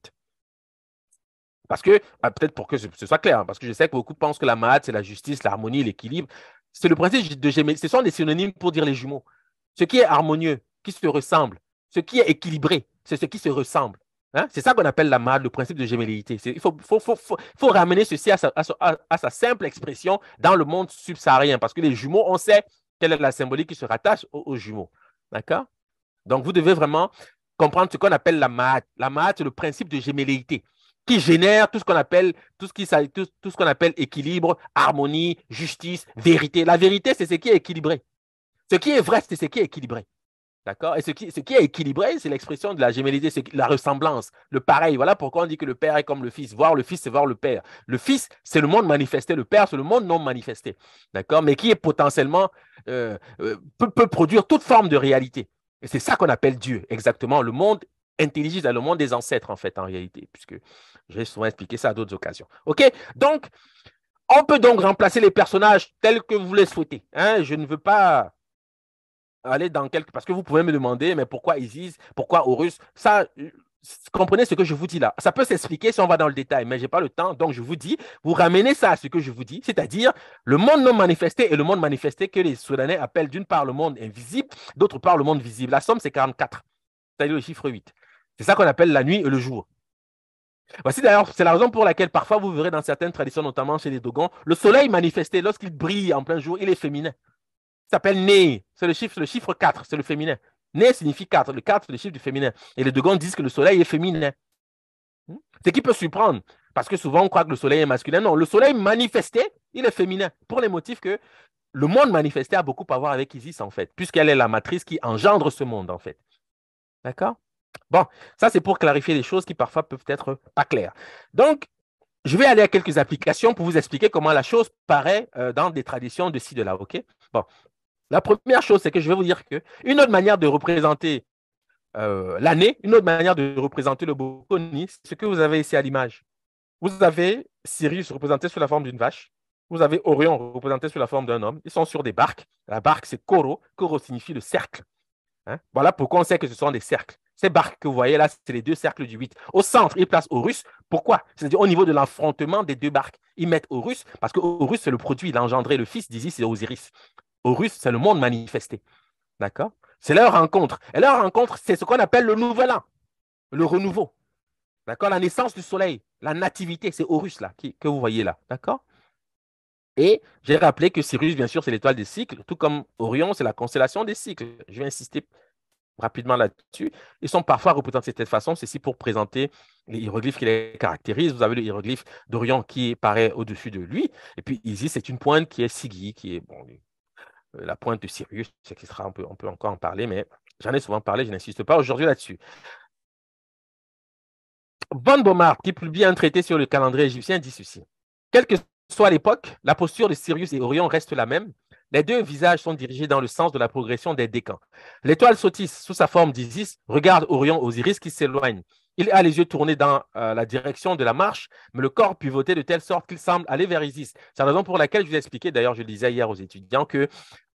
Parce que, ah, peut-être pour que ce soit clair, hein, parce que je sais que beaucoup pensent que la Mahat, c'est la justice, l'harmonie, l'équilibre. C'est le principe de gémellité. Ce sont des synonymes pour dire les jumeaux. Ce qui est harmonieux, qui se ressemble, ce qui est équilibré, c'est ce qui se ressemble. Hein? C'est ça qu'on appelle la marde, le principe de gémellité. Il faut, ramener ceci à sa, simple expression dans le monde subsaharien, parce que les jumeaux, on sait quelle est la symbolique qui se rattache aux, jumeaux. D'accord Donc, vous devez vraiment comprendre ce qu'on appelle la marde. La marde, c'est le principe de gémelléité qui génère tout ce qu'on appelle tout ce tout ce qu'on appelle équilibre, harmonie, justice, vérité. La vérité, c'est ce qui est équilibré. Ce qui est vrai, c'est ce qui est équilibré. D'accord Et ce qui, ce qui est équilibré, c'est l'expression de la gémellité, c'est la ressemblance, le pareil. Voilà pourquoi on dit que le Père est comme le Fils. Voir le Fils, c'est voir le Père. Le Fils, c'est le monde manifesté. Le Père, c'est le monde non manifesté. D'accord Mais qui est potentiellement, euh, euh, peut, produire toute forme de réalité. Et c'est ça qu'on appelle Dieu, exactement. Le monde intelligible, le monde des ancêtres, en fait, en réalité, puisque j'ai souvent expliqué ça à d'autres occasions. OK Donc, on peut donc remplacer les personnages tels que vous les souhaitez. Hein Je ne veux pas aller dans quelques. Parce que vous pouvez me demander, mais pourquoi Isis Pourquoi Horus Ça, euh, comprenez ce que je vous dis là. Ça peut s'expliquer si on va dans le détail, mais je n'ai pas le temps. Donc, je vous dis, vous ramenez ça à ce que je vous dis, c'est-à-dire le monde non manifesté et le monde manifesté que les Soudanais appellent d'une part le monde invisible, d'autre part le monde visible. La somme, c'est 44, c'est-à-dire le chiffre 8. C'est ça qu'on appelle la nuit et le jour. Voici d'ailleurs, c'est la raison pour laquelle parfois vous verrez dans certaines traditions, notamment chez les Dogons, le soleil manifesté, lorsqu'il brille en plein jour, il est féminin s'appelle Né. C'est le chiffre, le 4, c'est le féminin. Né signifie 4. Le 4, c'est le chiffre du féminin. Et les Deux Dogons disent que le soleil est féminin. Hmm? Ce qui peut surprendre, parce que souvent on croit que le soleil est masculin. Non, le soleil manifesté, il est féminin, pour les motifs que le monde manifesté a beaucoup à voir avec Isis, en fait, puisqu'elle est la matrice qui engendre ce monde, en fait. D'accord Bon, ça c'est pour clarifier des choses qui parfois peuvent être pas claires. Donc, je vais aller à quelques applications pour vous expliquer comment la chose paraît euh, dans des traditions de ci, de là, OK Bon, la première chose, c'est que je vais vous dire que une autre manière de représenter euh, l'année, une autre manière de représenter le Bocconi, c'est ce que vous avez ici à l'image. Vous avez Sirius représenté sous la forme d'une vache. Vous avez Orion représenté sous la forme d'un homme. Ils sont sur des barques. La barque, c'est Koro. Koro signifie le cercle. Hein. Voilà pourquoi on sait que ce sont des cercles. Ces barques que vous voyez là, c'est les deux cercles du 8. Au centre, ils placent Horus. Pourquoi C'est-à-dire au niveau de l'affrontement des deux barques. Ils mettent Horus parce que Horus, c'est le produit, il a le fils d'Isis et Osiris. Horus, c'est le monde manifesté. D'accord C'est leur rencontre. Et leur rencontre, c'est ce qu'on appelle le nouvel an, le renouveau. D'accord La naissance du soleil, la nativité, c'est Horus là, que vous voyez là. D'accord Et j'ai rappelé que Cyrus, bien sûr, c'est l'étoile des cycles, tout comme Orion, c'est la constellation des cycles. Je vais insister rapidement là-dessus. Ils sont parfois représentés de cette façon, c'est ici pour présenter les hiéroglyphes qui les caractérisent. Vous avez le hiéroglyphe d'Orion qui paraît au-dessus de lui, et puis ici, c'est une pointe qui est Sigi, qui est bon, euh, la pointe de Sirius, ce On peut, on peut encore en parler, mais j'en ai souvent parlé, je n'insiste pas aujourd'hui là-dessus. Van qui publie un traité sur le calendrier égyptien, dit ceci. Quelle que soit l'époque, la posture de Sirius et Orion reste la même. Les deux visages sont dirigés dans le sens de la progression des décans. L'étoile sautisse sous sa forme d'Isis regarde Orion Osiris qui s'éloigne. Il a les yeux tournés dans euh, la direction de la marche, mais le corps pivotait de telle sorte qu'il semble aller vers Isis. C'est la raison pour laquelle je vous ai expliqué, d'ailleurs, je le disais hier aux étudiants, que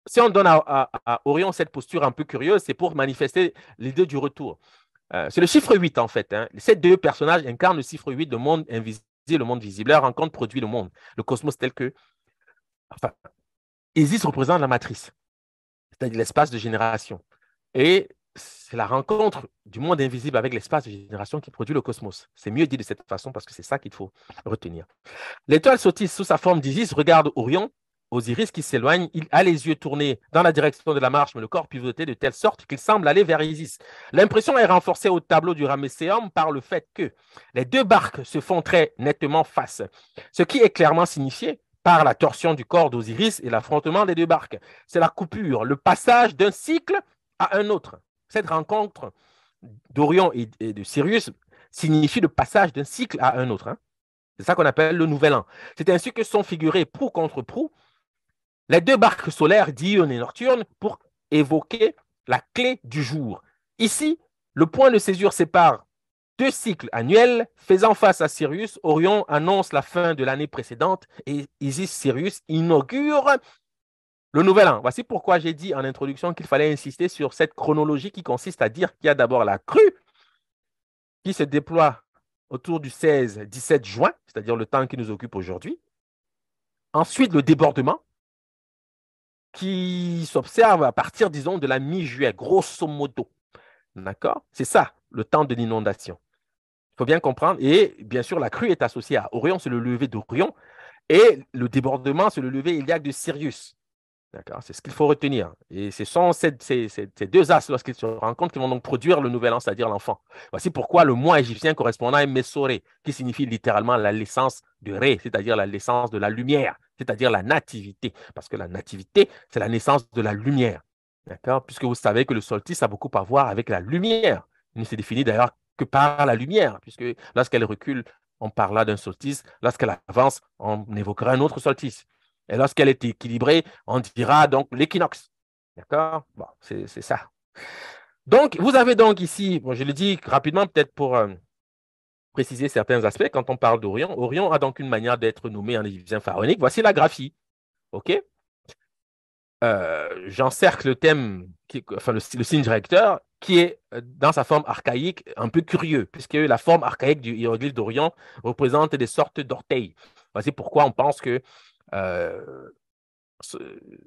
si on donne à, Orion cette posture un peu curieuse, c'est pour manifester l'idée du retour. Euh, c'est le chiffre 8, en fait. Hein. Ces deux personnages incarnent le chiffre 8, le monde invisible, le monde visible. Leur rencontre produit le monde, le cosmos tel que. Enfin, Isis représente la matrice, c'est-à-dire l'espace de génération. Et c'est la rencontre du monde invisible avec l'espace de génération qui produit le cosmos. C'est mieux dit de cette façon parce que c'est ça qu'il faut retenir. L'étoile sautisse sous sa forme d'Isis regarde Orion, Osiris qui s'éloigne. Il a les yeux tournés dans la direction de la marche, mais le corps pivoté de telle sorte qu'il semble aller vers Isis. L'impression est renforcée au tableau du Ramesséum par le fait que les deux barques se font très nettement face, ce qui est clairement signifié par la torsion du corps d'Osiris et l'affrontement des deux barques. C'est la coupure, le passage d'un cycle à un autre. Cette rencontre d'Orion et, de Sirius signifie le passage d'un cycle à un autre. Hein. C'est ça qu'on appelle le nouvel an. C'est ainsi que sont figurées proue contre proue les deux barques solaires d'Ion et Nocturne, pour évoquer la clé du jour. Ici, le point de césure sépare deux cycles annuels faisant face à Sirius. Orion annonce la fin de l'année précédente et Isis Sirius inaugure le nouvel an. Voici pourquoi j'ai dit en introduction qu'il fallait insister sur cette chronologie qui consiste à dire qu'il y a d'abord la crue qui se déploie autour du 16-17 juin, c'est-à-dire le temps qui nous occupe aujourd'hui. Ensuite, le débordement qui s'observe à partir, disons, de la mi-juillet, grosso modo. D'accord C'est ça, le temps de l'inondation. Il faut bien comprendre. Et bien sûr, la crue est associée à Orion, c'est le lever d'Orion. Et le débordement, c'est le lever Iliaque de Sirius. C'est ce qu'il faut retenir. Et ce sont ces, deux as, lorsqu'ils se rencontrent, qui vont donc produire le nouvel an, c'est-à-dire l'enfant. Voici pourquoi le mot égyptien correspondant est mesore qui signifie littéralement la naissance de Ré, c'est-à-dire la naissance de la lumière, c'est-à-dire la nativité. Parce que la nativité, c'est la naissance de la lumière. D'accord Puisque vous savez que le solstice a beaucoup à voir avec la lumière. Il ne s'est défini d'ailleurs que par la lumière, puisque lorsqu'elle recule, on parle d'un solstice. Lorsqu'elle avance, on évoquera un autre solstice. Et lorsqu'elle est équilibrée, on dira donc l'équinoxe. D'accord c'est ça. Donc, vous avez donc ici, bon, je le dis rapidement peut-être pour euh, préciser certains aspects, quand on parle d'Orion, Orion a donc une manière d'être nommé en égyptien pharaonique. Voici la graphie. OK euh, J'encercle le thème, enfin le, signe directeur, qui est euh, dans sa forme archaïque un peu curieux, puisque la forme archaïque du hiéroglyphe d'Orient représente des sortes d'orteils. Voici pourquoi on pense que euh,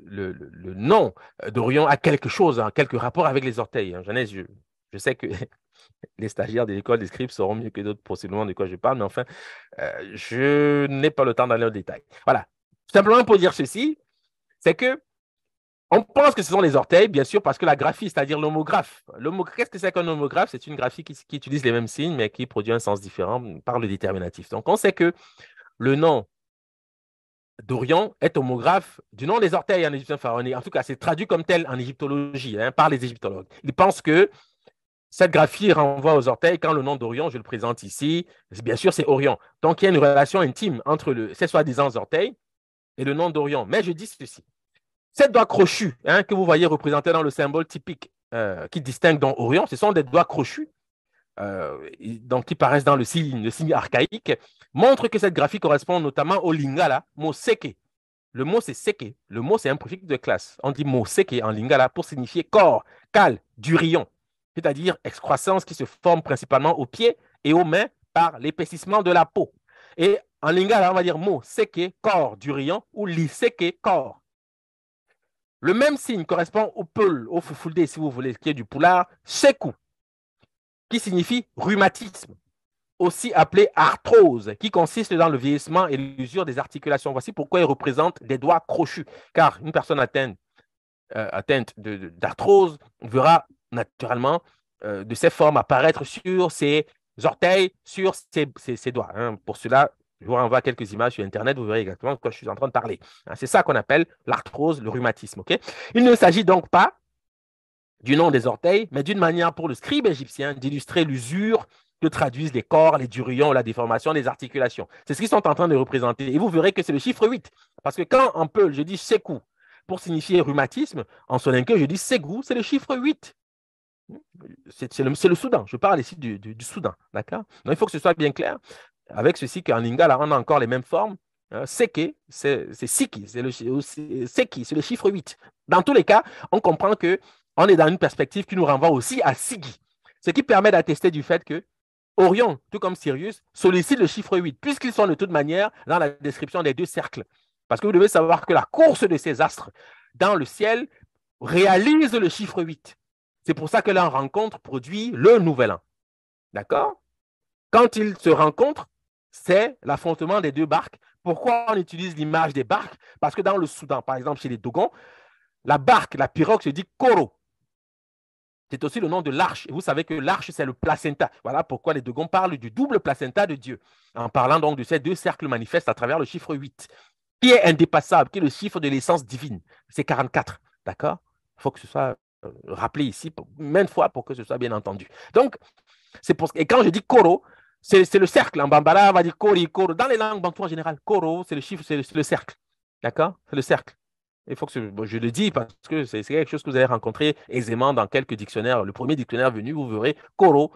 le, nom d'Orion a quelque chose, hein, quelque rapport avec les orteils. Hein. je, sais que les stagiaires des écoles des scripts sauront mieux que d'autres possiblement de quoi je parle, mais enfin, euh, je n'ai pas le temps d'aller en détail. Voilà. Simplement pour dire ceci, c'est que on pense que ce sont les orteils, bien sûr, parce que la graphie, c'est-à-dire l'homographe. Qu'est-ce que c'est qu'un homographe C'est une graphie qui, utilise les mêmes signes, mais qui produit un sens différent par le déterminatif. Donc, on sait que le nom Dorian est homographe du nom des orteils en égyptien pharaonique. En tout cas, c'est traduit comme tel en égyptologie hein, par les égyptologues. Ils pensent que cette graphie renvoie aux orteils quand le nom d'Orient, je le présente ici, bien sûr, c'est Orient. Donc, il y a une relation intime entre le, ces soi-disant orteils et le nom d'Orient. Mais je dis ceci. Ces doigts crochus hein, que vous voyez représentés dans le symbole typique euh, qui distingue dans Orient, ce sont des doigts crochus euh, donc qui paraissent dans le le signe archaïque montre que cette graphie correspond notamment au lingala seke ». Le mot, c'est seke. Le mot, c'est un préfixe de classe. On dit seke » en lingala pour signifier corps, cal durion, c'est-à-dire excroissance qui se forme principalement aux pieds et aux mains par l'épaississement de la peau. Et en lingala, on va dire mot seke, corps, durion ou li seke, corps. Le même signe correspond au peul, au foufoulde, si vous voulez, qui est du poulard, seku », qui signifie rhumatisme aussi appelé arthrose, qui consiste dans le vieillissement et l'usure des articulations. Voici pourquoi il représente des doigts crochus, car une personne atteinte, euh, d'arthrose verra naturellement euh, de ses formes apparaître sur ses orteils, sur ses, doigts. Hein. Pour cela, je vous renvoie quelques images sur Internet, vous verrez exactement de quoi je suis en train de parler. Hein. C'est ça qu'on appelle l'arthrose, le rhumatisme. il ne s'agit donc pas du nom des orteils, mais d'une manière pour le scribe égyptien d'illustrer l'usure que traduisent les corps, les durions, la déformation, les articulations. C'est ce qu'ils sont en train de représenter. Et vous verrez que c'est le chiffre 8. Parce que quand en Peul, je dis Sekou, pour signifier rhumatisme, en soninke, je dis Segu, c'est le chiffre 8. C'est le, Soudan. Je parle ici du, Soudan. D'accord Donc, il faut que ce soit bien clair. Avec ceci qu'en Lingala, on a encore les mêmes formes. Euh, seke, c'est Siki, c'est le, chiffre 8. Dans tous les cas, on comprend que on est dans une perspective qui nous renvoie aussi à Sigi, ce qui permet d'attester du fait que Orion, tout comme Sirius, sollicite le chiffre 8, puisqu'ils sont de toute manière dans la description des deux cercles. Parce que vous devez savoir que la course de ces astres dans le ciel réalise le chiffre 8. C'est pour ça que leur rencontre produit le nouvel an. D'accord Quand ils se rencontrent, c'est l'affrontement des deux barques. Pourquoi on utilise l'image des barques Parce que dans le Soudan, par exemple, chez les Dogons, la barque, la pirogue se dit Koro. C'est aussi le nom de l'arche. Et vous savez que l'arche, c'est le placenta. Voilà pourquoi les Degons parlent du double placenta de Dieu, en parlant donc de ces deux cercles manifestes à travers le chiffre 8, qui est indépassable, qui est le chiffre de l'essence divine. C'est 44, d'accord Il faut que ce soit euh, rappelé ici, maintes fois, pour que ce soit bien entendu. Donc, c'est pour... Et quand je dis koro, c'est le cercle. En bambara, on va dire kori, koro. Dans les langues bantoues en général, koro, c'est le chiffre, c'est le cercle. D'accord C'est le cercle. Il faut que je le dis parce que c'est quelque chose que vous allez rencontrer aisément dans quelques dictionnaires. Le premier dictionnaire venu, vous verrez Koro,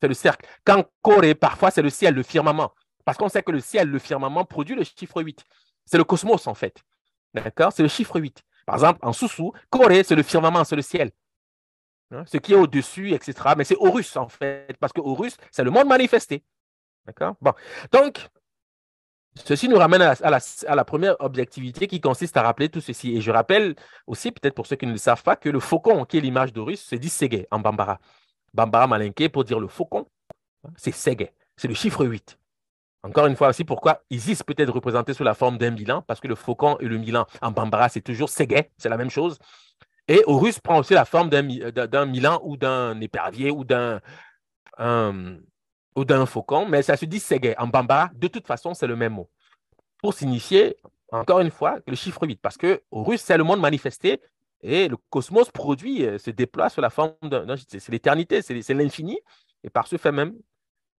c'est le cercle. Quand Koré, parfois, c'est le ciel, le firmament. Parce qu'on sait que le ciel, le firmament produit le chiffre 8. C'est le cosmos, en fait. D'accord C'est le chiffre 8. Par exemple, en Soussou, Koré, c'est le firmament, c'est le ciel. Hein? ce qui est au-dessus, etc. Mais c'est Horus, en fait, parce que Horus, c'est le monde manifesté. D'accord Bon. Donc, Ceci nous ramène à la, première objectivité qui consiste à rappeler tout ceci. Et je rappelle aussi, peut-être pour ceux qui ne le savent pas, que le faucon, qui est l'image d'Horus, c'est dit Ségué en Bambara. Bambara malinqué, pour dire le faucon, c'est Ségué. C'est le chiffre 8. Encore une fois aussi, pourquoi Isis peut être représenté sous la forme d'un Milan Parce que le faucon et le Milan en Bambara, c'est toujours Ségué, c'est la même chose. Et Horus prend aussi la forme d'un Milan ou d'un épervier ou d'un ou d'un faucon, mais ça se dit Sege en bamba, De toute façon, c'est le même mot. Pour signifier, encore une fois, le chiffre 8, parce que russe, c'est le monde manifesté et le cosmos produit, euh, se déploie sous la forme d'un. C'est l'éternité, c'est l'infini. Et par ce fait même,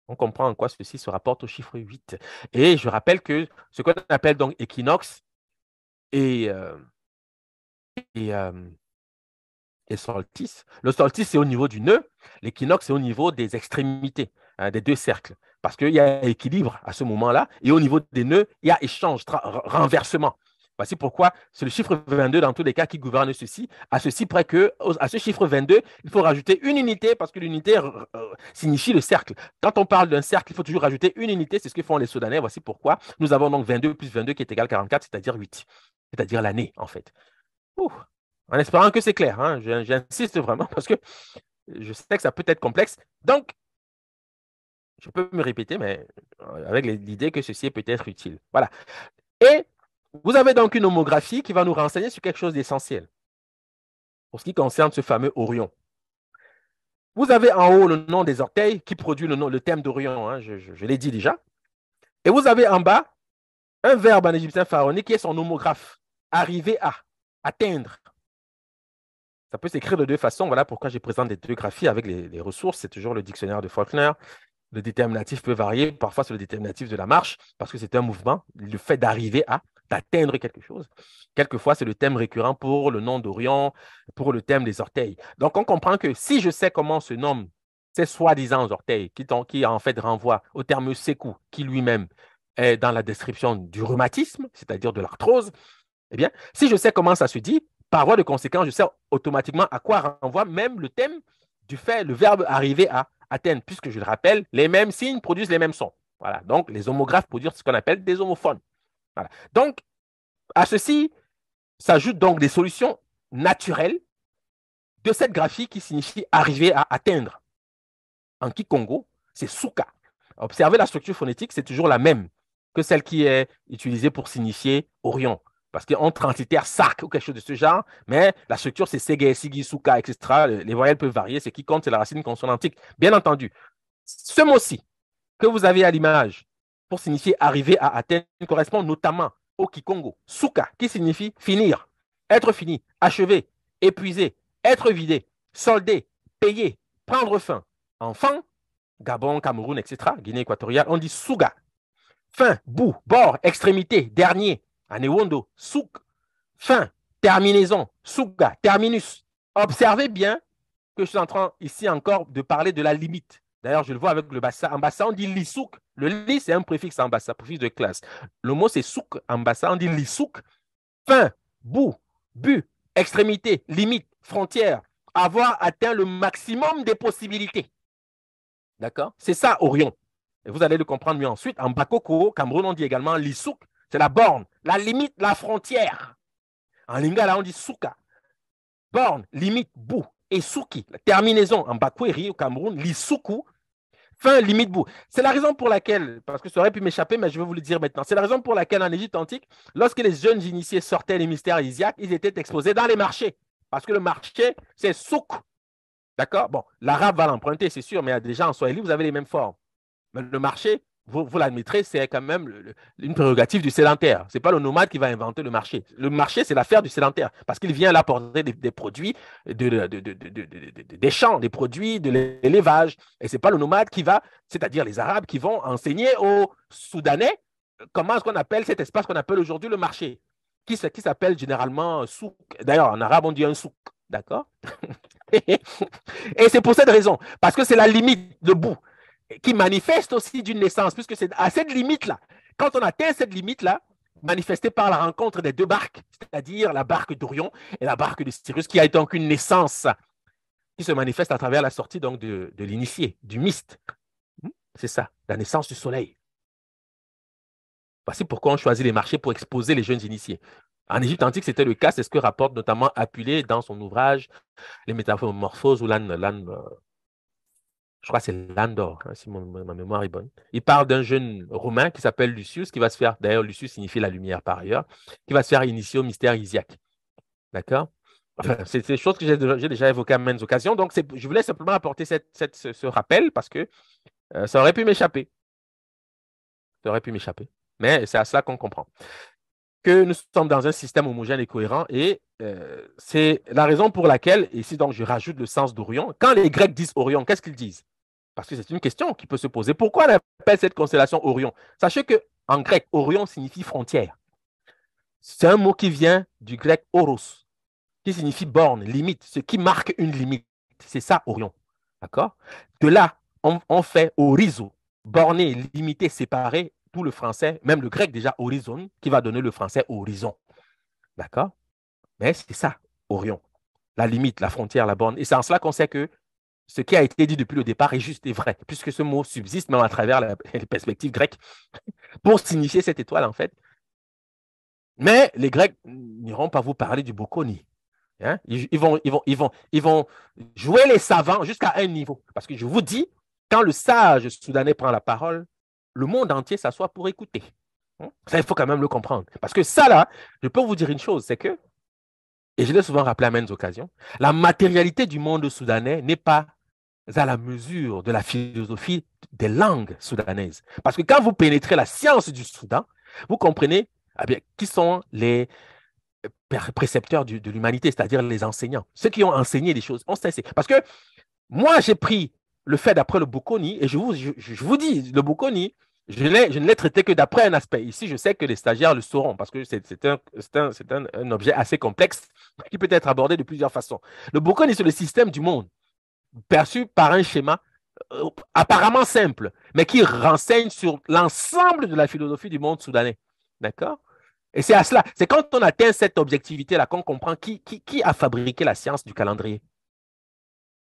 on comprend en quoi ceci se rapporte au chiffre 8. Et je rappelle que ce qu'on appelle donc équinoxe et, euh, et, euh, et solstice, le soltice c'est au niveau du nœud, l'équinoxe, c'est au niveau des extrémités. Hein, des deux cercles. Parce qu'il y a équilibre à ce moment-là. Et au niveau des nœuds, il y a échange, renversement. Voici pourquoi c'est le chiffre 22 dans tous les cas qui gouverne ceci, à ceci près que, à ce chiffre 22, il faut rajouter une unité parce que l'unité signifie le cercle. Quand on parle d'un cercle, il faut toujours rajouter une unité, c'est ce que font les Soudanais. Voici pourquoi nous avons donc 22 plus 22 qui est égal à 44, c'est-à-dire 8, c'est-à-dire l'année en fait. en espérant que c'est clair, hein. j'insiste vraiment parce que je sais que ça peut être complexe. Donc, je peux me répéter, mais euh, avec l'idée que ceci est peut-être utile. Voilà. Et vous avez donc une homographie qui va nous renseigner sur quelque chose d'essentiel pour ce qui concerne ce fameux Orion. Vous avez en haut le nom des orteils qui produit le, nom, le thème d'Orion, hein, je, l'ai dit déjà. Et vous avez en bas un verbe en égyptien pharaonique qui est son homographe, arriver à, atteindre. Ça peut s'écrire de deux façons. Voilà pourquoi je présente des deux graphies avec les ressources. C'est toujours le dictionnaire de Faulkner le déterminatif peut varier parfois sur le déterminatif de la marche parce que c'est un mouvement, le fait d'arriver à, d'atteindre quelque chose. Quelquefois, c'est le thème récurrent pour le nom d'Orient, pour le thème des orteils. Donc, on comprend que si je sais comment se nomme ces soi-disant orteils, qui, en fait renvoie au terme sécou, qui lui-même est dans la description du rhumatisme, c'est-à-dire de l'arthrose, eh bien, si je sais comment ça se dit, par voie de conséquence, je sais automatiquement à quoi renvoie même le thème du fait, le verbe arriver à. Atteindre puisque je le rappelle, les mêmes signes produisent les mêmes sons. Voilà. Donc, les homographes produisent ce qu'on appelle des homophones. Donc, à ceci s'ajoutent donc des solutions naturelles de cette graphie qui signifie arriver à atteindre. En Kikongo, c'est souka. Observez la structure phonétique, c'est toujours la même que celle qui est utilisée pour signifier Orion parce qu'entre transitaire, sac ou quelque chose de ce genre, mais la structure c'est Sigi, Suka, etc. Les voyelles peuvent varier, ce qui compte c'est la racine consonantique. Bien entendu, ce mot-ci que vous avez à l'image pour signifier arriver à atteindre » correspond notamment au Kikongo, Suka, qui signifie finir, être fini, achevé, épuisé, être vidé, soldé, payer, prendre fin. Enfant, Gabon, Cameroun, etc., Guinée équatoriale, on dit Suga. Fin, bout, bord, extrémité, dernier, Anewondo, souk, fin, terminaison, souga, terminus. Observez bien que je suis en train ici encore de parler de la limite. D'ailleurs, je le vois avec le bassa. En on dit lisouk. Le li, c'est un préfixe en bassa, préfixe de classe. Le mot, c'est souk en On dit lisouk. Fin, bout, but, extrémité, limite, frontière. Avoir atteint le maximum des possibilités. D'accord C'est ça, Orion. Et vous allez le comprendre mieux ensuite. En Bakoko, Cameroun, on dit également lisouk. C'est la borne, la limite, la frontière. En lingala, on dit souka. Borne, limite, bout. Et souki, la terminaison en Bakweri au Cameroun, lisuku, fin, limite, bout. C'est la raison pour laquelle, parce que ça aurait pu m'échapper, mais je vais vous le dire maintenant. C'est la raison pour laquelle en Égypte antique, lorsque les jeunes initiés sortaient les mystères isiaques, ils étaient exposés dans les marchés. Parce que le marché, c'est souk. D'accord Bon, l'arabe va l'emprunter, c'est sûr, mais déjà en Swahili, vous avez les mêmes formes. Mais le marché, vous, l'admettrez, c'est quand même une prérogative du sédentaire. Ce n'est pas le nomade qui va inventer le marché. Le marché, c'est l'affaire du sédentaire parce qu'il vient l'apporter des, produits de, des champs, des produits de l'élevage. Et ce n'est pas le nomade qui va, c'est-à-dire les Arabes, qui vont enseigner aux Soudanais comment est-ce qu'on appelle cet espace qu'on appelle aujourd'hui le marché, qui, s'appelle généralement souk. D'ailleurs, en arabe, on dit un souk. D'accord Et c'est pour cette raison, parce que c'est la limite, de bout qui manifeste aussi d'une naissance, puisque c'est à cette limite-là. Quand on atteint cette limite-là, manifestée par la rencontre des deux barques, c'est-à-dire la barque d'Orion et la barque de Cyrus, qui a été donc une naissance qui se manifeste à travers la sortie donc de, l'initié, du myste. Hmm? C'est ça, la naissance du soleil. Voici pourquoi on choisit les marchés pour exposer les jeunes initiés. En Égypte antique, c'était le cas, c'est ce que rapporte notamment Apulé dans son ouvrage Les métamorphoses ou l'âne euh, je crois que c'est Landor, hein, si ma mémoire est bonne. Il parle d'un jeune Romain qui s'appelle Lucius, qui va se faire, d'ailleurs, Lucius signifie la lumière par ailleurs, qui va se faire initier au mystère isiaque. D'accord C'est des choses que j'ai déjà évoquées à maintes occasions. Donc, je voulais simplement apporter ce, rappel parce que euh, ça aurait pu m'échapper. Ça aurait pu m'échapper. Mais c'est à cela qu'on comprend que nous sommes dans un système homogène et cohérent et euh, c'est la raison pour laquelle, ici donc je rajoute le sens d'Orion, quand les Grecs disent Orion, qu'est-ce qu'ils disent Parce que c'est une question qui peut se poser. Pourquoi on appelle cette constellation Orion Sachez que en grec, Orion signifie frontière. C'est un mot qui vient du grec oros, qui signifie borne, limite, ce qui marque une limite. C'est ça, Orion. D'accord De là, on, fait horizon, borné, limité, séparé, tout le français, même le grec déjà horizon, qui va donner le français horizon. D'accord mais ben, c'est ça, Orion. La limite, la frontière, la borne. Et c'est en cela qu'on sait que ce qui a été dit depuis le départ est juste et vrai, puisque ce mot subsiste même à travers les perspectives grecques pour signifier cette étoile, en fait. Mais les Grecs n'iront pas vous parler du Bocconi. Hein. Ils, vont, ils, vont, ils, vont, ils vont jouer les savants jusqu'à un niveau. Parce que je vous dis, quand le sage soudanais prend la parole, le monde entier s'assoit pour écouter. Hein. Ça, il faut quand même le comprendre. Parce que ça, là, je peux vous dire une chose, c'est que et je l'ai souvent rappelé à maintes occasions, la matérialité du monde soudanais n'est pas à la mesure de la philosophie des langues soudanaises. Parce que quand vous pénétrez la science du Soudan, vous comprenez eh qui sont les précepteurs de l'humanité, c'est-à-dire les enseignants, ceux qui ont enseigné des choses. parce que moi, j'ai pris le fait d'après le Boukoni, et je vous, je, vous dis, le Boukoni. Je, ne l'ai traité que d'après un aspect. Ici, je sais que les stagiaires le sauront parce que c'est un, un, objet assez complexe qui peut être abordé de plusieurs façons. Le est sur le système du monde perçu par un schéma euh, apparemment simple, mais qui renseigne sur l'ensemble de la philosophie du monde soudanais. D'accord Et c'est à cela. C'est quand on atteint cette objectivité-là qu'on comprend qui, qui, qui a fabriqué la science du calendrier.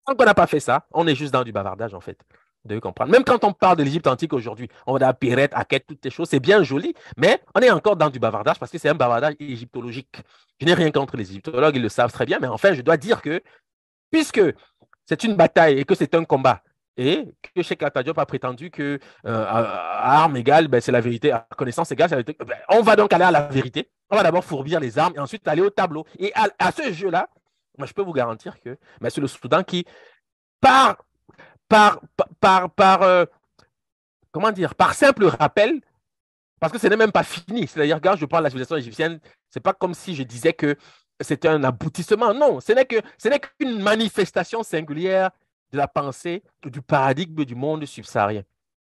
Tant qu'on n'a pas fait ça, on est juste dans du bavardage, en fait. Vous comprendre. Même quand on parle de l'Égypte antique aujourd'hui, on va dire Pirette, quête, toutes ces choses, c'est bien joli, mais on est encore dans du bavardage parce que c'est un bavardage égyptologique. Je n'ai rien contre les égyptologues, ils le savent très bien, mais enfin, je dois dire que, puisque c'est une bataille et que c'est un combat, et que Cheikh a prétendu que euh, armes ben, égales, c'est la vérité, à connaissance égale, on va donc aller à la vérité. On va d'abord fourbir les armes et ensuite aller au tableau. Et à, ce jeu-là, moi, je peux vous garantir que ben, c'est le Soudan qui, part par, par, euh, comment dire, par simple rappel, parce que ce n'est même pas fini. C'est-à-dire, quand je parle de la civilisation égyptienne, c'est pas comme si je disais que c'était un aboutissement. Non, ce n'est que ce n'est qu'une manifestation singulière de la pensée du paradigme du monde subsaharien.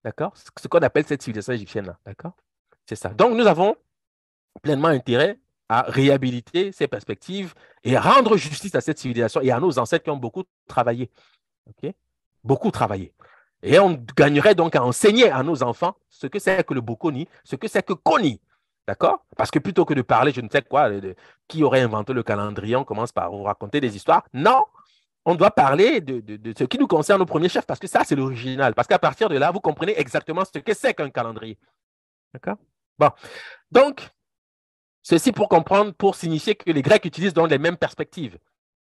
D'accord Ce qu'on appelle cette civilisation égyptienne-là. D'accord C'est ça. Donc, nous avons pleinement intérêt à réhabiliter ces perspectives et à rendre justice à cette civilisation et à nos ancêtres qui ont beaucoup travaillé. OK beaucoup travaillé. Et on gagnerait donc à enseigner à nos enfants ce que c'est que le bouconi, ce que c'est que koni. D'accord Parce que plutôt que de parler, je ne sais quoi, de, qui aurait inventé le calendrier, on commence par vous raconter des histoires. Non On doit parler de, de ce qui nous concerne au premier chef, parce que ça, c'est l'original. Parce qu'à partir de là, vous comprenez exactement ce que c'est qu'un calendrier. D'accord Bon. Donc, ceci pour comprendre, pour signifier que les Grecs utilisent donc les mêmes perspectives.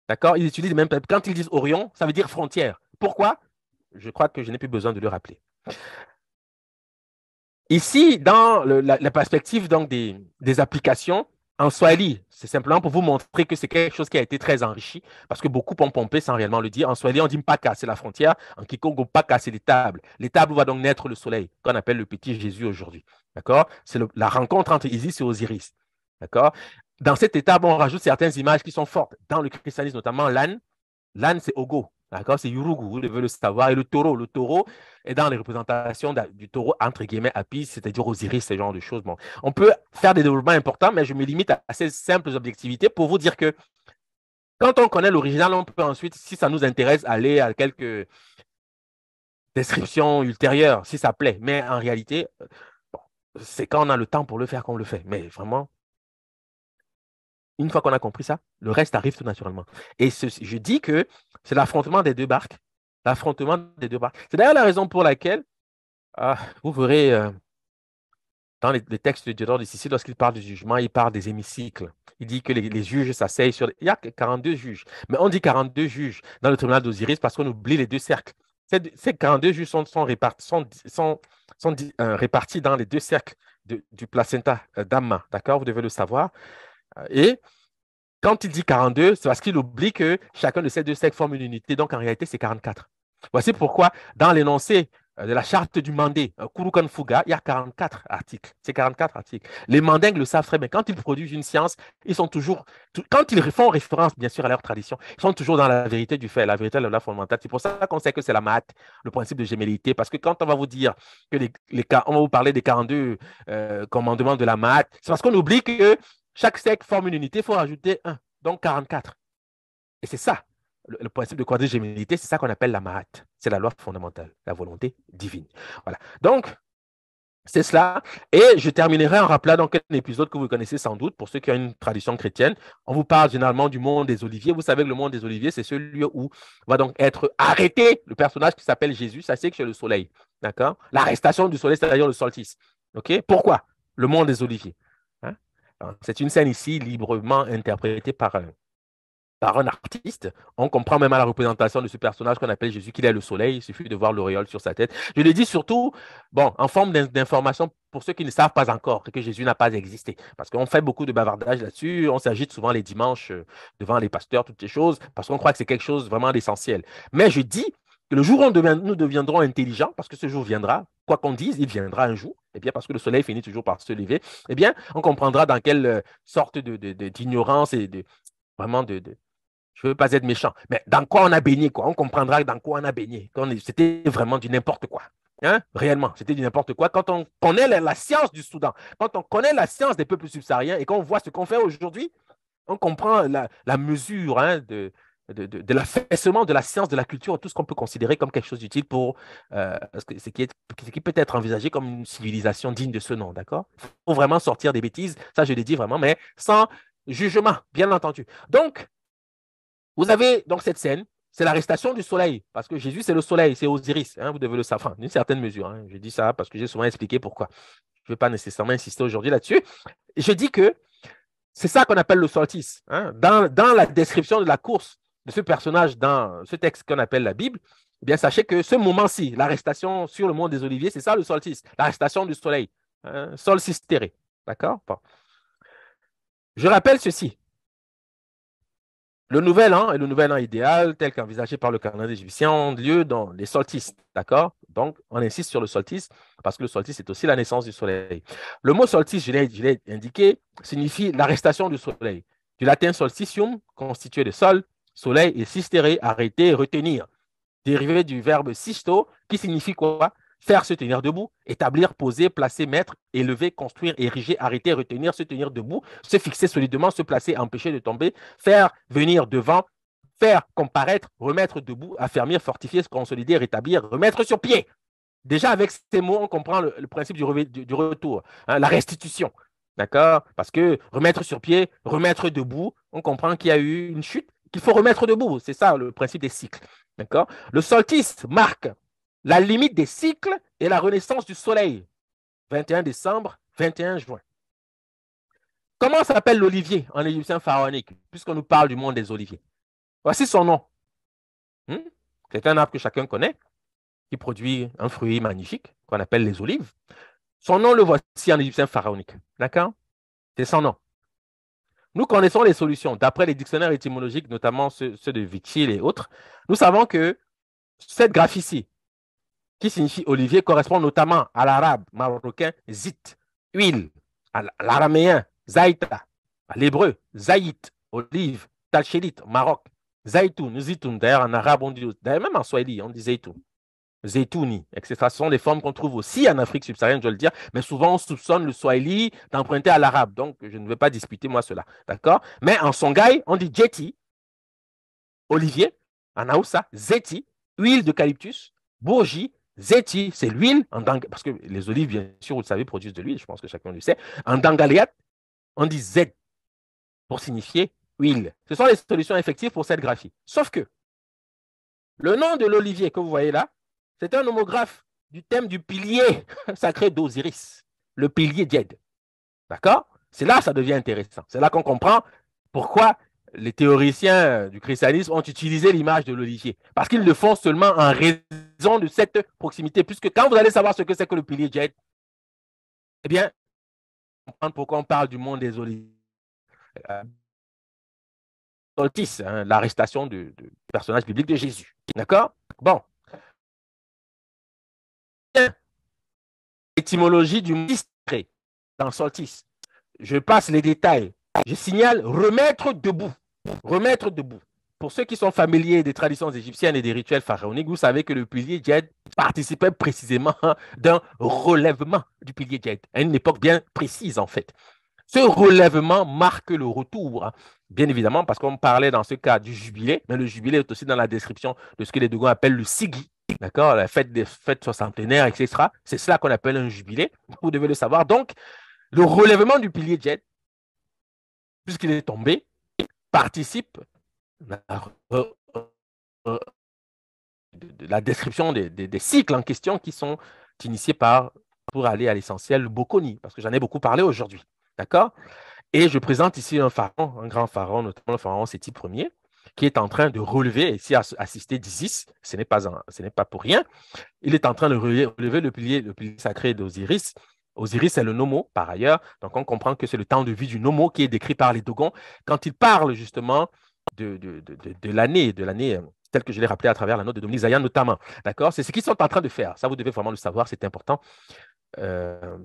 D'accord Ils utilisent les mêmes Quand ils disent Orion, ça veut dire frontière. Pourquoi je crois que je n'ai plus besoin de le rappeler. Ici, dans la, perspective donc, des, applications, en Swahili, c'est simplement pour vous montrer que c'est quelque chose qui a été très enrichi, parce que beaucoup ont pompé sans réellement le dire. En Swahili, on dit Mpaka, c'est la frontière. En Kikongo, Mpaka, c'est les tables. Les tables va donc naître le soleil, qu'on appelle le petit Jésus aujourd'hui. D'accord C'est la rencontre entre Isis et Osiris. D'accord Dans cette étape, on rajoute certaines images qui sont fortes. Dans le christianisme, notamment l'âne. L'âne, c'est Ogo. D'accord C'est Yurugu, vous devez le savoir. Et le taureau, le taureau est dans les représentations du taureau, entre guillemets, Apis, c'est-à-dire Osiris, ce genre de choses. Bon, on peut faire des développements importants, mais je me limite à ces simples objectivités pour vous dire que quand on connaît l'original, on peut ensuite, si ça nous intéresse, aller à quelques descriptions ultérieures, si ça plaît. Mais en réalité, euh, c'est quand on a le temps pour le faire qu'on le fait. Mais vraiment, une fois qu'on a compris ça, le reste arrive tout naturellement. Et je dis que c'est l'affrontement des deux barques. L'affrontement des deux barques. C'est d'ailleurs la raison pour laquelle ah, vous verrez euh, dans les, textes de Diodore de Sicile, lorsqu'il parle du jugement, il parle des hémicycles. Il dit que les, juges s'asseyent sur. Il y a 42 juges. Mais on dit 42 juges dans le tribunal d'Osiris parce qu'on oublie les deux cercles. Ces, 42 juges sont, euh, répartis, dans les deux cercles du placenta euh, d'Amma. D'accord Vous devez le savoir. Et quand il dit 42, c'est parce qu'il oublie que chacun de ces deux sectes forme une unité. Donc, en réalité, c'est 44. Voici pourquoi, dans l'énoncé euh, de la charte du Mandé, euh, Kurukan Fuga, il y a 44 articles. C'est 44 articles. Les Mandingues le savent très bien. Quand ils produisent une science, ils sont toujours, quand ils font référence, bien sûr, à leur tradition, ils sont toujours dans la vérité du fait, la vérité de la fondamentale. C'est pour ça qu'on sait que c'est la math, le principe de gémellité. Parce que quand on va vous dire que les, on va vous parler des 42 euh, commandements de la math, c'est parce qu'on oublie que chaque secte forme une unité, il faut rajouter un, donc 44. Et c'est ça, le, principe de quadrigéminité, c'est ça qu'on appelle la Mahat. C'est la loi fondamentale, la volonté divine. Voilà. Donc, c'est cela. Et je terminerai en rappelant un épisode que vous connaissez sans doute, pour ceux qui ont une tradition chrétienne. On vous parle généralement du monde des oliviers. Vous savez que le monde des oliviers, c'est ce lieu où va donc être arrêté le personnage qui s'appelle Jésus. Ça, c'est que c'est le soleil. D'accord L'arrestation du soleil, c'est-à-dire le solstice. OK Pourquoi Le monde des oliviers. Hein? C'est une scène ici librement interprétée par un, un artiste. On comprend même à la représentation de ce personnage qu'on appelle Jésus qu'il est le soleil. Il suffit de voir l'auréole sur sa tête. Je le dis surtout, bon, en forme d'information pour ceux qui ne savent pas encore que Jésus n'a pas existé. Parce qu'on fait beaucoup de bavardages là-dessus. On s'agite souvent les dimanches euh, devant les pasteurs, toutes ces choses, parce qu'on croit que c'est quelque chose vraiment d'essentiel. Mais je dis que le jour où nous deviendrons intelligents, parce que ce jour viendra, quoi qu'on dise, il viendra un jour, eh bien, parce que le soleil finit toujours par se lever, eh bien, on comprendra dans quelle euh, sorte d'ignorance de, et de vraiment de, je ne veux pas être méchant, mais dans quoi on a baigné, quoi. On comprendra dans quoi on a baigné. C'était vraiment du n'importe quoi. Hein? Réellement, c'était du n'importe quoi. Quand on connaît la, science du Soudan, quand on connaît la science des peuples subsahariens et qu'on voit ce qu'on fait aujourd'hui, on comprend la, mesure hein, de, de, l'affaissement de la science, de la culture, tout ce qu'on peut considérer comme quelque chose d'utile pour euh, ce, qui qui peut être envisagé comme une civilisation digne de ce nom, d'accord Pour vraiment sortir des bêtises, ça je l'ai dit vraiment, mais sans jugement, bien entendu. Donc, vous avez donc cette scène, c'est l'arrestation du soleil, parce que Jésus c'est le soleil, c'est Osiris, hein, vous devez le savoir, d'une certaine mesure. Hein. je dis ça parce que j'ai souvent expliqué pourquoi. Je ne vais pas nécessairement insister aujourd'hui là-dessus. Je dis que c'est ça qu'on appelle le sortis. Hein. Dans, dans, la description de la course, de ce personnage dans ce texte qu'on appelle la Bible, eh bien, sachez que ce moment-ci, l'arrestation sur le mont des Oliviers, c'est ça le solstice, l'arrestation du soleil, hein, solstice terré. D'accord Je rappelle ceci. Le nouvel an et le nouvel an idéal tel qu'envisagé par le calendrier égyptien, lieu dans les solstices, d'accord Donc, on insiste sur le solstice parce que le solstice est aussi la naissance du soleil. Le mot solstice, je l'ai indiqué, signifie l'arrestation du soleil. Du latin solstitium, constitué de sol, soleil et sistéré, arrêter retenir. Dérivé du verbe sisto, qui signifie quoi Faire se tenir debout, établir, poser, placer, mettre, élever, construire, ériger, arrêter, retenir, se tenir debout, se fixer solidement, se placer, empêcher de tomber, faire venir devant, faire comparaître, remettre debout, affermir, fortifier, consolider, rétablir, remettre sur pied. Déjà, avec ces mots, on comprend le, principe du, retour, hein, la restitution. D'accord Parce que remettre sur pied, remettre debout, on comprend qu'il y a eu une chute, qu'il faut remettre debout. C'est ça le principe des cycles. D'accord Le solstice marque la limite des cycles et la renaissance du soleil. 21 décembre, 21 juin. Comment s'appelle l'olivier en égyptien pharaonique, puisqu'on nous parle du monde des oliviers Voici son nom. Hmm C'est un arbre que chacun connaît, qui produit un fruit magnifique qu'on appelle les olives. Son nom le voici en égyptien pharaonique. D'accord C'est son nom. Nous connaissons les solutions. D'après les dictionnaires étymologiques, notamment ceux, de Vichil et autres, nous savons que cette graphie ici, qui signifie olivier, correspond notamment à l'arabe marocain zit, huile, à l'araméen zaïta, à l'hébreu zaït, olive, talchélite, Maroc, zaïtoun, zitoun. D'ailleurs, en arabe, on dit, même en swahili, on dit Zetouni, que Ce sont des formes qu'on trouve aussi en Afrique subsaharienne, je dois le dire, mais souvent on soupçonne le Swahili d'emprunter à l'arabe. Donc, je ne vais pas disputer moi cela. D'accord Mais en Songhai, on dit Jeti, Olivier, en Zeti, huile d'eucalyptus, bougie, Zeti, c'est l'huile, en parce que les olives, bien sûr, vous le savez, produisent de l'huile, je pense que chacun le sait. En Dangaliat, on dit Z pour signifier huile. Ce sont les solutions effectives pour cette graphie. Sauf que le nom de l'olivier que vous voyez là, c'est un homographe du thème du pilier sacré d'Osiris, le pilier d'Ied. D'accord C'est là que ça devient intéressant. C'est là qu'on comprend pourquoi les théoriciens du christianisme ont utilisé l'image de l'olivier. Parce qu'ils le font seulement en raison de cette proximité. Puisque quand vous allez savoir ce que c'est que le pilier d'Ied, eh bien, comprendre pourquoi on parle du monde des oliviers. Euh, hein, l'arrestation du personnage biblique de Jésus. D'accord Bon, Étymologie du ministre dans sortis. Je passe les détails. Je signale remettre debout. Remettre debout. Pour ceux qui sont familiers des traditions égyptiennes et des rituels pharaoniques, vous savez que le pilier djed participait précisément d'un relèvement du pilier djed à une époque bien précise en fait. Ce relèvement marque le retour, hein. bien évidemment, parce qu'on parlait dans ce cas du jubilé, mais le jubilé est aussi dans la description de ce que les Dogons appellent le sigi, d'accord, la fête des fêtes soixanténaires, etc. C'est cela qu'on appelle un jubilé. Vous devez le savoir. Donc, le relèvement du pilier jet, puisqu'il est tombé, participe à la description des, cycles en question qui sont initiés par, pour aller à l'essentiel, le Bocconi, parce que j'en ai beaucoup parlé aujourd'hui. D'accord Et je présente ici un pharaon, un grand pharaon, notamment le pharaon Séti Ier, qui est en train de relever, ici assister d'Isis, ce n'est pas, pas pour rien, il est en train de relever le pilier, le pilier sacré d'Osiris. Osiris c'est le nomo, par ailleurs, donc on comprend que c'est le temps de vie du nomo qui est décrit par les Dogons quand ils parlent, justement de, de, l'année, de l'année euh, telle que je l'ai rappelé à travers la note de Dominique Zayan notamment. D'accord C'est ce qu'ils sont en train de faire. Ça, vous devez vraiment le savoir, c'est important euh,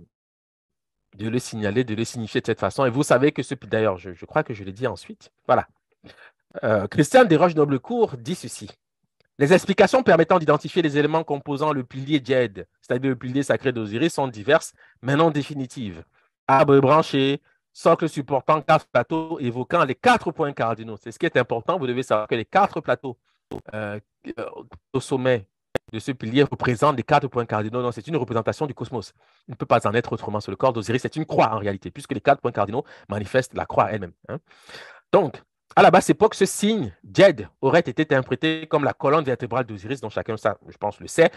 de le signaler, de le signifier de cette façon. Et vous savez que ce... D'ailleurs, je, je, crois que je l'ai dit ensuite. Voilà. Euh, Christian Desroches Noblecourt dit ceci. Les explications permettant d'identifier les éléments composant le pilier Jed, c'est-à-dire le pilier sacré d'Osiris, sont diverses, mais non définitives. Arbre branché, socle supportant quatre plateaux évoquant les quatre points cardinaux. C'est ce qui est important. Vous devez savoir que les quatre plateaux euh, au sommet de ce pilier représentent les quatre points cardinaux. c'est une représentation du cosmos. Il ne peut pas en être autrement sur le corps d'Osiris. C'est une croix en réalité, puisque les quatre points cardinaux manifestent la croix elle-même. Hein. Donc, à la basse époque, ce signe, Jed, aurait été interprété comme la colonne vertébrale d'Osiris, dont chacun, ça, je pense, le sait.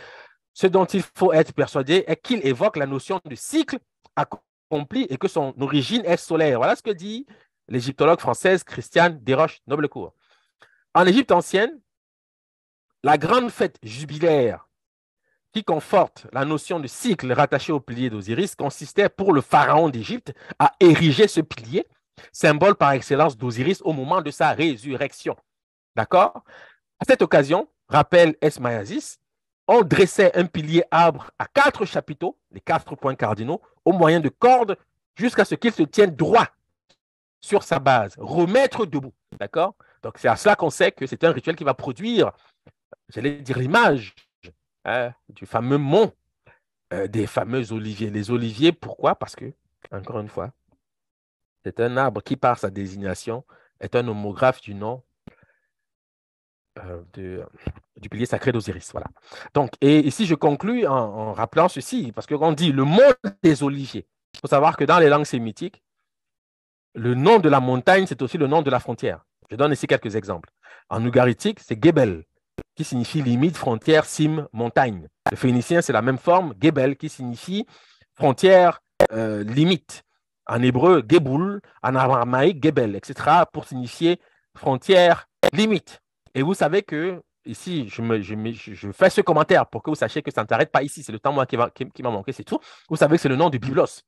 Ce dont il faut être persuadé est qu'il évoque la notion de cycle accompli et que son origine est solaire. Voilà ce que dit l'égyptologue française Christiane Desroches Noblecourt. En Égypte ancienne, la grande fête jubilaire qui conforte la notion de cycle rattaché au pilier d'Osiris consistait pour le pharaon d'Égypte à ériger ce pilier symbole par excellence d'Osiris au moment de sa résurrection. D'accord À cette occasion, rappelle Esmaïasis, on dressait un pilier arbre à quatre chapiteaux, les quatre points cardinaux, au moyen de cordes, jusqu'à ce qu'il se tienne droit sur sa base, remettre debout. D'accord Donc c'est à cela qu'on sait que c'est un rituel qui va produire, j'allais dire, l'image hein, du fameux mont euh, des fameux oliviers. Les oliviers, pourquoi Parce que, encore une fois, c'est un arbre qui, par sa désignation, est un homographe du nom euh, du pilier sacré d'Osiris. Voilà. Donc, et ici, je conclus en, rappelant ceci, parce qu'on dit le monde des oliviers. Il faut savoir que dans les langues sémitiques, le nom de la montagne, c'est aussi le nom de la frontière. Je donne ici quelques exemples. En ougaritique, c'est Gebel, qui signifie limite, frontière, cime, montagne. Le phénicien, c'est la même forme, Gebel, qui signifie frontière, euh, limite en hébreu Geboul, en aramaïque Gebel, etc., pour signifier frontière limite. Et vous savez que, ici, je, fais ce commentaire pour que vous sachiez que ça ne pas ici, c'est le temps moi, qui m'a manqué, c'est tout. Vous savez que c'est le nom du Biblos.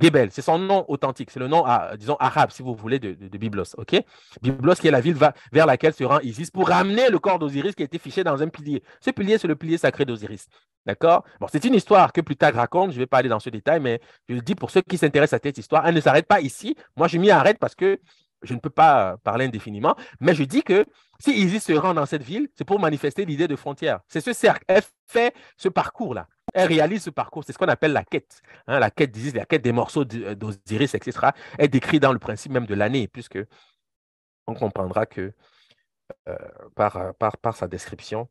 Gebel, c'est son nom authentique, c'est le nom, à, ah, disons, arabe, si vous voulez, de, de, Byblos. ok Byblos, qui est la ville vers laquelle se rend Isis pour ramener le corps d'Osiris qui a été fiché dans un pilier. Ce pilier, c'est le pilier sacré d'Osiris. D'accord Bon, c'est une histoire que tard raconte, je ne vais pas aller dans ce détail, mais je le dis pour ceux qui s'intéressent à cette histoire, elle ne s'arrête pas ici. Moi, je m'y arrête parce que je ne peux pas euh, parler indéfiniment, mais je dis que si Isis se rend dans cette ville, c'est pour manifester l'idée de frontière. C'est ce cercle. Elle fait ce parcours-là. Elle réalise ce parcours, c'est ce qu'on appelle la quête. Hein, la quête d'Isis, la quête des morceaux euh, d'Osiris, etc. est décrite dans le principe même de l'année, puisque on comprendra que euh, par, sa description,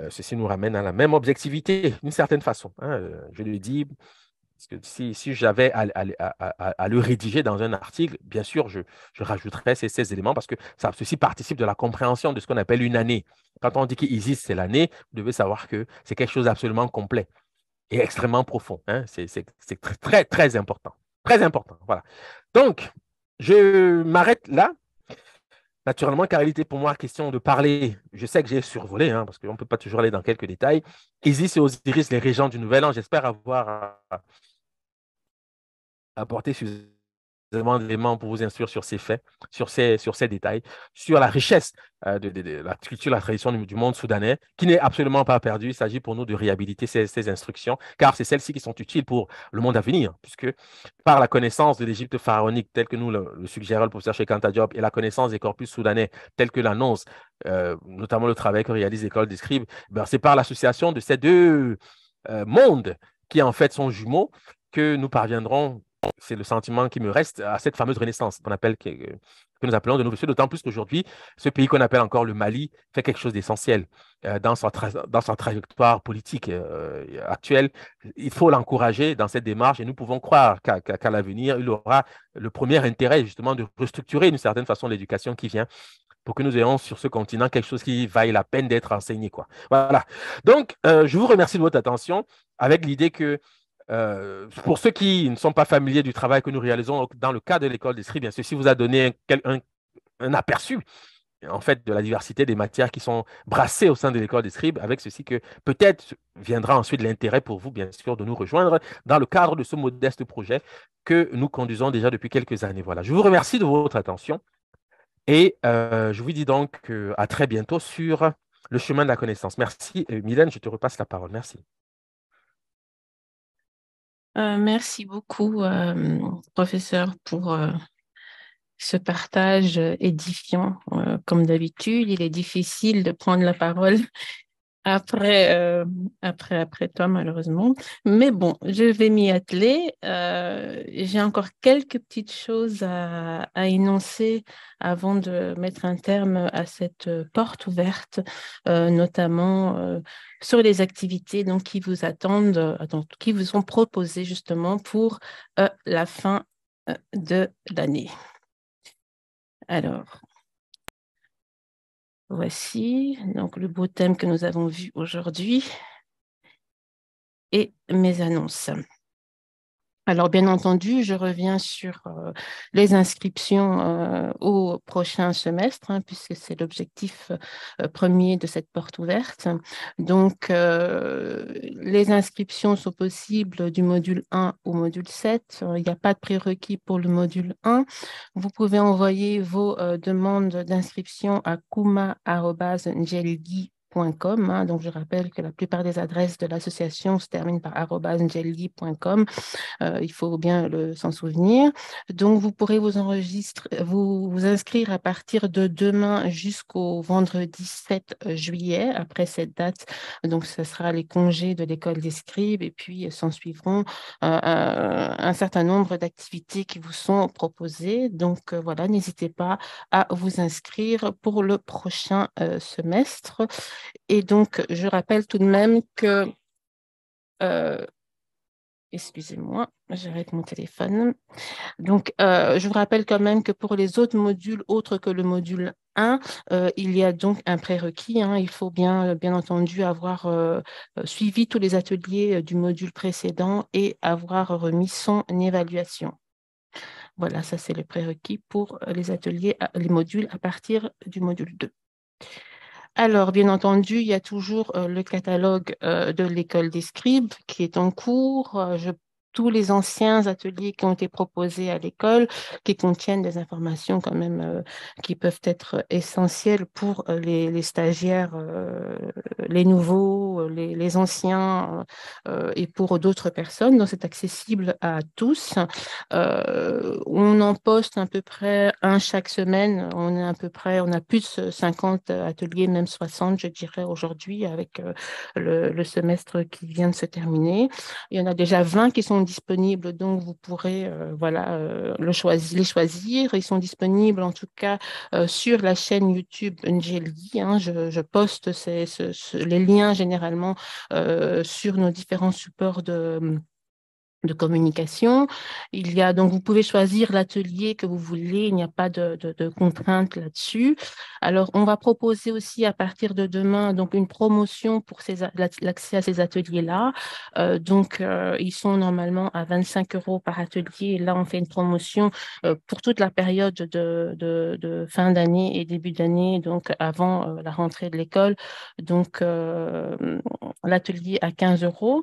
euh, ceci nous ramène à la même objectivité, d'une certaine façon. Hein, je le dis, parce que si, j'avais à, le rédiger dans un article, bien sûr, je, rajouterais ces, 16 éléments parce que ceci participe de la compréhension de ce qu'on appelle une année. Quand on dit existe, c'est l'année, vous devez savoir que c'est quelque chose d'absolument complet et extrêmement profond. Hein. C'est très, très, très important. Très important. Voilà. Donc, je m'arrête là. Naturellement, car il était pour moi question de parler, je sais que j'ai survolé, hein, parce qu'on ne peut pas toujours aller dans quelques détails. Isis et Osiris, les régents du Nouvel An, j'espère avoir euh, apporté sur éléments pour vous instruire sur ces faits, sur ces, sur ces détails, sur la richesse euh, de, la culture, la tradition du, monde soudanais, qui n'est absolument pas perdue. Il s'agit pour nous de réhabiliter ces, instructions, car c'est celles-ci qui sont utiles pour le monde à venir, puisque par la connaissance de l'Égypte pharaonique, telle que nous le, le le professeur Anta Diop, et la connaissance des corpus soudanais, telle que l'annonce, euh, notamment le travail que réalise l'école des ben, c'est par l'association de ces deux euh, mondes qui en fait sont jumeaux que nous parviendrons c'est le sentiment qui me reste à cette fameuse renaissance qu'on appelle, que, nous appelons de nouveau. d'autant plus qu'aujourd'hui, ce pays qu'on appelle encore le Mali fait quelque chose d'essentiel euh, dans, sa dans trajectoire politique euh, actuelle. Il faut l'encourager dans cette démarche et nous pouvons croire qu'à l'avenir, il aura le premier intérêt justement de restructurer d'une certaine façon l'éducation qui vient pour que nous ayons sur ce continent quelque chose qui vaille la peine d'être enseigné. Voilà. Donc, euh, je vous remercie de votre attention avec l'idée que euh, pour ceux qui ne sont pas familiers du travail que nous réalisons dans le cadre de l'école des bien ceci vous a donné un, aperçu eh, en fait de la diversité des matières qui sont brassées au sein de l'école des scribes, bah, avec ceci que peut-être viendra ensuite l'intérêt pour vous, bien sûr, de nous rejoindre dans le cadre de ce modeste projet que nous conduisons déjà depuis quelques années. Voilà, je vous remercie de votre attention et euh, je vous dis donc euh, à très bientôt sur le chemin de la connaissance. Merci, Mylène, je te repasse la parole. Merci. Euh, merci beaucoup, euh, professeur, pour euh, ce partage édifiant. comme d'habitude, il est difficile de prendre la parole après, euh, après, après toi, malheureusement. Mais bon, je vais m'y atteler. Euh, j'ai encore quelques petites choses à, énoncer avant de mettre un terme à cette porte ouverte, euh, notamment sur les activités donc, qui vous attendent, qui vous sont proposées justement pour la fin de l'année. Alors, Voici donc le beau thème que nous avons vu aujourd'hui et mes annonces. Alors, bien entendu, je reviens sur euh, les inscriptions euh, au prochain semestre, hein, puisque c'est l'objectif euh, premier de cette porte ouverte. Donc, les inscriptions sont possibles du module 1 au module 7. Il n'y a pas de prérequis pour le module 1. Vous pouvez envoyer vos demandes d'inscription à ngelgi. Hein. donc, je rappelle que la plupart des adresses de l'association se terminent par jelly.com euh, il faut bien s'en souvenir. Donc, vous pourrez vous, enregistrer, vous, inscrire à partir de demain jusqu'au vendredi 7 juillet. Après cette date, donc, ce sera les congés de l'école des scribes et puis s'en suivront euh, euh, un certain nombre d'activités qui vous sont proposées. Donc, voilà, n'hésitez pas à vous inscrire pour le prochain semestre. Et donc, je rappelle tout de même que, euh, excusez-moi, j'arrête mon téléphone. Donc, euh, je vous rappelle quand même que pour les autres modules autres que le module 1, euh, il y a donc un prérequis. Hein. Il faut bien, bien entendu, avoir suivi tous les ateliers du module précédent et avoir remis son évaluation. Voilà, ça c'est le prérequis pour les ateliers, les modules à partir du module 2. Alors, bien entendu, il y a toujours euh, le catalogue euh, de l'école des scribes qui est en cours. Euh, tous les anciens ateliers qui ont été proposés à l'école, qui contiennent des informations quand même euh, qui peuvent être essentielles pour euh, les, stagiaires, euh, les nouveaux, les, anciens et pour d'autres personnes. Donc c'est accessible à tous. on en poste à peu près un chaque semaine. On est à peu près, on a plus de 50 ateliers, même 60, je dirais aujourd'hui avec le, le semestre qui vient de se terminer. Il y en a déjà 20 qui sont disponibles, donc vous pourrez euh, voilà, euh, le choisir, les choisir. Ils sont disponibles en tout cas euh, sur la chaîne YouTube Ngeli. Hein. Je, poste ces, les liens généralement sur nos différents supports de de communication. Il y a donc vous pouvez choisir l'atelier que vous voulez, il n'y a pas de, contrainte contraintes là-dessus. Alors on va proposer aussi à partir de demain donc une promotion pour l'accès à ces ateliers-là. Euh, donc euh, ils sont normalement à 25 euros par atelier. là on fait une promotion euh, pour toute la période de, de fin d'année et début d'année, donc avant la rentrée de l'école. Donc l'atelier à 15 euros.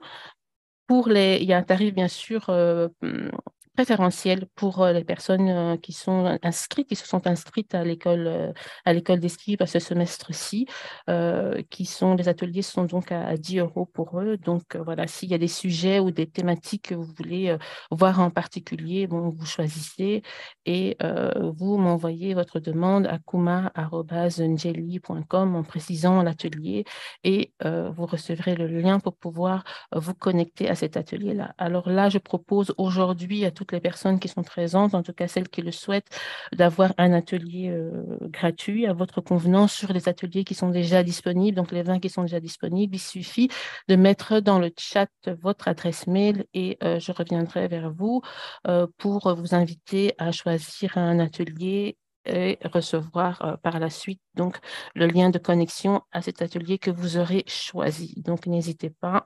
Pour les, il y a un tarif bien sûr euh, hmm, préférentiel pour euh, les personnes euh, qui sont inscrites, qui se sont inscrites à l'école euh, à l'école à ce semestre-ci, qui sont les ateliers sont donc à, 10 euros pour eux. Donc voilà, s'il y a des sujets ou des thématiques que vous voulez voir en particulier, bon, vous choisissez et vous m'envoyez votre demande à kuma@njeli.com en précisant l'atelier et vous recevrez le lien pour pouvoir vous connecter à cet atelier-là. Alors là, je propose aujourd'hui à tous les personnes qui sont présentes, en tout cas celles qui le souhaitent, d'avoir un atelier euh, gratuit à votre convenance sur les ateliers qui sont déjà disponibles, donc les vins qui sont déjà disponibles. Il suffit de mettre dans le chat votre adresse mail et euh, je reviendrai vers vous euh, pour vous inviter à choisir un atelier et recevoir par la suite donc le lien de connexion à cet atelier que vous aurez choisi. Donc n'hésitez pas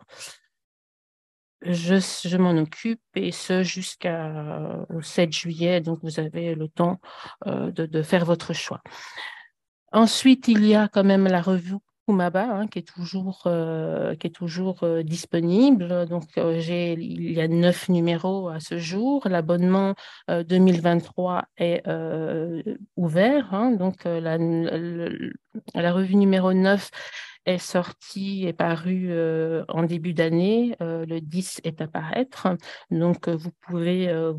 je, m'en occupe et ce jusqu'au euh, 7 juillet, donc vous avez le temps euh, de, faire votre choix. Ensuite, il y a quand même la revue Kumaba hein, qui est toujours, euh, qui est toujours disponible. Donc, il y a neuf numéros à ce jour. L'abonnement 2023 est ouvert. Hein. donc, la, la revue numéro 9 est sorti, et paru euh, en début d'année. Euh, le 10 est à paraître. Donc, euh, vous pouvez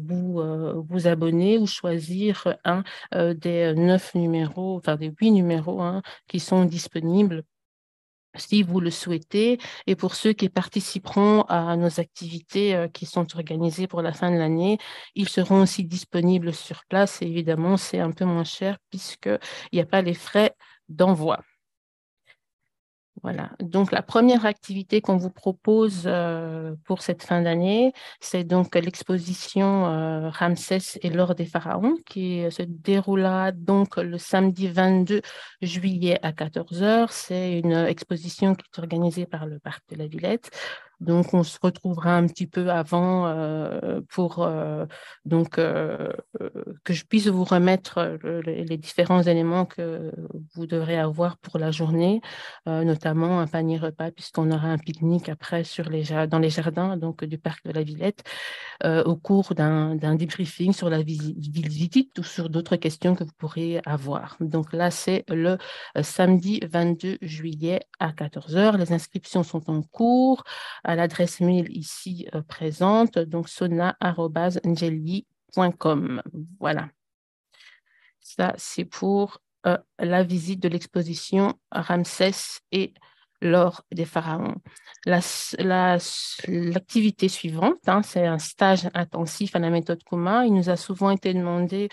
vous, abonner ou choisir un des neuf numéros, enfin des huit numéros qui sont disponibles si vous le souhaitez, et pour ceux qui participeront à nos activités qui sont organisées pour la fin de l'année, ils seront aussi disponibles sur place. évidemment, c'est un peu moins cher puisqu'il n'y a pas les frais d'envoi. Voilà. Donc, la première activité qu'on vous propose euh, pour cette fin d'année, c'est donc l'exposition euh, Ramsès et l'or des pharaons qui se déroulera donc le samedi 22 juillet à 14h. C'est une euh, exposition qui est organisée par le Parc de la Villette donc, on se retrouvera un petit peu avant euh, pour euh, donc euh, que je puisse vous remettre les différents éléments que vous devrez avoir pour la journée, notamment un panier repas puisqu'on aura un pique-nique après sur les dans les jardins donc du parc de la Villette au cours d'un débriefing sur la visite ou sur d'autres questions que vous pourrez avoir. Donc là, c'est le samedi 22 juillet à 14h. Les inscriptions sont en cours à l'adresse mail ici euh, présente, donc sona.njeli.com. Voilà. Ça, c'est pour euh, la visite de l'exposition Ramsès et l'or des pharaons. L'activité la, suivante, hein, c'est un stage intensif à la méthode Kuma. Il nous a souvent été demandé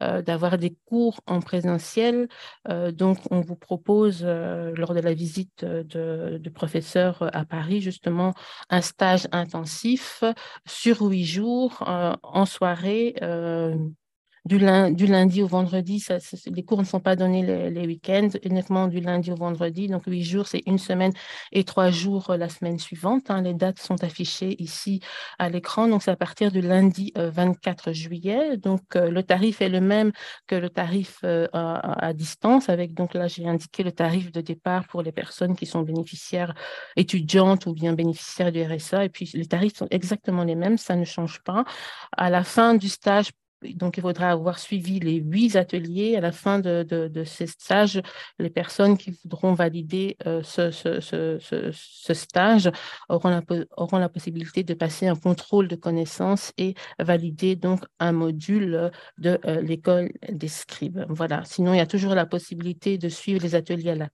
euh, d'avoir des cours en présentiel. Euh, donc, on vous propose, euh, lors de la visite de, de professeur à Paris, justement, un stage intensif sur huit jours en soirée du, lundi au vendredi, les cours ne sont pas donnés les, week-ends, uniquement du lundi au vendredi. Donc, huit jours, c'est une semaine et trois jours euh, la semaine suivante. Hein. Les dates sont affichées ici à l'écran. Donc, c'est à partir du lundi 24 euh, juillet. Donc, euh, le tarif est le même que le tarif à, à distance, avec, donc là, j'ai indiqué le tarif de départ pour les personnes qui sont bénéficiaires étudiantes ou bien bénéficiaires du RSA. Et puis, les tarifs sont exactement les mêmes, ça ne change pas. À la fin du stage, donc, il faudra avoir suivi les huit ateliers. À la fin de, ce stage, ces stages, les personnes qui voudront valider euh, ce, stage auront la, possibilité de passer un contrôle de connaissances et valider donc un module de euh, l'école des scribes. Voilà. Sinon, il y a toujours la possibilité de suivre les ateliers à la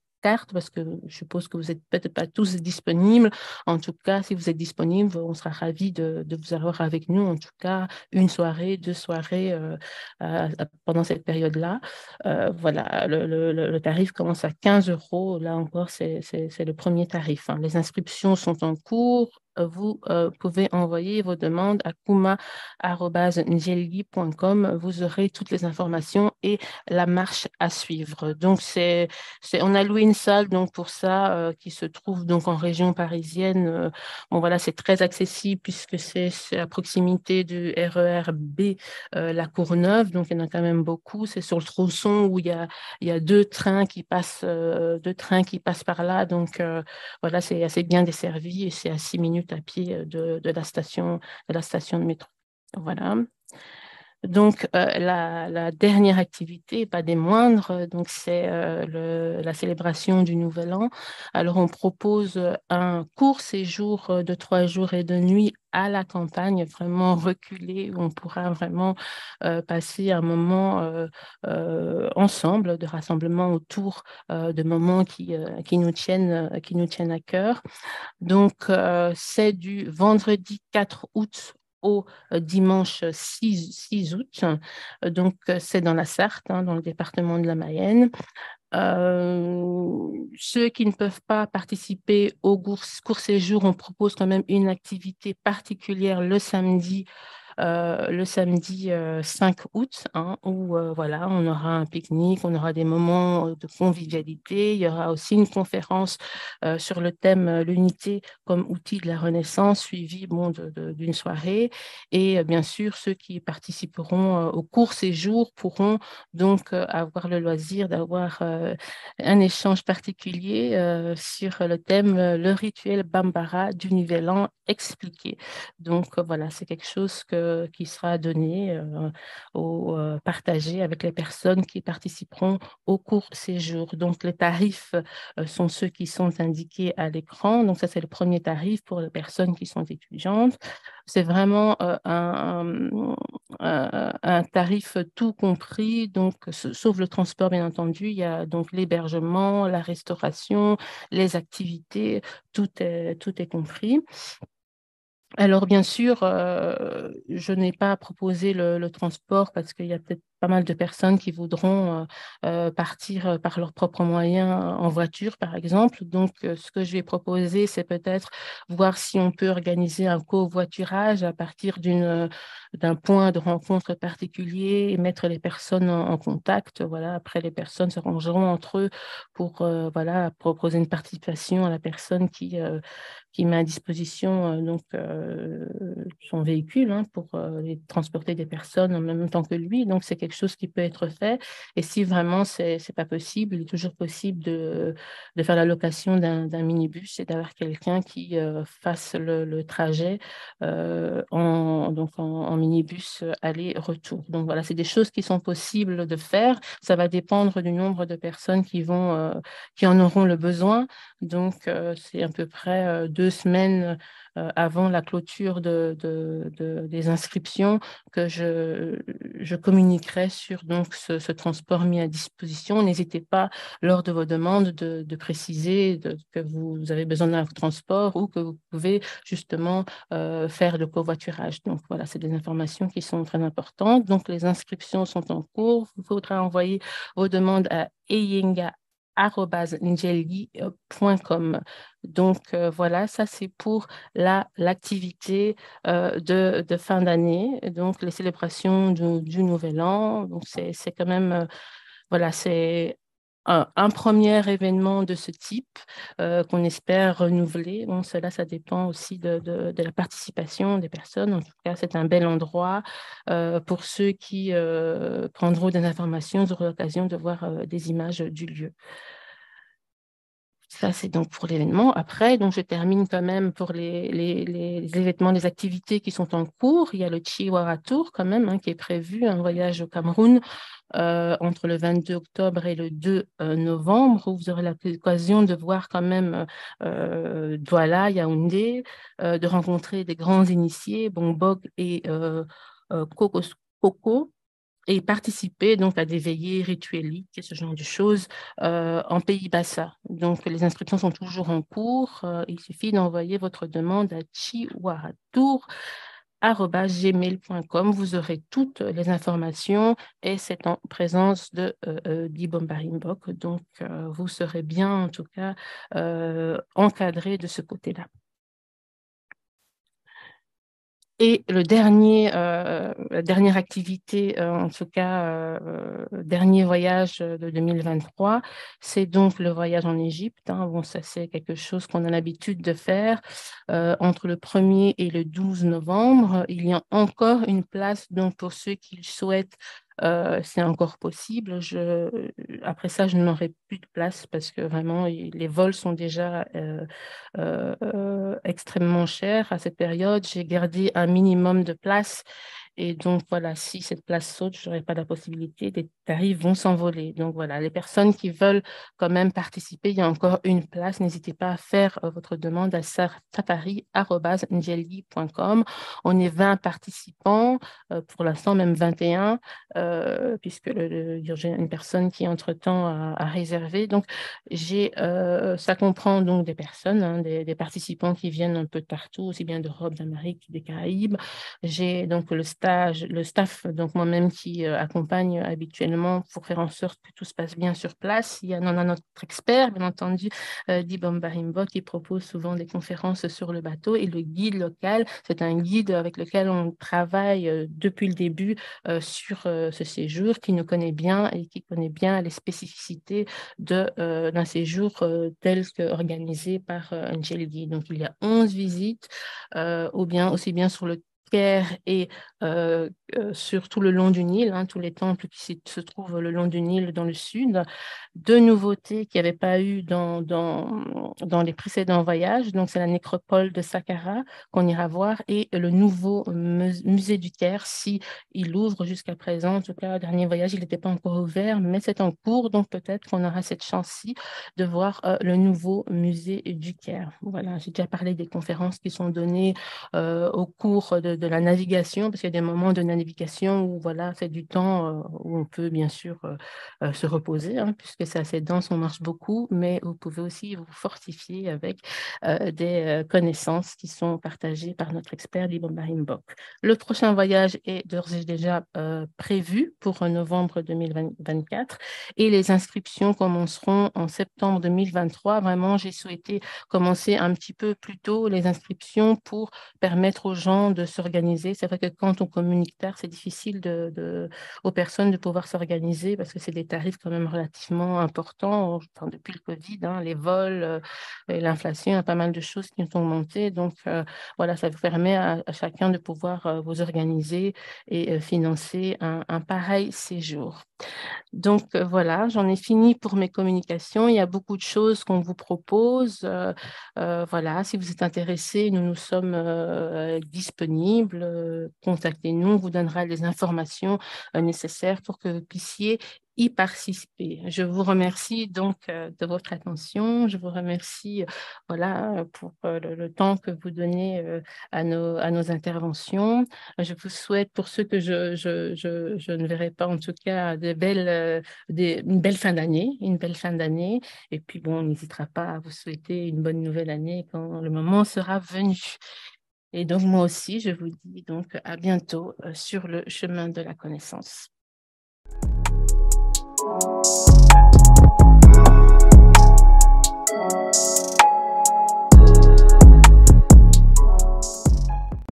parce que je suppose que vous n'êtes peut-être pas tous disponibles. En tout cas, si vous êtes disponible on sera ravis de, vous avoir avec nous, en tout cas, une soirée, deux soirées euh, pendant cette période-là. Euh, voilà, le, tarif commence à 15 euros. Là encore, c'est le premier tarif. Hein. Les inscriptions sont en cours vous euh, pouvez envoyer vos demandes à kuma.ngeli.com. Vous aurez toutes les informations et la marche à suivre. Donc, c'est, on a loué une salle donc, pour ça euh, qui se trouve donc en région parisienne. Euh, bon, voilà, c'est très accessible puisque c'est, à proximité du RER e B, la Courneuve. Donc, il y en a quand même beaucoup. C'est sur le tronçon où il y a, il y a deux trains qui passent, deux trains qui passent par là. Donc, voilà, c'est assez bien desservi et c'est à 6 minutes Tapis euh, de, la, station, de la station de métro. Voilà. Donc, euh, la, dernière activité, pas des moindres, euh, donc c'est euh, la célébration du Nouvel An. Alors, on propose un court séjour de trois jours et de nuit à la campagne, vraiment reculé, où on pourra vraiment passer un moment ensemble de rassemblement autour de moments qui, nous tiennent, qui nous tiennent à cœur. Donc, c'est du vendredi 4 août au euh, dimanche 6, août. Euh, donc, euh, c'est dans la Sarthe, hein, dans le département de la Mayenne. ceux qui ne peuvent pas participer au cours, séjour, on propose quand même une activité particulière le samedi euh, le samedi 5 euh, août, hein, où euh, voilà, on aura un pique-nique, on aura des moments de convivialité. Il y aura aussi une conférence sur le thème l'unité comme outil de la Renaissance, suivie bon, d'une soirée. Et bien sûr, ceux qui participeront au cours séjour jours pourront donc avoir le loisir d'avoir un échange particulier sur le thème le rituel Bambara du Nouvel An expliqué. Donc voilà, c'est quelque chose que euh, qui sera donné, ou euh, euh, partagé avec les personnes qui participeront au cours séjour. Donc, les tarifs sont ceux qui sont indiqués à l'écran. Donc, ça, c'est le premier tarif pour les personnes qui sont étudiantes. C'est vraiment un, un, un, tarif tout compris, donc, sauf le transport, bien entendu. Il y a donc l'hébergement, la restauration, les activités, tout est, tout est compris. Alors bien sûr, euh, je n'ai pas proposé le transport parce qu'il y a peut-être mal de personnes qui voudront euh, euh, partir euh, par leurs propres moyens en voiture, par exemple. Donc, ce que je vais proposer, c'est peut-être voir si on peut organiser un covoiturage à partir d'un point de rencontre particulier et mettre les personnes en, contact. Voilà, après, les personnes se rangeront entre eux pour voilà, proposer une participation à la personne qui, qui met à disposition donc, son véhicule hein, pour transporter des personnes en même temps que lui. Donc, c'est quelque chose qui peut être fait. Et si vraiment c'est n'est pas possible, il est toujours possible de, de faire la location d'un minibus et d'avoir quelqu'un qui euh, fasse le, trajet euh, en, donc en, minibus euh, aller-retour. Donc voilà, c'est des choses qui sont possibles de faire. Ça va dépendre du nombre de personnes qui, vont, qui en auront le besoin. Donc c'est à peu près deux semaines euh, avant la clôture des inscriptions que je, communiquerai sur donc, ce, transport mis à disposition. N'hésitez pas, lors de vos demandes, de, préciser que vous avez besoin d'un transport ou que vous pouvez justement euh, faire le covoiturage. Donc voilà, c'est des informations qui sont très importantes. Donc les inscriptions sont en cours. Il faudra envoyer vos demandes à eyinga donc euh, voilà, ça c'est pour la l'activité euh, de, de, fin d'année, donc les célébrations du, Nouvel An. Donc c'est quand même, euh, voilà, c'est un, premier événement de ce type euh, qu'on espère renouveler. Bon, cela, ça dépend aussi de, la participation des personnes. En tout cas, c'est un bel endroit euh, pour ceux qui euh, prendront des informations, auront l'occasion de voir des images du lieu. Ça, c'est donc pour l'événement. Après, donc je termine quand même pour les, événements, les activités qui sont en cours. Il y a le Chihuahua Tour quand même hein, qui est prévu, un voyage au Cameroun euh, entre le 22 octobre et le 2 euh, novembre, où vous aurez l'occasion de voir quand même euh, Douala, Yaoundé, de rencontrer des grands initiés, bongbok et Coco, Coco et participer donc à des veillées ritueliques et ce genre de choses euh, en Pays Bassa. Donc les inscriptions sont toujours en cours. Euh, il suffit d'envoyer votre demande à chiwaratour.gmail.com. Vous aurez toutes les informations et c'est en présence de euh, euh Donc vous serez bien en tout cas encadré de ce côté-là. Et le dernier, euh, la dernière activité, euh, en tout cas, euh, dernier voyage de 2023, c'est donc le voyage en Égypte. Hein. Bon, ça, c'est quelque chose qu'on a l'habitude de faire. entre le 1er et le 12 novembre, il y a encore une place donc, pour ceux qui souhaitent c'est encore possible. après ça, je n'aurai plus de place parce que vraiment, les vols sont déjà extrêmement chers à cette période. J'ai gardé un minimum de place et donc, voilà, si cette place saute, je n'aurai pas la possibilité, des tarifs vont s'envoler. Donc, voilà, les personnes qui veulent quand même participer, il y a encore une place. N'hésitez pas à faire euh, votre demande à safari.ngeli.com. On est 20 participants, euh, pour l'instant même 21, euh, puisque j'ai une personne qui, entre-temps, a, réservé. Donc, j'ai, euh, ça comprend donc des personnes, hein, des, participants qui viennent un peu de partout, aussi bien d'Europe, d'Amérique, des Caraïbes. J'ai donc le le staff, donc moi-même qui euh, accompagne euh, habituellement pour faire en sorte que tout se passe bien sur place. Il y en a notre expert, bien entendu, euh, Dibom qui propose souvent des conférences sur le bateau. Et le guide local, c'est un guide avec lequel on travaille depuis le début sur ce séjour, qui nous connaît bien et qui connaît bien les spécificités d'un séjour tel qu'organisé par Angel Guide. Donc il y a 11 visites, ou bien, aussi bien sur le Caire et surtout euh, euh, sur le long du Nil, hein, tous les temples qui se trouvent le long du Nil dans le sud. Deux nouveautés qu'il n'y avait pas eu dans, dans, les précédents voyages. Donc, c'est la nécropole de Saqqara qu'on ira voir et le nouveau musée du Caire, si il ouvre jusqu'à présent. En tout cas, le dernier voyage, il n'était pas encore ouvert, mais c'est en cours. Donc, peut-être qu'on aura cette chance-ci de voir euh, le nouveau musée du Caire. Voilà, j'ai déjà parlé des conférences qui sont données au cours de de, la navigation, parce qu'il y a des moments de navigation où voilà, c'est du temps euh, où on peut bien sûr euh, euh, se reposer, hein, puisque c'est assez dense, on marche beaucoup, mais vous pouvez aussi vous fortifier avec des connaissances qui sont partagées par notre expert Liban Barimbok. Le prochain voyage est d'ores et déjà prévu pour novembre 2024 et les inscriptions commenceront en septembre 2023. Vraiment, j'ai souhaité commencer un petit peu plus tôt les inscriptions pour permettre aux gens de se c'est vrai que quand on communique tard, c'est difficile de, aux personnes de pouvoir s'organiser parce que c'est des tarifs quand même relativement importants. depuis le Covid, hein, les vols, euh, et l'inflation, il y a pas mal de choses qui ont augmenté. Donc euh, voilà, ça vous permet à, chacun de pouvoir euh, vous organiser et financer un, un, pareil séjour. Donc voilà, j'en ai fini pour mes communications. Il y a beaucoup de choses qu'on vous propose. voilà, si vous êtes intéressé, nous nous sommes disponibles euh, contactez-nous, on vous donnera les informations euh, nécessaires pour que vous puissiez y participer. Je vous remercie donc euh, de votre attention. Je vous remercie voilà, pour le, temps que vous donnez à, nos, à nos interventions. Je vous souhaite, pour ceux que je, je, je, je ne verrai pas en tout cas, de belles, des, une belle fin d'année. Une belle fin d'année. Et puis, bon, on n'hésitera pas à vous souhaiter une bonne nouvelle année quand le moment sera venu. Et donc, moi aussi, je vous dis donc à bientôt euh, sur le chemin de la connaissance.